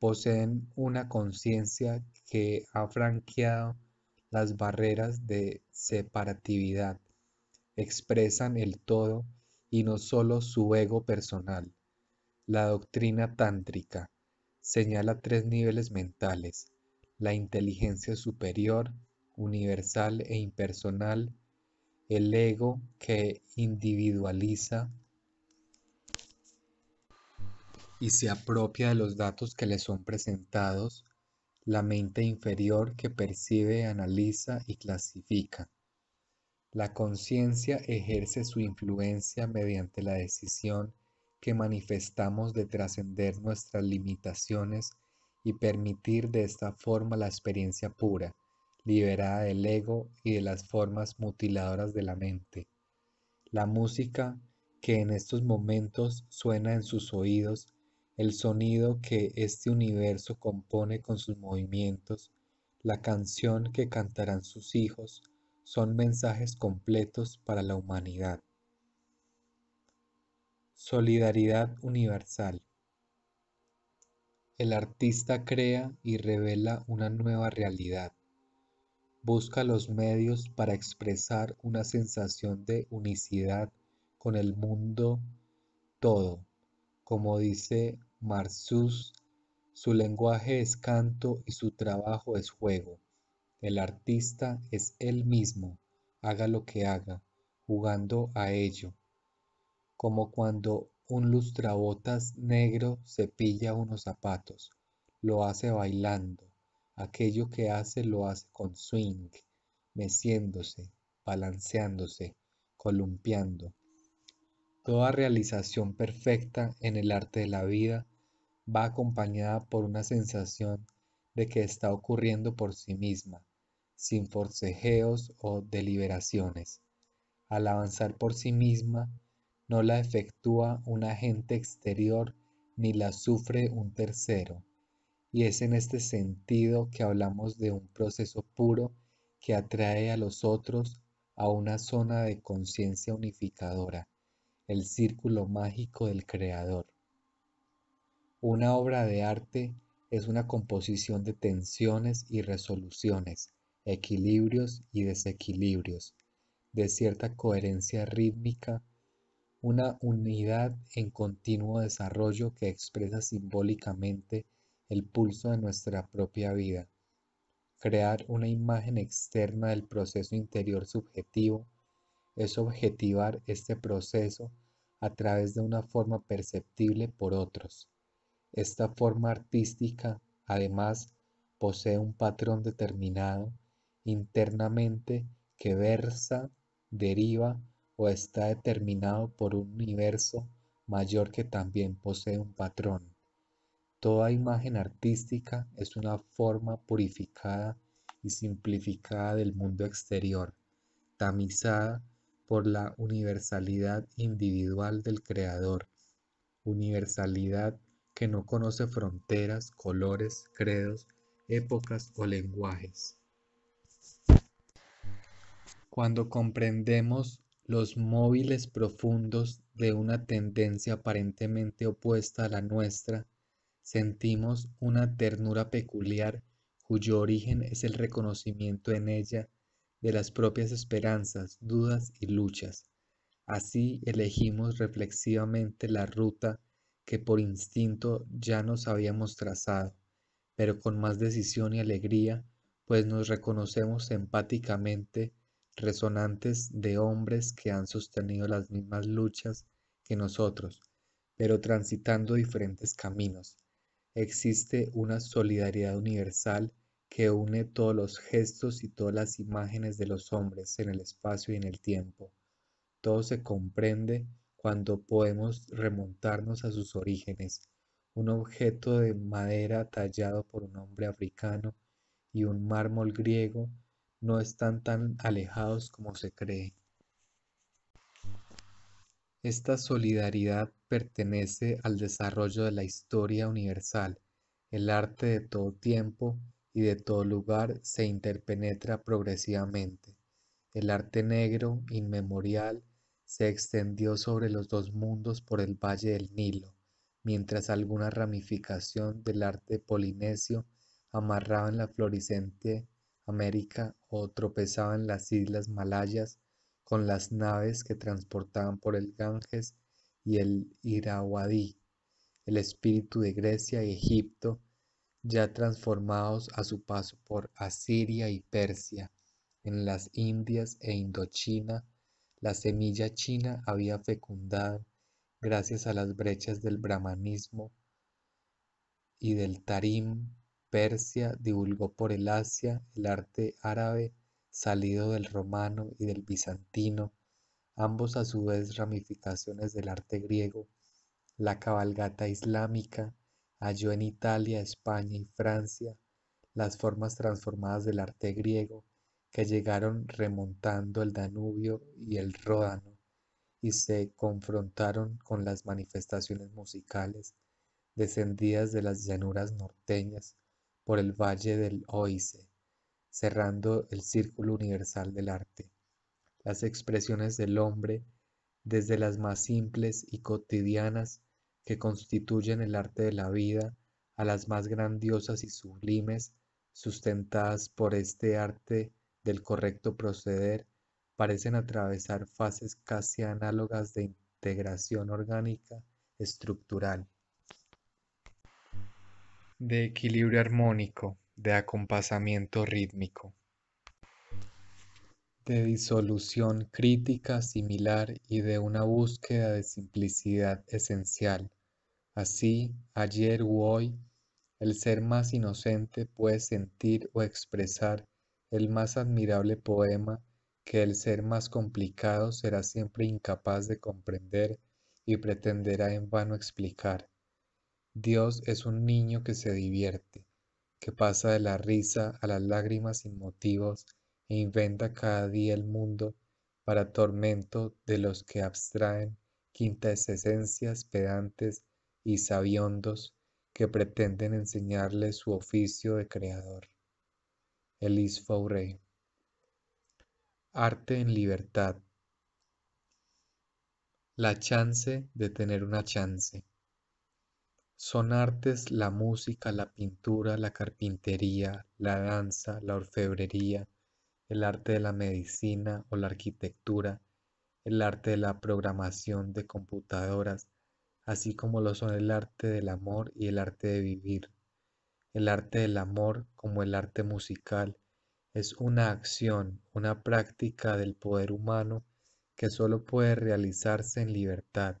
poseen una conciencia que ha franqueado las barreras de separatividad, expresan el todo y no solo su ego personal. La doctrina tántrica señala tres niveles mentales, la inteligencia superior, universal e impersonal, el ego que individualiza y se apropia de los datos que le son presentados, la mente inferior que percibe, analiza y clasifica. La conciencia ejerce su influencia mediante la decisión que manifestamos de trascender nuestras limitaciones y permitir de esta forma la experiencia pura, liberada del ego y de las formas mutiladoras de la mente. La música que en estos momentos suena en sus oídos el sonido que este universo compone con sus movimientos, la canción que cantarán sus hijos, son mensajes completos para la humanidad. Solidaridad universal. El artista crea y revela una nueva realidad. Busca los medios para expresar una sensación de unicidad con el mundo todo como dice Marsus, su lenguaje es canto y su trabajo es juego. El artista es él mismo, haga lo que haga, jugando a ello. Como cuando un lustrabotas negro cepilla unos zapatos, lo hace bailando. Aquello que hace lo hace con swing, meciéndose, balanceándose, columpiando, Toda realización perfecta en el arte de la vida va acompañada por una sensación de que está ocurriendo por sí misma, sin forcejeos o deliberaciones. Al avanzar por sí misma, no la efectúa un agente exterior ni la sufre un tercero. Y es en este sentido que hablamos de un proceso puro que atrae a los otros a una zona de conciencia unificadora el círculo mágico del creador. Una obra de arte es una composición de tensiones y resoluciones, equilibrios y desequilibrios, de cierta coherencia rítmica, una unidad en continuo desarrollo que expresa simbólicamente el pulso de nuestra propia vida. Crear una imagen externa del proceso interior subjetivo es objetivar este proceso a través de una forma perceptible por otros. Esta forma artística, además, posee un patrón determinado internamente que versa, deriva o está determinado por un universo mayor que también posee un patrón. Toda imagen artística es una forma purificada y simplificada del mundo exterior, tamizada por la universalidad individual del Creador, universalidad que no conoce fronteras, colores, credos, épocas o lenguajes. Cuando comprendemos los móviles profundos de una tendencia aparentemente opuesta a la nuestra, sentimos una ternura peculiar cuyo origen es el reconocimiento en ella de las propias esperanzas, dudas y luchas. Así elegimos reflexivamente la ruta que por instinto ya nos habíamos trazado, pero con más decisión y alegría, pues nos reconocemos empáticamente resonantes de hombres que han sostenido las mismas luchas que nosotros, pero transitando diferentes caminos. Existe una solidaridad universal que une todos los gestos y todas las imágenes de los hombres en el espacio y en el tiempo. Todo se comprende cuando podemos remontarnos a sus orígenes. Un objeto de madera tallado por un hombre africano y un mármol griego no están tan alejados como se cree. Esta solidaridad pertenece al desarrollo de la historia universal, el arte de todo tiempo y de todo lugar se interpenetra progresivamente. El arte negro, inmemorial, se extendió sobre los dos mundos por el valle del Nilo, mientras alguna ramificación del arte polinesio amarraba en la floricente América o tropezaba en las islas malayas con las naves que transportaban por el Ganges y el Irrawaddy El espíritu de Grecia y Egipto ya transformados a su paso por Asiria y Persia, en las Indias e Indochina, la semilla china había fecundado gracias a las brechas del brahmanismo y del tarim. Persia divulgó por el Asia el arte árabe salido del romano y del bizantino, ambos a su vez ramificaciones del arte griego, la cabalgata islámica, Halló en Italia, España y Francia las formas transformadas del arte griego que llegaron remontando el Danubio y el Ródano y se confrontaron con las manifestaciones musicales descendidas de las llanuras norteñas por el valle del Oise, cerrando el círculo universal del arte. Las expresiones del hombre, desde las más simples y cotidianas que constituyen el arte de la vida, a las más grandiosas y sublimes, sustentadas por este arte del correcto proceder, parecen atravesar fases casi análogas de integración orgánica estructural, de equilibrio armónico, de acompasamiento rítmico, de disolución crítica similar y de una búsqueda de simplicidad esencial Así, ayer u hoy, el ser más inocente puede sentir o expresar el más admirable poema que el ser más complicado será siempre incapaz de comprender y pretenderá en vano explicar. Dios es un niño que se divierte, que pasa de la risa a las lágrimas sin motivos e inventa cada día el mundo para tormento de los que abstraen quintas esencias pedantes y sabiondos que pretenden enseñarle su oficio de creador. Elis Faure. Arte en libertad. La chance de tener una chance. Son artes la música, la pintura, la carpintería, la danza, la orfebrería, el arte de la medicina o la arquitectura, el arte de la programación de computadoras, así como lo son el arte del amor y el arte de vivir. El arte del amor, como el arte musical, es una acción, una práctica del poder humano que solo puede realizarse en libertad,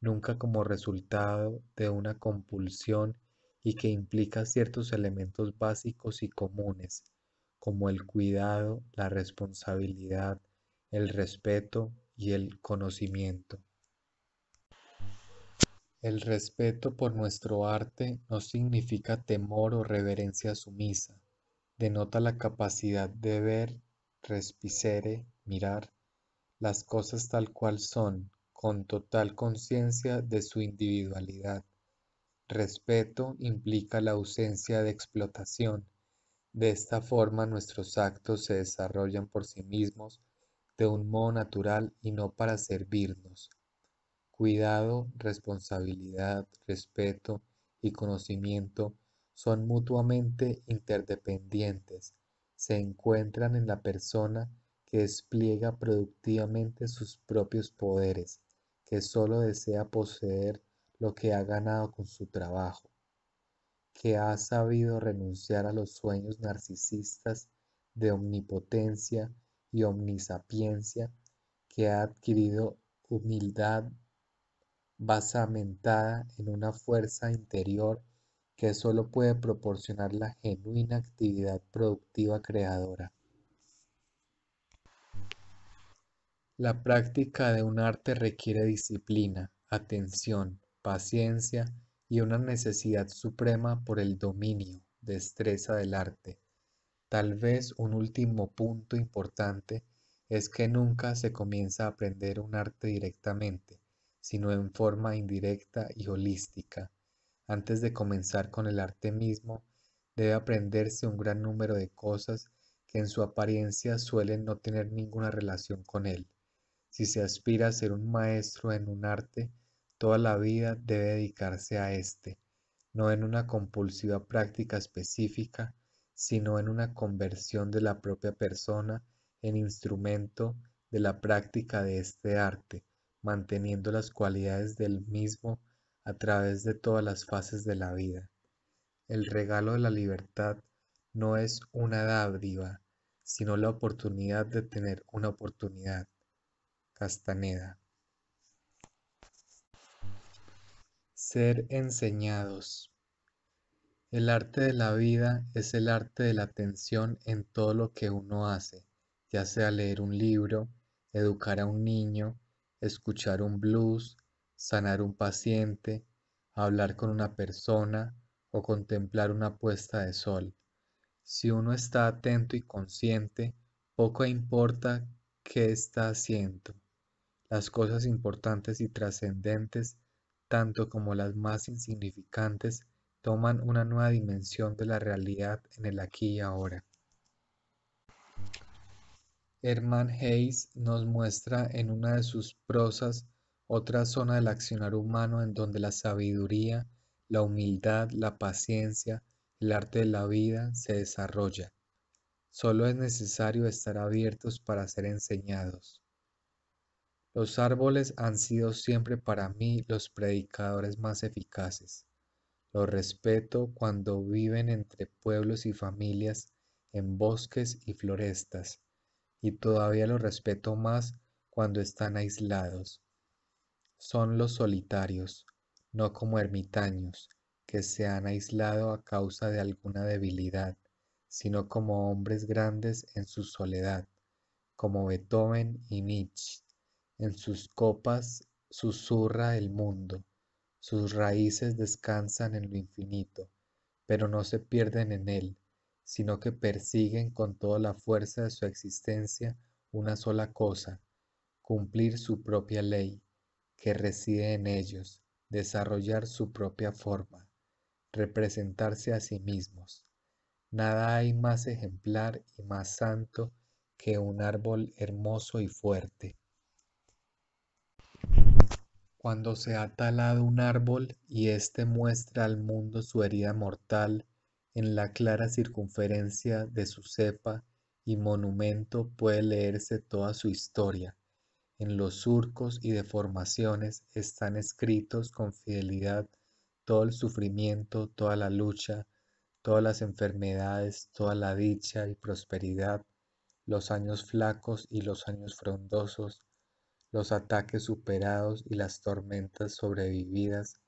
nunca como resultado de una compulsión y que implica ciertos elementos básicos y comunes, como el cuidado, la responsabilidad, el respeto y el conocimiento. El respeto por nuestro arte no significa temor o reverencia sumisa. Denota la capacidad de ver, respicere, mirar las cosas tal cual son, con total conciencia de su individualidad. Respeto implica la ausencia de explotación. De esta forma nuestros actos se desarrollan por sí mismos de un modo natural y no para servirnos Cuidado, responsabilidad, respeto y conocimiento son mutuamente interdependientes. Se encuentran en la persona que despliega productivamente sus propios poderes, que solo desea poseer lo que ha ganado con su trabajo, que ha sabido renunciar a los sueños narcisistas de omnipotencia y omnisapiencia, que ha adquirido humildad basamentada en una fuerza interior que solo puede proporcionar la genuina actividad productiva creadora. La práctica de un arte requiere disciplina, atención, paciencia y una necesidad suprema por el dominio, destreza del arte. Tal vez un último punto importante es que nunca se comienza a aprender un arte directamente, sino en forma indirecta y holística. Antes de comenzar con el arte mismo, debe aprenderse un gran número de cosas que en su apariencia suelen no tener ninguna relación con él. Si se aspira a ser un maestro en un arte, toda la vida debe dedicarse a éste, no en una compulsiva práctica específica, sino en una conversión de la propia persona en instrumento de la práctica de este arte, manteniendo las cualidades del mismo a través de todas las fases de la vida. El regalo de la libertad no es una dádiva, sino la oportunidad de tener una oportunidad. Castaneda. Ser enseñados. El arte de la vida es el arte de la atención en todo lo que uno hace, ya sea leer un libro, educar a un niño, escuchar un blues, sanar un paciente, hablar con una persona o contemplar una puesta de sol. Si uno está atento y consciente, poco importa qué está haciendo. Las cosas importantes y trascendentes, tanto como las más insignificantes, toman una nueva dimensión de la realidad en el aquí y ahora. Hermann Hayes nos muestra en una de sus prosas otra zona del accionar humano en donde la sabiduría, la humildad, la paciencia, el arte de la vida se desarrolla. Solo es necesario estar abiertos para ser enseñados. Los árboles han sido siempre para mí los predicadores más eficaces. Los respeto cuando viven entre pueblos y familias, en bosques y florestas y todavía los respeto más cuando están aislados. Son los solitarios, no como ermitaños, que se han aislado a causa de alguna debilidad, sino como hombres grandes en su soledad, como Beethoven y Nietzsche. En sus copas susurra el mundo, sus raíces descansan en lo infinito, pero no se pierden en él, sino que persiguen con toda la fuerza de su existencia una sola cosa, cumplir su propia ley, que reside en ellos, desarrollar su propia forma, representarse a sí mismos. Nada hay más ejemplar y más santo que un árbol hermoso y fuerte. Cuando se ha talado un árbol y éste muestra al mundo su herida mortal, en la clara circunferencia de su cepa y monumento puede leerse toda su historia. En los surcos y deformaciones están escritos con fidelidad todo el sufrimiento, toda la lucha, todas las enfermedades, toda la dicha y prosperidad, los años flacos y los años frondosos, los ataques superados y las tormentas sobrevividas,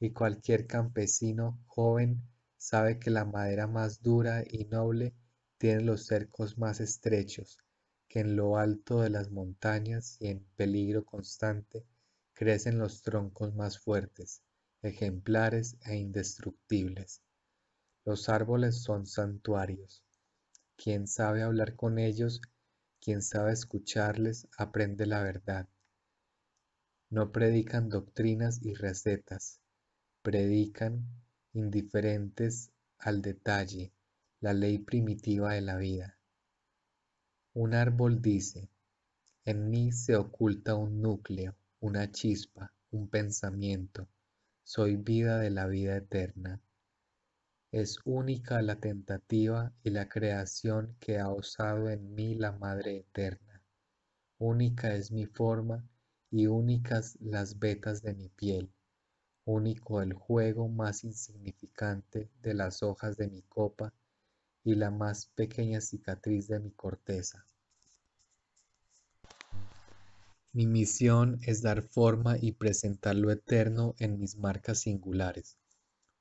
y cualquier campesino joven sabe que la madera más dura y noble tiene los cercos más estrechos, que en lo alto de las montañas y en peligro constante crecen los troncos más fuertes, ejemplares e indestructibles. Los árboles son santuarios. Quien sabe hablar con ellos, quien sabe escucharles, aprende la verdad. No predican doctrinas y recetas, predican indiferentes al detalle, la ley primitiva de la vida. Un árbol dice, en mí se oculta un núcleo, una chispa, un pensamiento, soy vida de la vida eterna. Es única la tentativa y la creación que ha osado en mí la Madre Eterna. Única es mi forma y únicas las vetas de mi piel único el juego más insignificante de las hojas de mi copa y la más pequeña cicatriz de mi corteza. Mi misión es dar forma y presentar lo eterno en mis marcas singulares.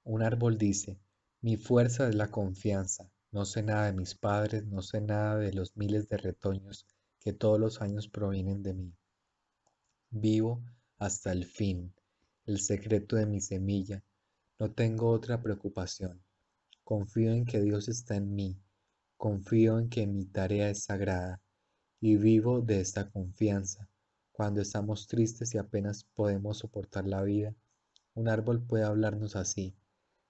Un árbol dice, mi fuerza es la confianza, no sé nada de mis padres, no sé nada de los miles de retoños que todos los años provienen de mí. Vivo hasta el fin el secreto de mi semilla. No tengo otra preocupación. Confío en que Dios está en mí. Confío en que mi tarea es sagrada y vivo de esta confianza. Cuando estamos tristes y apenas podemos soportar la vida, un árbol puede hablarnos así.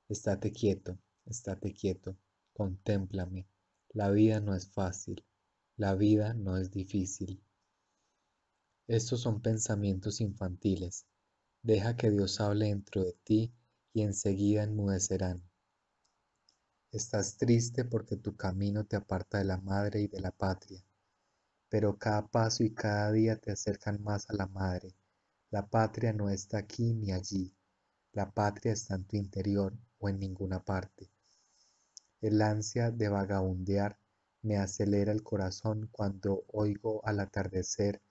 Estate quieto, estate quieto, contémplame. La vida no es fácil, la vida no es difícil. Estos son pensamientos infantiles Deja que Dios hable dentro de ti y enseguida enmudecerán. Estás triste porque tu camino te aparta de la madre y de la patria, pero cada paso y cada día te acercan más a la madre. La patria no está aquí ni allí. La patria está en tu interior o en ninguna parte. El ansia de vagabundear me acelera el corazón cuando oigo al atardecer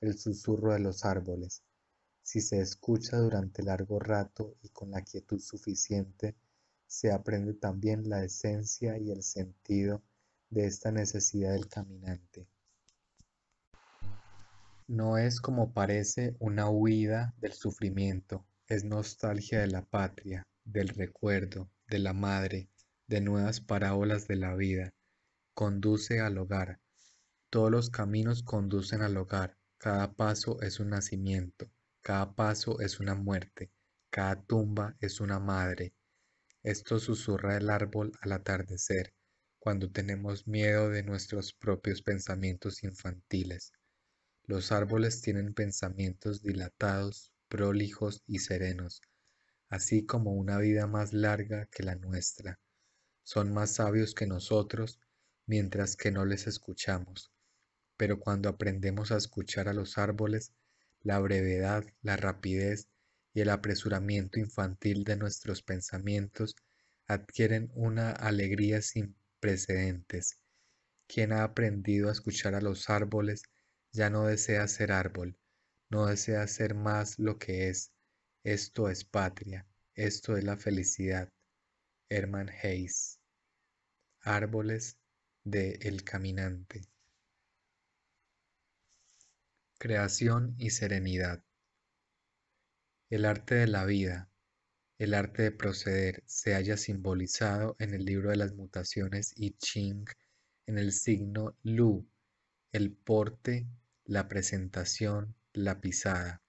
el susurro de los árboles. Si se escucha durante largo rato y con la quietud suficiente, se aprende también la esencia y el sentido de esta necesidad del caminante. No es como parece una huida del sufrimiento, es nostalgia de la patria, del recuerdo, de la madre, de nuevas parábolas de la vida. Conduce al hogar. Todos los caminos conducen al hogar, cada paso es un nacimiento. Cada paso es una muerte, cada tumba es una madre. Esto susurra el árbol al atardecer, cuando tenemos miedo de nuestros propios pensamientos infantiles. Los árboles tienen pensamientos dilatados, prolijos y serenos, así como una vida más larga que la nuestra. Son más sabios que nosotros, mientras que no les escuchamos. Pero cuando aprendemos a escuchar a los árboles, la brevedad, la rapidez y el apresuramiento infantil de nuestros pensamientos adquieren una alegría sin precedentes. Quien ha aprendido a escuchar a los árboles ya no desea ser árbol, no desea ser más lo que es. Esto es patria, esto es la felicidad. Herman Hayes. Árboles de El Caminante creación y serenidad. El arte de la vida, el arte de proceder, se haya simbolizado en el libro de las mutaciones y Ching en el signo Lu, el porte, la presentación, la pisada.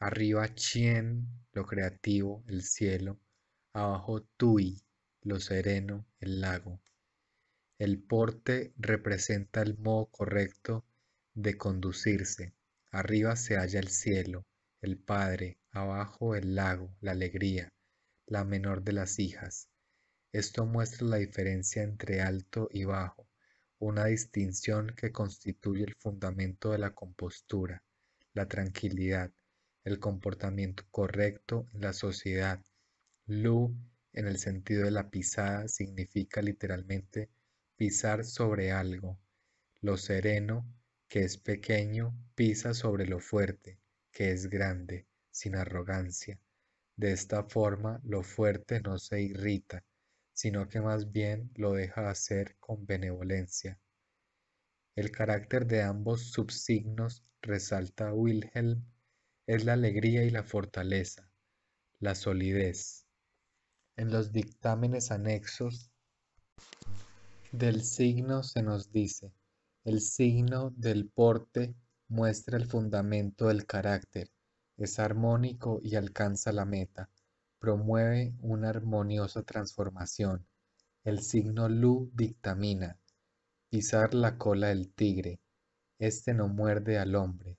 Arriba Chien, lo creativo, el cielo. Abajo Tui, lo sereno, el lago. El porte representa el modo correcto de conducirse, Arriba se halla el cielo, el padre, abajo el lago, la alegría, la menor de las hijas. Esto muestra la diferencia entre alto y bajo, una distinción que constituye el fundamento de la compostura, la tranquilidad, el comportamiento correcto en la sociedad. Lu, en el sentido de la pisada, significa literalmente pisar sobre algo. Lo sereno que es pequeño, pisa sobre lo fuerte, que es grande, sin arrogancia. De esta forma, lo fuerte no se irrita, sino que más bien lo deja hacer con benevolencia. El carácter de ambos subsignos, resalta Wilhelm, es la alegría y la fortaleza, la solidez. En los dictámenes anexos del signo se nos dice, el signo del porte muestra el fundamento del carácter, es armónico y alcanza la meta, promueve una armoniosa transformación. El signo Lu dictamina, pisar la cola del tigre, este no muerde al hombre.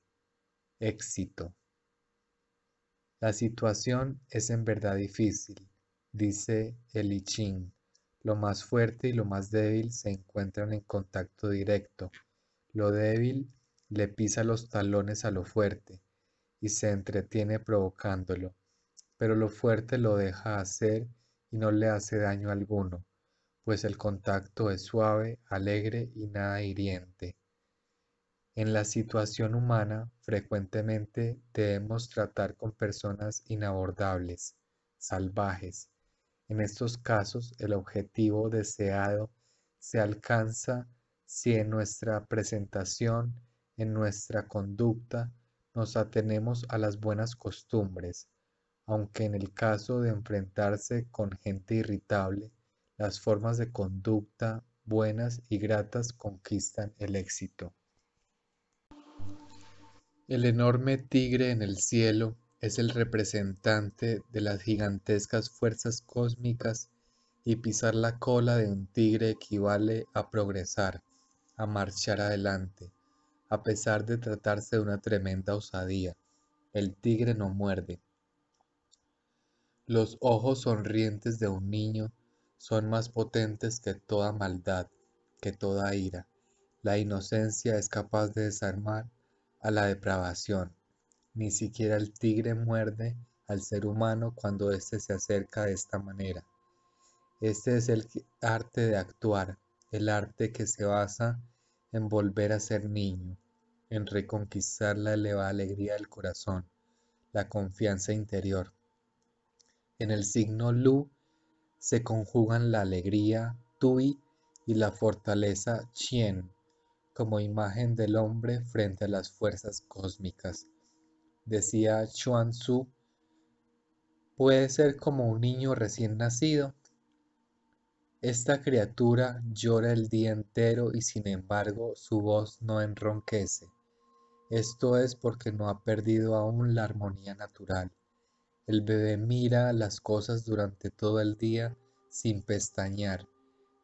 Éxito. La situación es en verdad difícil, dice el I Ching. Lo más fuerte y lo más débil se encuentran en contacto directo. Lo débil le pisa los talones a lo fuerte y se entretiene provocándolo, pero lo fuerte lo deja hacer y no le hace daño alguno, pues el contacto es suave, alegre y nada hiriente. En la situación humana frecuentemente debemos tratar con personas inabordables, salvajes, en estos casos, el objetivo deseado se alcanza si en nuestra presentación, en nuestra conducta, nos atenemos a las buenas costumbres, aunque en el caso de enfrentarse con gente irritable, las formas de conducta buenas y gratas conquistan el éxito. El enorme tigre en el cielo es el representante de las gigantescas fuerzas cósmicas y pisar la cola de un tigre equivale a progresar, a marchar adelante, a pesar de tratarse de una tremenda osadía. El tigre no muerde. Los ojos sonrientes de un niño son más potentes que toda maldad, que toda ira. La inocencia es capaz de desarmar a la depravación. Ni siquiera el tigre muerde al ser humano cuando éste se acerca de esta manera. Este es el arte de actuar, el arte que se basa en volver a ser niño, en reconquistar la elevada alegría del corazón, la confianza interior. En el signo Lu se conjugan la alegría Tui y la fortaleza Chien como imagen del hombre frente a las fuerzas cósmicas decía Tzu puede ser como un niño recién nacido. Esta criatura llora el día entero y sin embargo su voz no enronquece. Esto es porque no ha perdido aún la armonía natural. El bebé mira las cosas durante todo el día sin pestañear.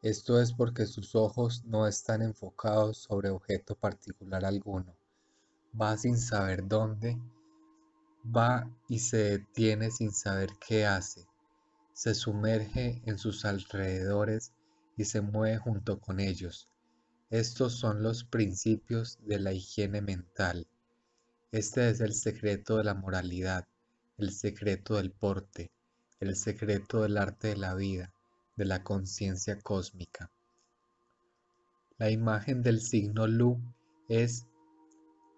Esto es porque sus ojos no están enfocados sobre objeto particular alguno. Va sin saber dónde va y se detiene sin saber qué hace. Se sumerge en sus alrededores y se mueve junto con ellos. Estos son los principios de la higiene mental. Este es el secreto de la moralidad, el secreto del porte, el secreto del arte de la vida, de la conciencia cósmica. La imagen del signo Lu es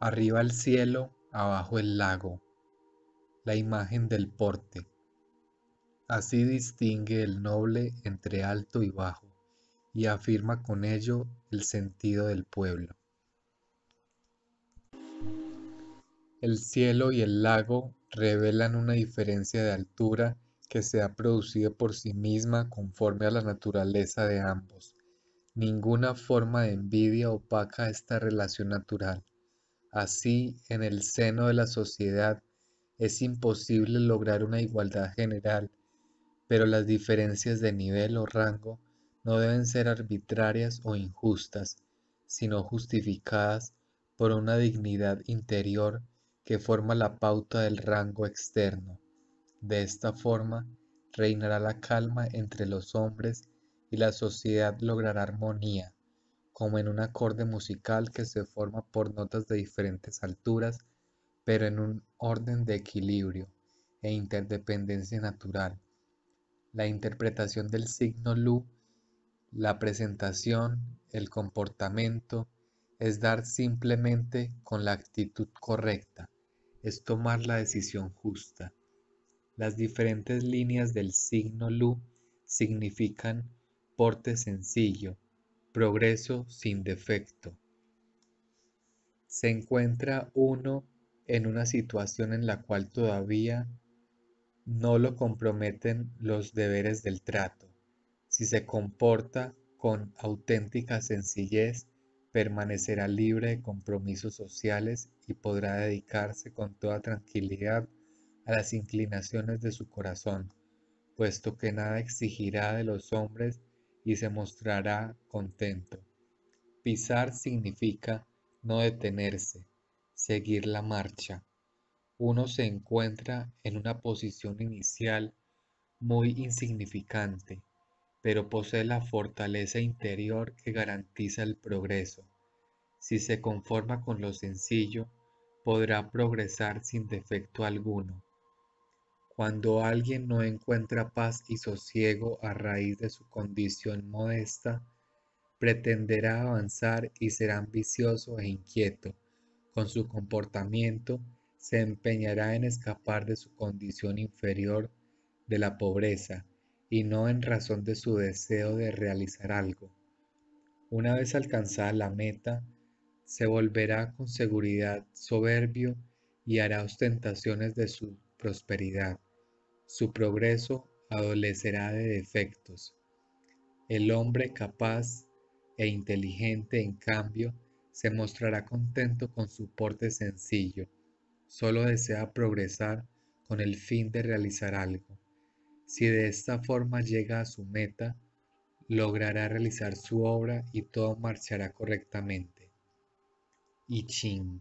arriba el cielo, abajo el lago, la imagen del porte. Así distingue el noble entre alto y bajo y afirma con ello el sentido del pueblo. El cielo y el lago revelan una diferencia de altura que se ha producido por sí misma conforme a la naturaleza de ambos. Ninguna forma de envidia opaca esta relación natural. Así, en el seno de la sociedad es imposible lograr una igualdad general, pero las diferencias de nivel o rango no deben ser arbitrarias o injustas, sino justificadas por una dignidad interior que forma la pauta del rango externo. De esta forma, reinará la calma entre los hombres y la sociedad logrará armonía, como en un acorde musical que se forma por notas de diferentes alturas pero en un orden de equilibrio e interdependencia natural. La interpretación del signo Lu, la presentación, el comportamiento, es dar simplemente con la actitud correcta, es tomar la decisión justa. Las diferentes líneas del signo Lu significan porte sencillo, progreso sin defecto. Se encuentra uno en una situación en la cual todavía no lo comprometen los deberes del trato, si se comporta con auténtica sencillez, permanecerá libre de compromisos sociales y podrá dedicarse con toda tranquilidad a las inclinaciones de su corazón, puesto que nada exigirá de los hombres y se mostrará contento. Pisar significa no detenerse, seguir la marcha. Uno se encuentra en una posición inicial muy insignificante, pero posee la fortaleza interior que garantiza el progreso. Si se conforma con lo sencillo, podrá progresar sin defecto alguno. Cuando alguien no encuentra paz y sosiego a raíz de su condición modesta, pretenderá avanzar y será ambicioso e inquieto. Con su comportamiento se empeñará en escapar de su condición inferior de la pobreza y no en razón de su deseo de realizar algo. Una vez alcanzada la meta, se volverá con seguridad soberbio y hará ostentaciones de su prosperidad. Su progreso adolecerá de defectos. El hombre capaz e inteligente, en cambio, se mostrará contento con su porte sencillo. Solo desea progresar con el fin de realizar algo. Si de esta forma llega a su meta, logrará realizar su obra y todo marchará correctamente. I Ching.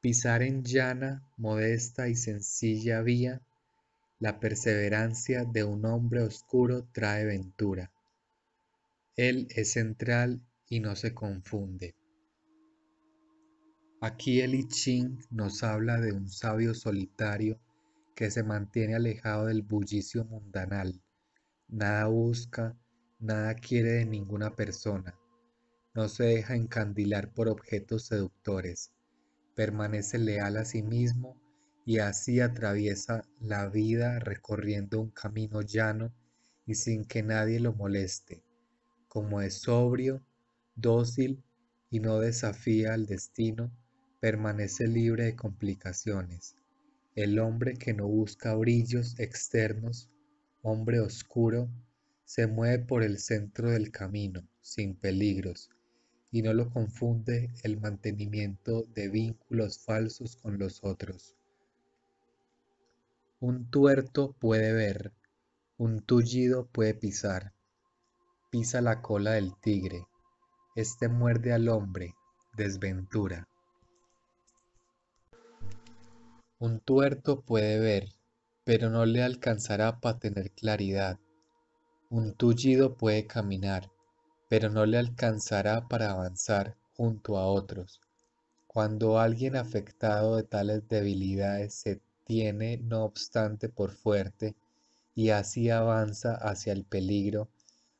Pisar en llana, modesta y sencilla vía, la perseverancia de un hombre oscuro trae ventura. Él es central y no se confunde. Aquí el I Ching nos habla de un sabio solitario que se mantiene alejado del bullicio mundanal. Nada busca, nada quiere de ninguna persona. No se deja encandilar por objetos seductores. Permanece leal a sí mismo y así atraviesa la vida recorriendo un camino llano y sin que nadie lo moleste. Como es sobrio, dócil y no desafía al destino, permanece libre de complicaciones. El hombre que no busca brillos externos, hombre oscuro, se mueve por el centro del camino, sin peligros, y no lo confunde el mantenimiento de vínculos falsos con los otros. Un tuerto puede ver, un tullido puede pisar, pisa la cola del tigre, este muerde al hombre, desventura. Un tuerto puede ver, pero no le alcanzará para tener claridad. Un tullido puede caminar, pero no le alcanzará para avanzar junto a otros. Cuando alguien afectado de tales debilidades se tiene no obstante por fuerte y así avanza hacia el peligro,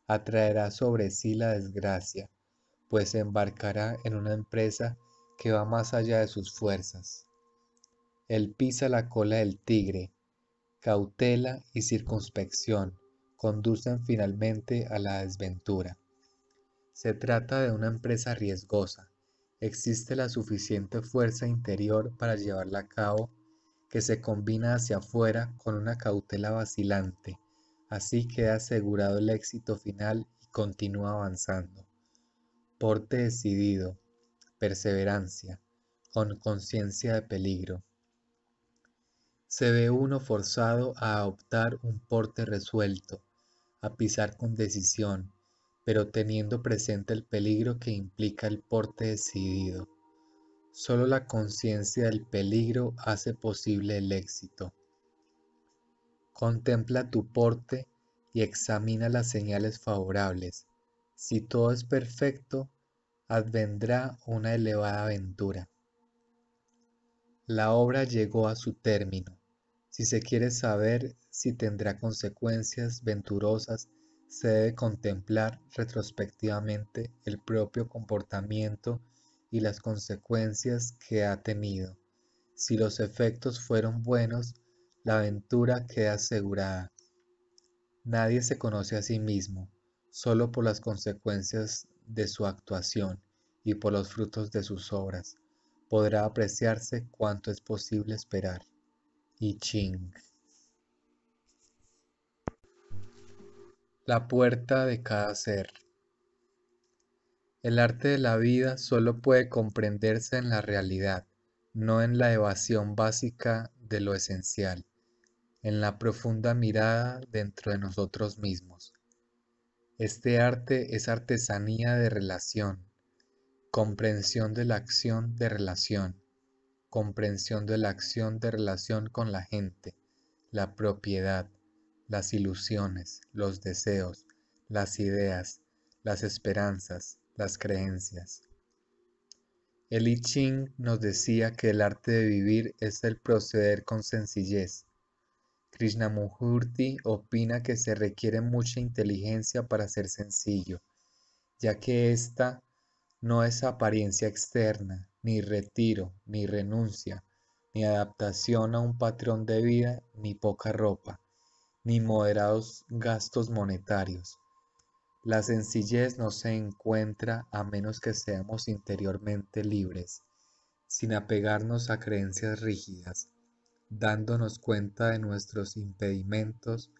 atraerá sobre sí la desgracia, pues se embarcará en una empresa que va más allá de sus fuerzas. Él pisa la cola del tigre, cautela y circunspección conducen finalmente a la desventura. Se trata de una empresa riesgosa. Existe la suficiente fuerza interior para llevarla a cabo que se combina hacia afuera con una cautela vacilante. Así queda asegurado el éxito final y continúa avanzando porte decidido, perseverancia, con conciencia de peligro. Se ve uno forzado a adoptar un porte resuelto, a pisar con decisión, pero teniendo presente el peligro que implica el porte decidido. Solo la conciencia del peligro hace posible el éxito. Contempla tu porte y examina las señales favorables si todo es perfecto, advendrá una elevada aventura. La obra llegó a su término. Si se quiere saber si tendrá consecuencias venturosas, se debe contemplar retrospectivamente el propio comportamiento y las consecuencias que ha tenido. Si los efectos fueron buenos, la aventura queda asegurada. Nadie se conoce a sí mismo solo por las consecuencias de su actuación y por los frutos de sus obras, podrá apreciarse cuánto es posible esperar. Y Ching. La puerta de cada ser. El arte de la vida solo puede comprenderse en la realidad, no en la evasión básica de lo esencial, en la profunda mirada dentro de nosotros mismos. Este arte es artesanía de relación, comprensión de la acción de relación, comprensión de la acción de relación con la gente, la propiedad, las ilusiones, los deseos, las ideas, las esperanzas, las creencias. El I Ching nos decía que el arte de vivir es el proceder con sencillez, Krishnamurti opina que se requiere mucha inteligencia para ser sencillo, ya que esta no es apariencia externa, ni retiro, ni renuncia, ni adaptación a un patrón de vida, ni poca ropa, ni moderados gastos monetarios. La sencillez no se encuentra a menos que seamos interiormente libres, sin apegarnos a creencias rígidas dándonos cuenta de nuestros impedimentos,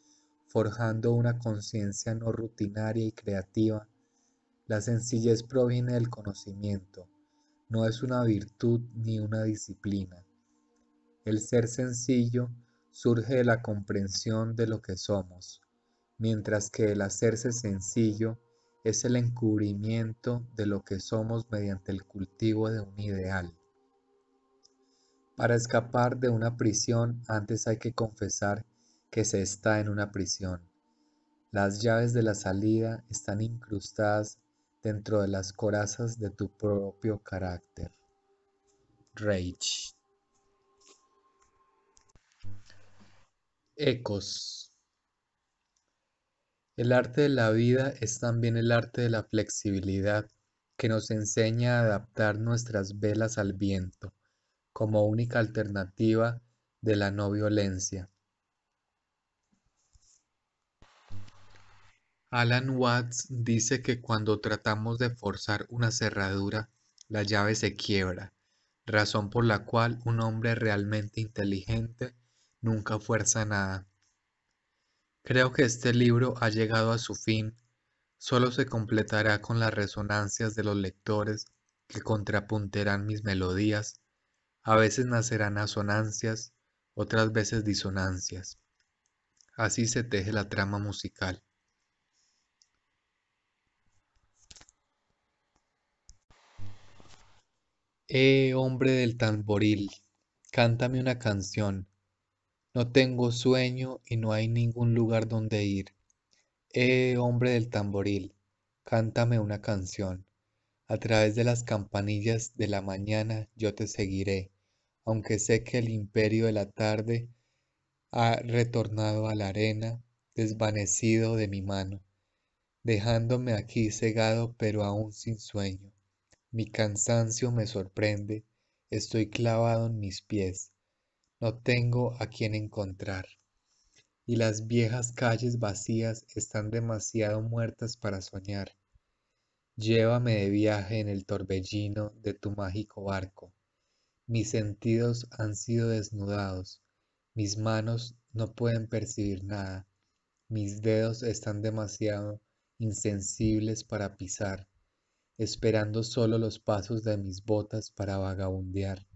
forjando una conciencia no rutinaria y creativa. La sencillez proviene del conocimiento, no es una virtud ni una disciplina. El ser sencillo surge de la comprensión de lo que somos, mientras que el hacerse sencillo es el encubrimiento de lo que somos mediante el cultivo de un ideal. Para escapar de una prisión antes hay que confesar que se está en una prisión. Las llaves de la salida están incrustadas dentro de las corazas de tu propio carácter. Rage. Ecos. El arte de la vida es también el arte de la flexibilidad que nos enseña a adaptar nuestras velas al viento como única alternativa de la no violencia. Alan Watts dice que cuando tratamos de forzar una cerradura, la llave se quiebra, razón por la cual un hombre realmente inteligente nunca fuerza nada. Creo que este libro ha llegado a su fin, solo se completará con las resonancias de los lectores que contrapunterán mis melodías a veces nacerán asonancias, otras veces disonancias. Así se teje la trama musical. Eh, hombre del tamboril, cántame una canción. No tengo sueño y no hay ningún lugar donde ir. Eh, hombre del tamboril, cántame una canción. A través de las campanillas de la mañana yo te seguiré aunque sé que el imperio de la tarde ha retornado a la arena, desvanecido de mi mano, dejándome aquí cegado pero aún sin sueño. Mi cansancio me sorprende, estoy clavado en mis pies, no tengo a quien encontrar. Y las viejas calles vacías están demasiado muertas para soñar. Llévame de viaje en el torbellino de tu mágico barco mis sentidos han sido desnudados, mis manos no pueden percibir nada, mis dedos están demasiado insensibles para pisar, esperando solo los pasos de mis botas para vagabundear.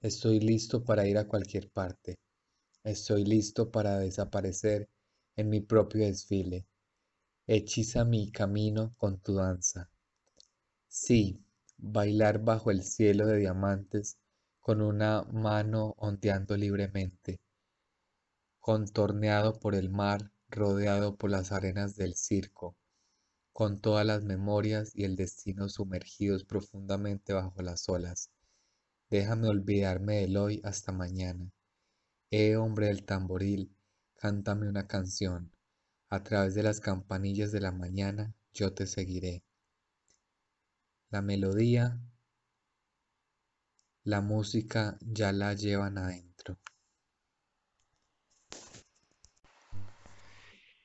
Estoy listo para ir a cualquier parte. Estoy listo para desaparecer en mi propio desfile. Hechiza mi camino con tu danza. Sí, bailar bajo el cielo de diamantes con una mano ondeando libremente, contorneado por el mar, rodeado por las arenas del circo, con todas las memorias y el destino sumergidos profundamente bajo las olas. Déjame olvidarme del hoy hasta mañana. Eh, hombre del tamboril, cántame una canción. A través de las campanillas de la mañana yo te seguiré. La melodía la música ya la llevan adentro.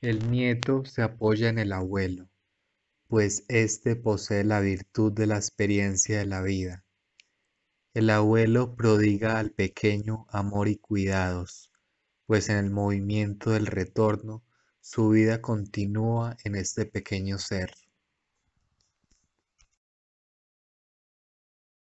El nieto se apoya en el abuelo, pues éste posee la virtud de la experiencia de la vida. El abuelo prodiga al pequeño amor y cuidados, pues en el movimiento del retorno su vida continúa en este pequeño ser.